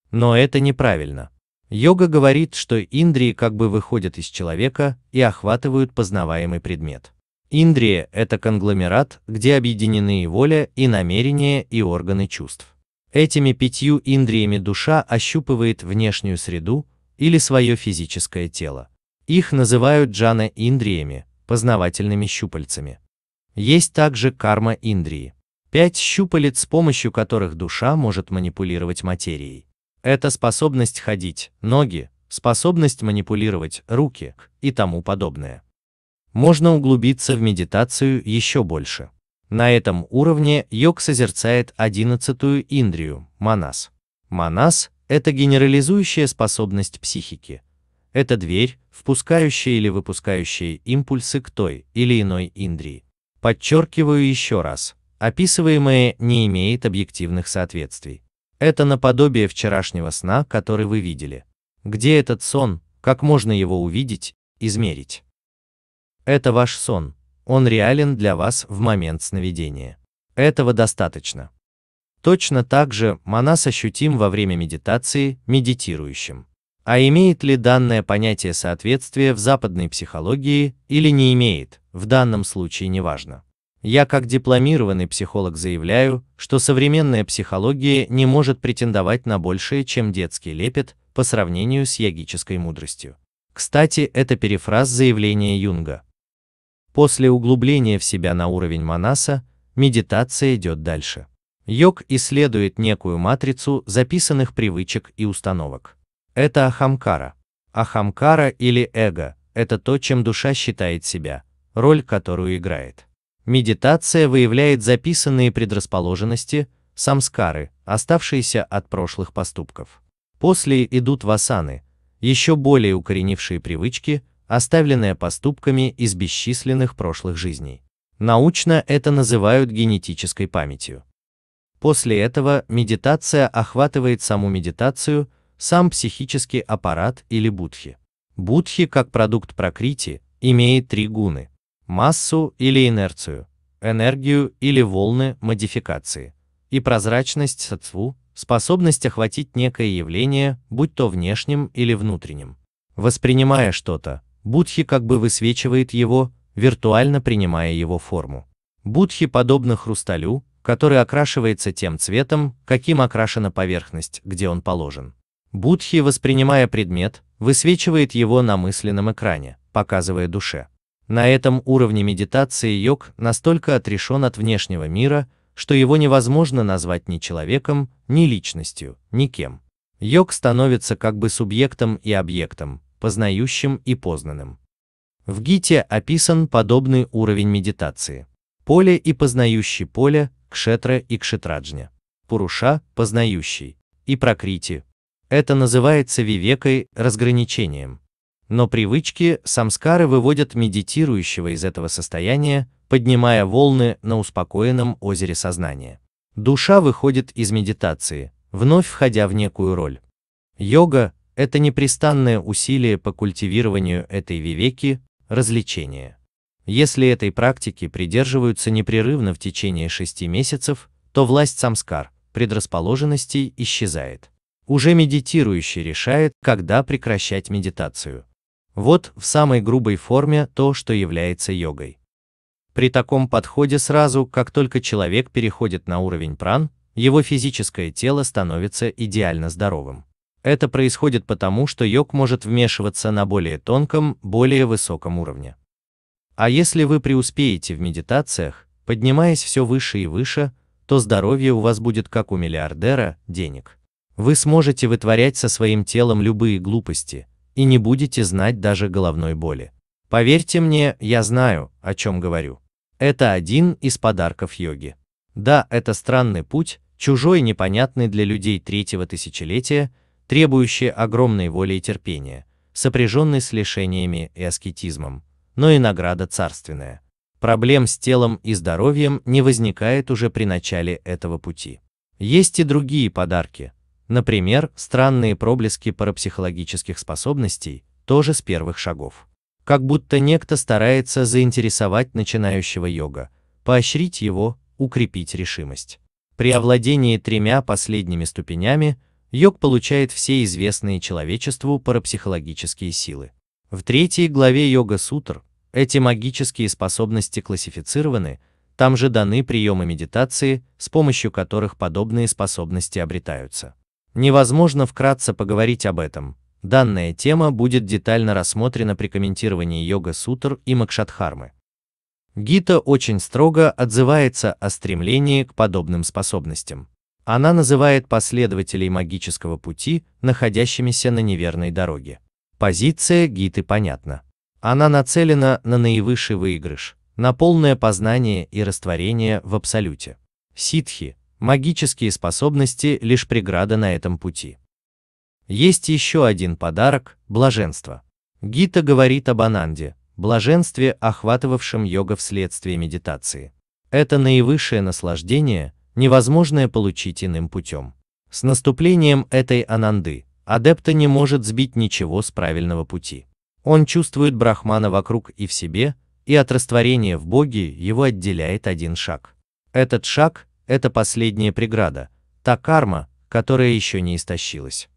Но это неправильно. Йога говорит, что индрии как бы выходят из человека и охватывают познаваемый предмет. Индрия – это конгломерат, где объединены и воля, и намерения, и органы чувств. Этими пятью индриями душа ощупывает внешнюю среду или свое физическое тело. Их называют джана индриями, познавательными щупальцами. Есть также карма индрии. Пять щупалец, с помощью которых душа может манипулировать материей. Это способность ходить, ноги, способность манипулировать, руки и тому подобное. Можно углубиться в медитацию еще больше. На этом уровне йог созерцает одиннадцатую индрию, манас. Манас – это генерализующая способность психики. Это дверь, впускающая или выпускающая импульсы к той или иной индрии. Подчеркиваю еще раз, описываемое не имеет объективных соответствий. Это наподобие вчерашнего сна, который вы видели. Где этот сон, как можно его увидеть, измерить? Это ваш сон, он реален для вас в момент сновидения. Этого достаточно. Точно так же манас ощутим во время медитации медитирующим. А имеет ли данное понятие соответствие в западной психологии или не имеет, в данном случае неважно. Я как дипломированный психолог заявляю, что современная психология не может претендовать на большее, чем детский лепет по сравнению с ягической мудростью. Кстати, это перефраз заявления Юнга – После углубления в себя на уровень манаса, медитация идет дальше. Йог исследует некую матрицу записанных привычек и установок. Это ахамкара. Ахамкара или эго – это то, чем душа считает себя, роль которую играет. Медитация выявляет записанные предрасположенности, самскары, оставшиеся от прошлых поступков. После идут васаны, еще более укоренившие привычки, оставленное поступками из бесчисленных прошлых жизней. Научно это называют генетической памятью. После этого медитация охватывает саму медитацию, сам психический аппарат или будхи. Будхи как продукт прокрити имеет три гуны – массу или инерцию, энергию или волны модификации, и прозрачность сатву, способность охватить некое явление, будь то внешним или внутренним. Воспринимая что-то, Будхи как бы высвечивает его, виртуально принимая его форму. Будхи подобно хрусталю, который окрашивается тем цветом, каким окрашена поверхность, где он положен. Будхи, воспринимая предмет, высвечивает его на мысленном экране, показывая душе. На этом уровне медитации йог настолько отрешен от внешнего мира, что его невозможно назвать ни человеком, ни личностью, ни кем. Йог становится как бы субъектом и объектом, познающим и познанным. В Гите описан подобный уровень медитации. Поле и познающий поле, кшетра и кшетраджня. Пуруша, познающий, и прокрити. Это называется вивекой, разграничением. Но привычки, самскары выводят медитирующего из этого состояния, поднимая волны на успокоенном озере сознания. Душа выходит из медитации, вновь входя в некую роль. Йога, это непрестанное усилие по культивированию этой вивеки, развлечения. Если этой практики придерживаются непрерывно в течение шести месяцев, то власть самскар, предрасположенностей исчезает. Уже медитирующий решает, когда прекращать медитацию. Вот в самой грубой форме то, что является йогой. При таком подходе сразу, как только человек переходит на уровень пран, его физическое тело становится идеально здоровым. Это происходит потому, что йог может вмешиваться на более тонком, более высоком уровне. А если вы преуспеете в медитациях, поднимаясь все выше и выше, то здоровье у вас будет как у миллиардера денег. Вы сможете вытворять со своим телом любые глупости и не будете знать даже головной боли. Поверьте мне, я знаю, о чем говорю. Это один из подарков йоги. Да, это странный путь, чужой непонятный для людей третьего тысячелетия, требующие огромной воли и терпения, сопряженной с лишениями и аскетизмом, но и награда царственная. Проблем с телом и здоровьем не возникает уже при начале этого пути. Есть и другие подарки, например, странные проблески парапсихологических способностей, тоже с первых шагов. Как будто некто старается заинтересовать начинающего йога, поощрить его, укрепить решимость. При овладении тремя последними ступенями йог получает все известные человечеству парапсихологические силы. В третьей главе Йога-сутр эти магические способности классифицированы, там же даны приемы медитации, с помощью которых подобные способности обретаются. Невозможно вкратце поговорить об этом. Данная тема будет детально рассмотрена при комментировании йога-сутр и макшатхармы. Гита очень строго отзывается о стремлении к подобным способностям. Она называет последователей магического пути, находящимися на неверной дороге. Позиция Гиты понятна. Она нацелена на наивысший выигрыш, на полное познание и растворение в абсолюте. Ситхи – магические способности лишь преграда на этом пути. Есть еще один подарок – блаженство. Гита говорит об ананде, блаженстве, охватывавшем йога вследствие медитации. Это наивысшее наслаждение – невозможное получить иным путем. С наступлением этой ананды адепта не может сбить ничего с правильного пути. Он чувствует брахмана вокруг и в себе, и от растворения в Боге его отделяет один шаг. Этот шаг – это последняя преграда, та карма, которая еще не истощилась.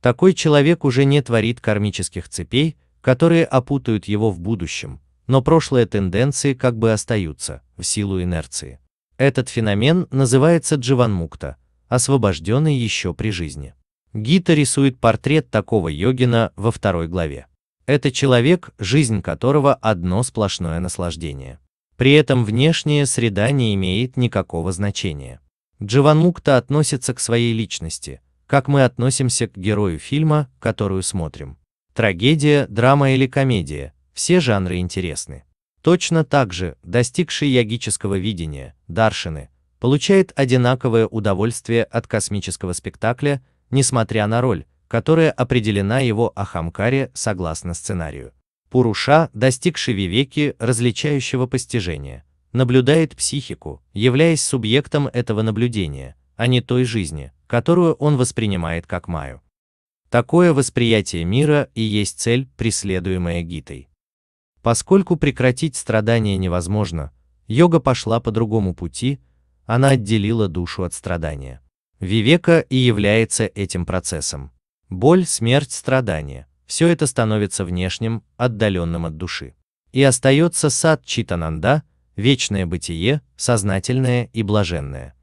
Такой человек уже не творит кармических цепей, которые опутают его в будущем, но прошлые тенденции как бы остаются, в силу инерции. Этот феномен называется дживанмукта, освобожденный еще при жизни. Гита рисует портрет такого йогина во второй главе. Это человек, жизнь которого одно сплошное наслаждение. При этом внешняя среда не имеет никакого значения. Дживанмукта относится к своей личности, как мы относимся к герою фильма, которую смотрим. Трагедия, драма или комедия – все жанры интересны. Точно так же, достигший ягического видения, Даршины, получает одинаковое удовольствие от космического спектакля, несмотря на роль, которая определена его Ахамкаре согласно сценарию. Пуруша, достигший вивеки различающего постижения, наблюдает психику, являясь субъектом этого наблюдения, а не той жизни, которую он воспринимает как маю. Такое восприятие мира и есть цель, преследуемая Гитой. Поскольку прекратить страдания невозможно, йога пошла по другому пути, она отделила душу от страдания. Вивека и является этим процессом. Боль, смерть, страдание — все это становится внешним, отдаленным от души. И остается сад Читананда, вечное бытие, сознательное и блаженное.